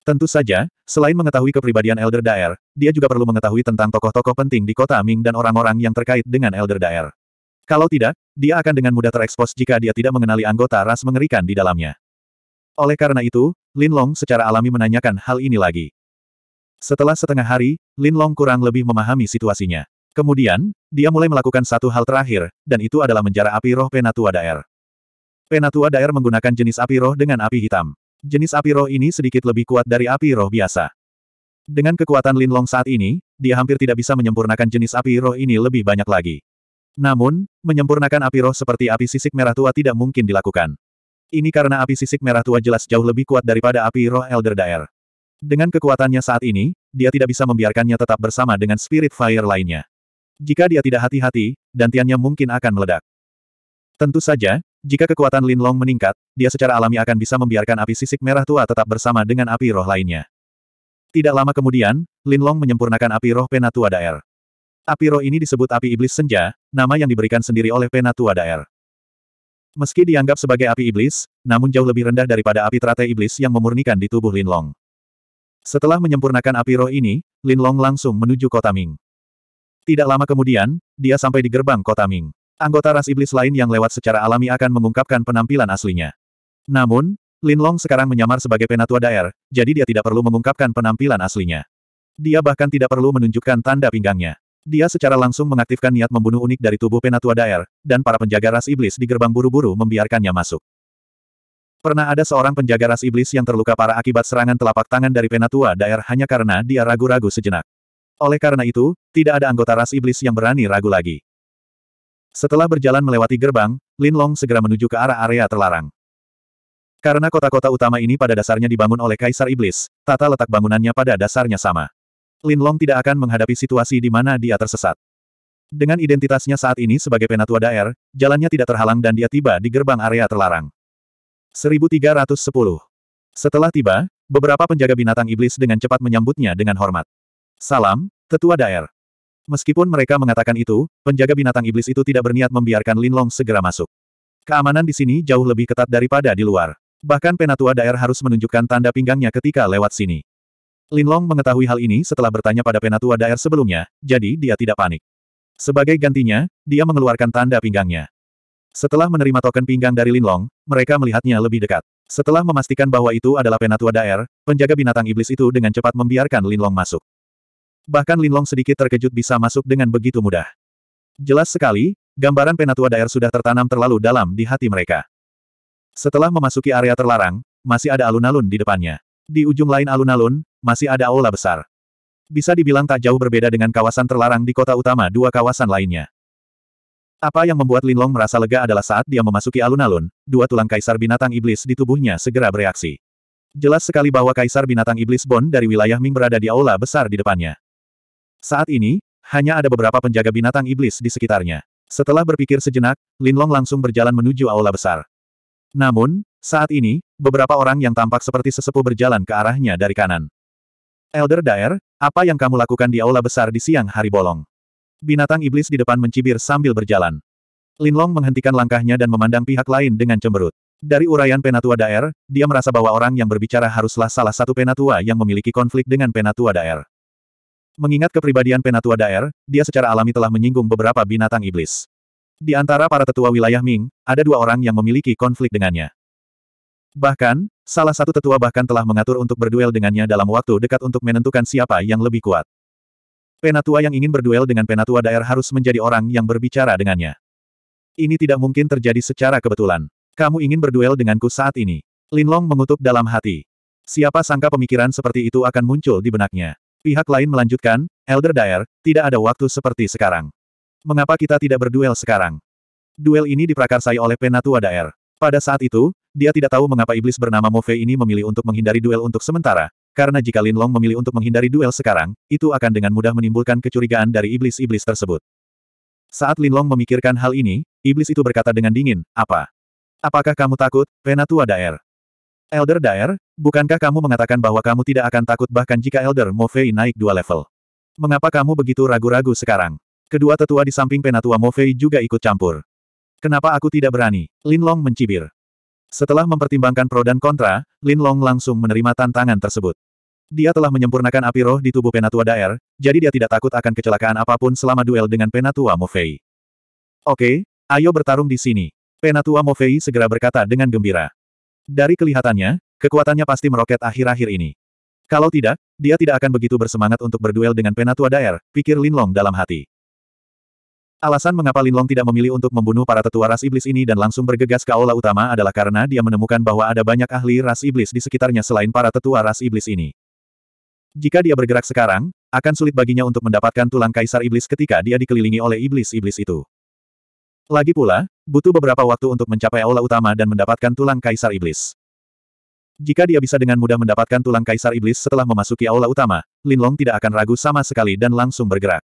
Tentu saja, selain mengetahui kepribadian Elder Daer, dia juga perlu mengetahui tentang tokoh-tokoh penting di kota Ming dan orang-orang yang terkait dengan Elder Daer. Kalau tidak, dia akan dengan mudah terekspos jika dia tidak mengenali anggota ras mengerikan di dalamnya. Oleh karena itu, Lin Long secara alami menanyakan hal ini lagi. Setelah setengah hari, Lin Long kurang lebih memahami situasinya. Kemudian, dia mulai melakukan satu hal terakhir, dan itu adalah menjara api roh Penatua Daer. Penatua Daer menggunakan jenis api roh dengan api hitam. Jenis api roh ini sedikit lebih kuat dari api roh biasa. Dengan kekuatan Linlong saat ini, dia hampir tidak bisa menyempurnakan jenis api roh ini lebih banyak lagi. Namun, menyempurnakan api roh seperti api sisik merah tua tidak mungkin dilakukan. Ini karena api sisik merah tua jelas jauh lebih kuat daripada api roh Elder Daer. Dengan kekuatannya saat ini, dia tidak bisa membiarkannya tetap bersama dengan Spirit Fire lainnya. Jika dia tidak hati-hati, dantiannya mungkin akan meledak. Tentu saja, jika kekuatan Lin Long meningkat, dia secara alami akan bisa membiarkan api sisik merah tua tetap bersama dengan api roh lainnya. Tidak lama kemudian, Lin Long menyempurnakan api roh Penatua Daer. Api roh ini disebut api iblis senja, nama yang diberikan sendiri oleh Penatua Daer. Meski dianggap sebagai api iblis, namun jauh lebih rendah daripada api teratai iblis yang memurnikan di tubuh Lin Long. Setelah menyempurnakan api roh ini, Lin Long langsung menuju kota Ming. Tidak lama kemudian, dia sampai di gerbang kota Ming. Anggota ras iblis lain yang lewat secara alami akan mengungkapkan penampilan aslinya. Namun, Lin Long sekarang menyamar sebagai penatua daer, jadi dia tidak perlu mengungkapkan penampilan aslinya. Dia bahkan tidak perlu menunjukkan tanda pinggangnya. Dia secara langsung mengaktifkan niat membunuh unik dari tubuh penatua daer, dan para penjaga ras iblis di gerbang buru-buru membiarkannya masuk. Pernah ada seorang penjaga ras iblis yang terluka parah akibat serangan telapak tangan dari penatua daer hanya karena dia ragu-ragu sejenak. Oleh karena itu, tidak ada anggota ras iblis yang berani ragu lagi. Setelah berjalan melewati gerbang, Lin Long segera menuju ke arah area terlarang. Karena kota-kota utama ini pada dasarnya dibangun oleh Kaisar Iblis, tata letak bangunannya pada dasarnya sama. Lin Long tidak akan menghadapi situasi di mana dia tersesat. Dengan identitasnya saat ini sebagai penatua daer, jalannya tidak terhalang dan dia tiba di gerbang area terlarang. 1310. Setelah tiba, beberapa penjaga binatang iblis dengan cepat menyambutnya dengan hormat. Salam, Tetua Daer. Meskipun mereka mengatakan itu, penjaga binatang iblis itu tidak berniat membiarkan Linlong segera masuk. Keamanan di sini jauh lebih ketat daripada di luar. Bahkan penatua daer harus menunjukkan tanda pinggangnya ketika lewat sini. Linlong mengetahui hal ini setelah bertanya pada penatua daer sebelumnya, jadi dia tidak panik. Sebagai gantinya, dia mengeluarkan tanda pinggangnya. Setelah menerima token pinggang dari Linlong, mereka melihatnya lebih dekat. Setelah memastikan bahwa itu adalah penatua daer, penjaga binatang iblis itu dengan cepat membiarkan Linlong masuk. Bahkan Linlong sedikit terkejut bisa masuk dengan begitu mudah. Jelas sekali, gambaran penatua daerah sudah tertanam terlalu dalam di hati mereka. Setelah memasuki area terlarang, masih ada alun-alun di depannya. Di ujung lain alun-alun, masih ada aula besar. Bisa dibilang tak jauh berbeda dengan kawasan terlarang di kota utama dua kawasan lainnya. Apa yang membuat Linlong merasa lega adalah saat dia memasuki alun-alun, dua tulang kaisar binatang iblis di tubuhnya segera bereaksi. Jelas sekali bahwa kaisar binatang iblis Bon dari wilayah Ming berada di aula besar di depannya. Saat ini, hanya ada beberapa penjaga binatang iblis di sekitarnya. Setelah berpikir sejenak, Linlong langsung berjalan menuju aula besar. Namun, saat ini, beberapa orang yang tampak seperti sesepuh berjalan ke arahnya dari kanan. Elder Daer, apa yang kamu lakukan di aula besar di siang hari bolong? Binatang iblis di depan mencibir sambil berjalan. Linlong menghentikan langkahnya dan memandang pihak lain dengan cemberut. Dari uraian penatua Daer, dia merasa bahwa orang yang berbicara haruslah salah satu penatua yang memiliki konflik dengan penatua Daer. Mengingat kepribadian penatua daer, dia secara alami telah menyinggung beberapa binatang iblis. Di antara para tetua wilayah Ming, ada dua orang yang memiliki konflik dengannya. Bahkan, salah satu tetua bahkan telah mengatur untuk berduel dengannya dalam waktu dekat untuk menentukan siapa yang lebih kuat. Penatua yang ingin berduel dengan penatua daer harus menjadi orang yang berbicara dengannya. Ini tidak mungkin terjadi secara kebetulan. Kamu ingin berduel denganku saat ini. Linlong mengutuk dalam hati. Siapa sangka pemikiran seperti itu akan muncul di benaknya. Pihak lain melanjutkan, Elder Dyer, tidak ada waktu seperti sekarang. Mengapa kita tidak berduel sekarang? Duel ini diprakarsai oleh Penatua Dyer. Pada saat itu, dia tidak tahu mengapa iblis bernama Mofe ini memilih untuk menghindari duel untuk sementara, karena jika Lin Long memilih untuk menghindari duel sekarang, itu akan dengan mudah menimbulkan kecurigaan dari iblis-iblis tersebut. Saat Lin Long memikirkan hal ini, iblis itu berkata dengan dingin, apa? Apakah kamu takut, Penatua Daer? Elder Daer, bukankah kamu mengatakan bahwa kamu tidak akan takut bahkan jika Elder Mofei naik dua level? Mengapa kamu begitu ragu-ragu sekarang? Kedua tetua di samping penatua Mofei juga ikut campur. Kenapa aku tidak berani? Lin Long mencibir. Setelah mempertimbangkan pro dan kontra, Lin Long langsung menerima tantangan tersebut. Dia telah menyempurnakan api roh di tubuh penatua Daer, jadi dia tidak takut akan kecelakaan apapun selama duel dengan penatua Mofei. Oke, ayo bertarung di sini. Penatua Mofei segera berkata dengan gembira. Dari kelihatannya, kekuatannya pasti meroket akhir-akhir ini. Kalau tidak, dia tidak akan begitu bersemangat untuk berduel dengan Penatua Daer, pikir Lin Long dalam hati. Alasan mengapa Lin Long tidak memilih untuk membunuh para tetua ras iblis ini dan langsung bergegas ke aula utama adalah karena dia menemukan bahwa ada banyak ahli ras iblis di sekitarnya selain para tetua ras iblis ini. Jika dia bergerak sekarang, akan sulit baginya untuk mendapatkan tulang kaisar iblis ketika dia dikelilingi oleh iblis-iblis itu. Lagi pula, butuh beberapa waktu untuk mencapai aula utama dan mendapatkan tulang kaisar iblis. Jika dia bisa dengan mudah mendapatkan tulang kaisar iblis setelah memasuki aula utama, Linlong tidak akan ragu sama sekali dan langsung bergerak.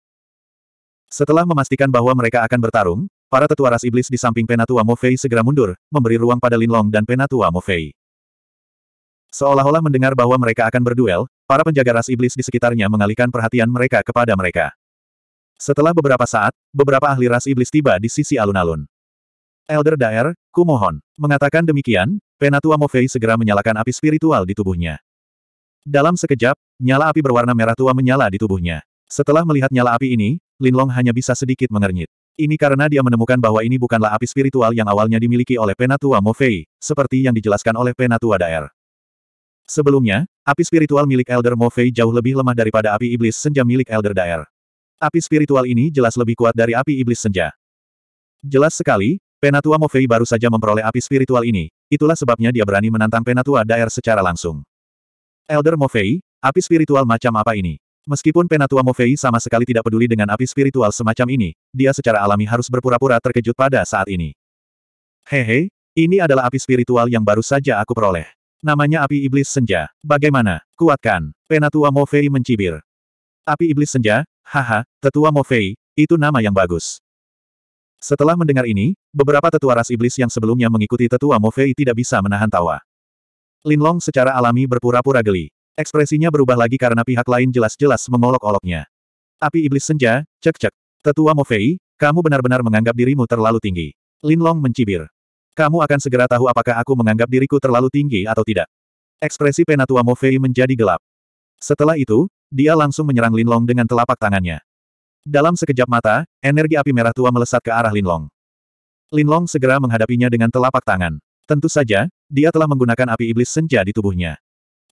Setelah memastikan bahwa mereka akan bertarung, para tetua ras iblis di samping Penatua Mofei segera mundur, memberi ruang pada Linlong dan Penatua Mofei. Seolah-olah mendengar bahwa mereka akan berduel, para penjaga ras iblis di sekitarnya mengalihkan perhatian mereka kepada mereka. Setelah beberapa saat, beberapa ahli ras iblis tiba di sisi alun-alun. Elder Daer, kumohon. Mengatakan demikian, Penatua Mofei segera menyalakan api spiritual di tubuhnya. Dalam sekejap, nyala api berwarna merah tua menyala di tubuhnya. Setelah melihat nyala api ini, Linlong hanya bisa sedikit mengernyit. Ini karena dia menemukan bahwa ini bukanlah api spiritual yang awalnya dimiliki oleh Penatua Mofei, seperti yang dijelaskan oleh Penatua Daer. Sebelumnya, api spiritual milik Elder Mofei jauh lebih lemah daripada api iblis senja milik Elder Daer. Api spiritual ini jelas lebih kuat dari api iblis senja. Jelas sekali, Penatua Mofei baru saja memperoleh api spiritual ini, itulah sebabnya dia berani menantang Penatua Daer secara langsung. Elder Mofei, api spiritual macam apa ini? Meskipun Penatua Mofei sama sekali tidak peduli dengan api spiritual semacam ini, dia secara alami harus berpura-pura terkejut pada saat ini. Hehe, ini adalah api spiritual yang baru saja aku peroleh. Namanya api iblis senja. Bagaimana? Kuatkan. Penatua Mofei mencibir. Api iblis senja? Haha, tetua Mofei, itu nama yang bagus. Setelah mendengar ini, beberapa tetua ras iblis yang sebelumnya mengikuti tetua Mofei tidak bisa menahan tawa. Linlong secara alami berpura-pura geli. Ekspresinya berubah lagi karena pihak lain jelas-jelas mengolok-oloknya. Api iblis senja, cek-cek. Tetua Mofei, kamu benar-benar menganggap dirimu terlalu tinggi. Linlong mencibir. Kamu akan segera tahu apakah aku menganggap diriku terlalu tinggi atau tidak. Ekspresi Penatua Mofei menjadi gelap. Setelah itu, dia langsung menyerang Linlong dengan telapak tangannya. Dalam sekejap mata, energi api merah tua melesat ke arah Linlong. Linlong segera menghadapinya dengan telapak tangan. Tentu saja, dia telah menggunakan api iblis senja di tubuhnya.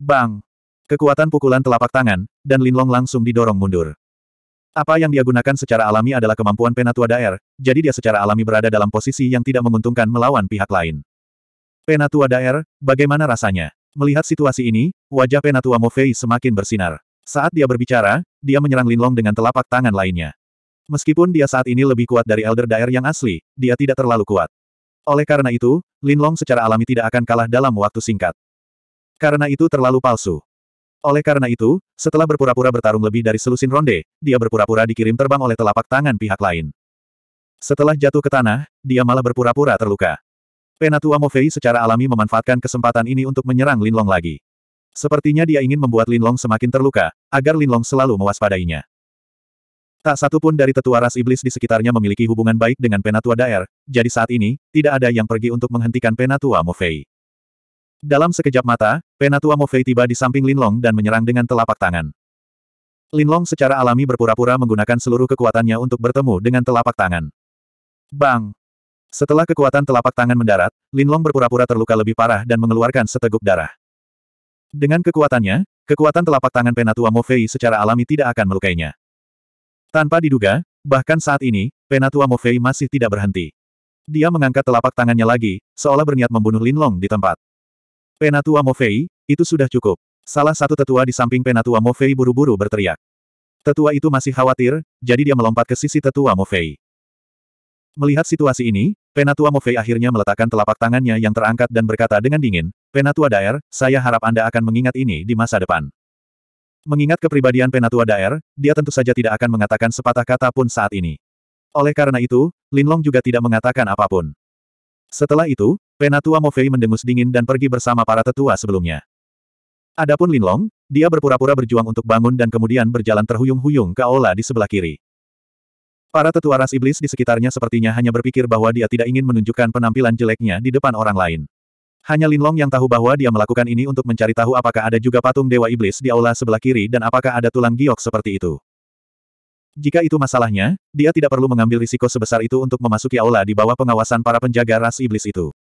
Bang! Kekuatan pukulan telapak tangan, dan Linlong langsung didorong mundur. Apa yang dia gunakan secara alami adalah kemampuan Penatua Daer, jadi dia secara alami berada dalam posisi yang tidak menguntungkan melawan pihak lain. Penatua Daer, bagaimana rasanya? Melihat situasi ini, wajah Penatua Mofei semakin bersinar. Saat dia berbicara, dia menyerang Linlong dengan telapak tangan lainnya. Meskipun dia saat ini lebih kuat dari Elder Daer yang asli, dia tidak terlalu kuat. Oleh karena itu, Linlong secara alami tidak akan kalah dalam waktu singkat. Karena itu terlalu palsu. Oleh karena itu, setelah berpura-pura bertarung lebih dari selusin ronde, dia berpura-pura dikirim terbang oleh telapak tangan pihak lain. Setelah jatuh ke tanah, dia malah berpura-pura terluka. Penatua Mofei secara alami memanfaatkan kesempatan ini untuk menyerang Linlong lagi. Sepertinya dia ingin membuat Linlong semakin terluka, agar Linlong selalu mewaspadainya. Tak satu pun dari tetua ras iblis di sekitarnya memiliki hubungan baik dengan Penatua Daer, jadi saat ini, tidak ada yang pergi untuk menghentikan Penatua Mofei. Dalam sekejap mata, Penatua Mofei tiba di samping Linlong dan menyerang dengan telapak tangan. Linlong secara alami berpura-pura menggunakan seluruh kekuatannya untuk bertemu dengan telapak tangan. Bang! Setelah kekuatan telapak tangan mendarat, Linlong berpura-pura terluka lebih parah dan mengeluarkan seteguk darah. Dengan kekuatannya, kekuatan telapak tangan Penatua Mofei secara alami tidak akan melukainya. Tanpa diduga, bahkan saat ini, Penatua Mofei masih tidak berhenti. Dia mengangkat telapak tangannya lagi, seolah berniat membunuh Lin Long di tempat. Penatua Mofei, itu sudah cukup. Salah satu tetua di samping Penatua Mofei buru-buru berteriak. Tetua itu masih khawatir, jadi dia melompat ke sisi Tetua Mofei. Melihat situasi ini, Penatua Mofei akhirnya meletakkan telapak tangannya yang terangkat dan berkata dengan dingin, Penatua Daer, saya harap Anda akan mengingat ini di masa depan. Mengingat kepribadian Penatua Daer, dia tentu saja tidak akan mengatakan sepatah kata pun saat ini. Oleh karena itu, Lin Long juga tidak mengatakan apapun. Setelah itu, Penatua Mofei mendengus dingin dan pergi bersama para tetua sebelumnya. Adapun Lin Long, dia berpura-pura berjuang untuk bangun dan kemudian berjalan terhuyung-huyung ke aula di sebelah kiri. Para tetua ras iblis di sekitarnya sepertinya hanya berpikir bahwa dia tidak ingin menunjukkan penampilan jeleknya di depan orang lain. Hanya Linlong yang tahu bahwa dia melakukan ini untuk mencari tahu apakah ada juga patung dewa iblis di aula sebelah kiri dan apakah ada tulang giok seperti itu. Jika itu masalahnya, dia tidak perlu mengambil risiko sebesar itu untuk memasuki aula di bawah pengawasan para penjaga ras iblis itu.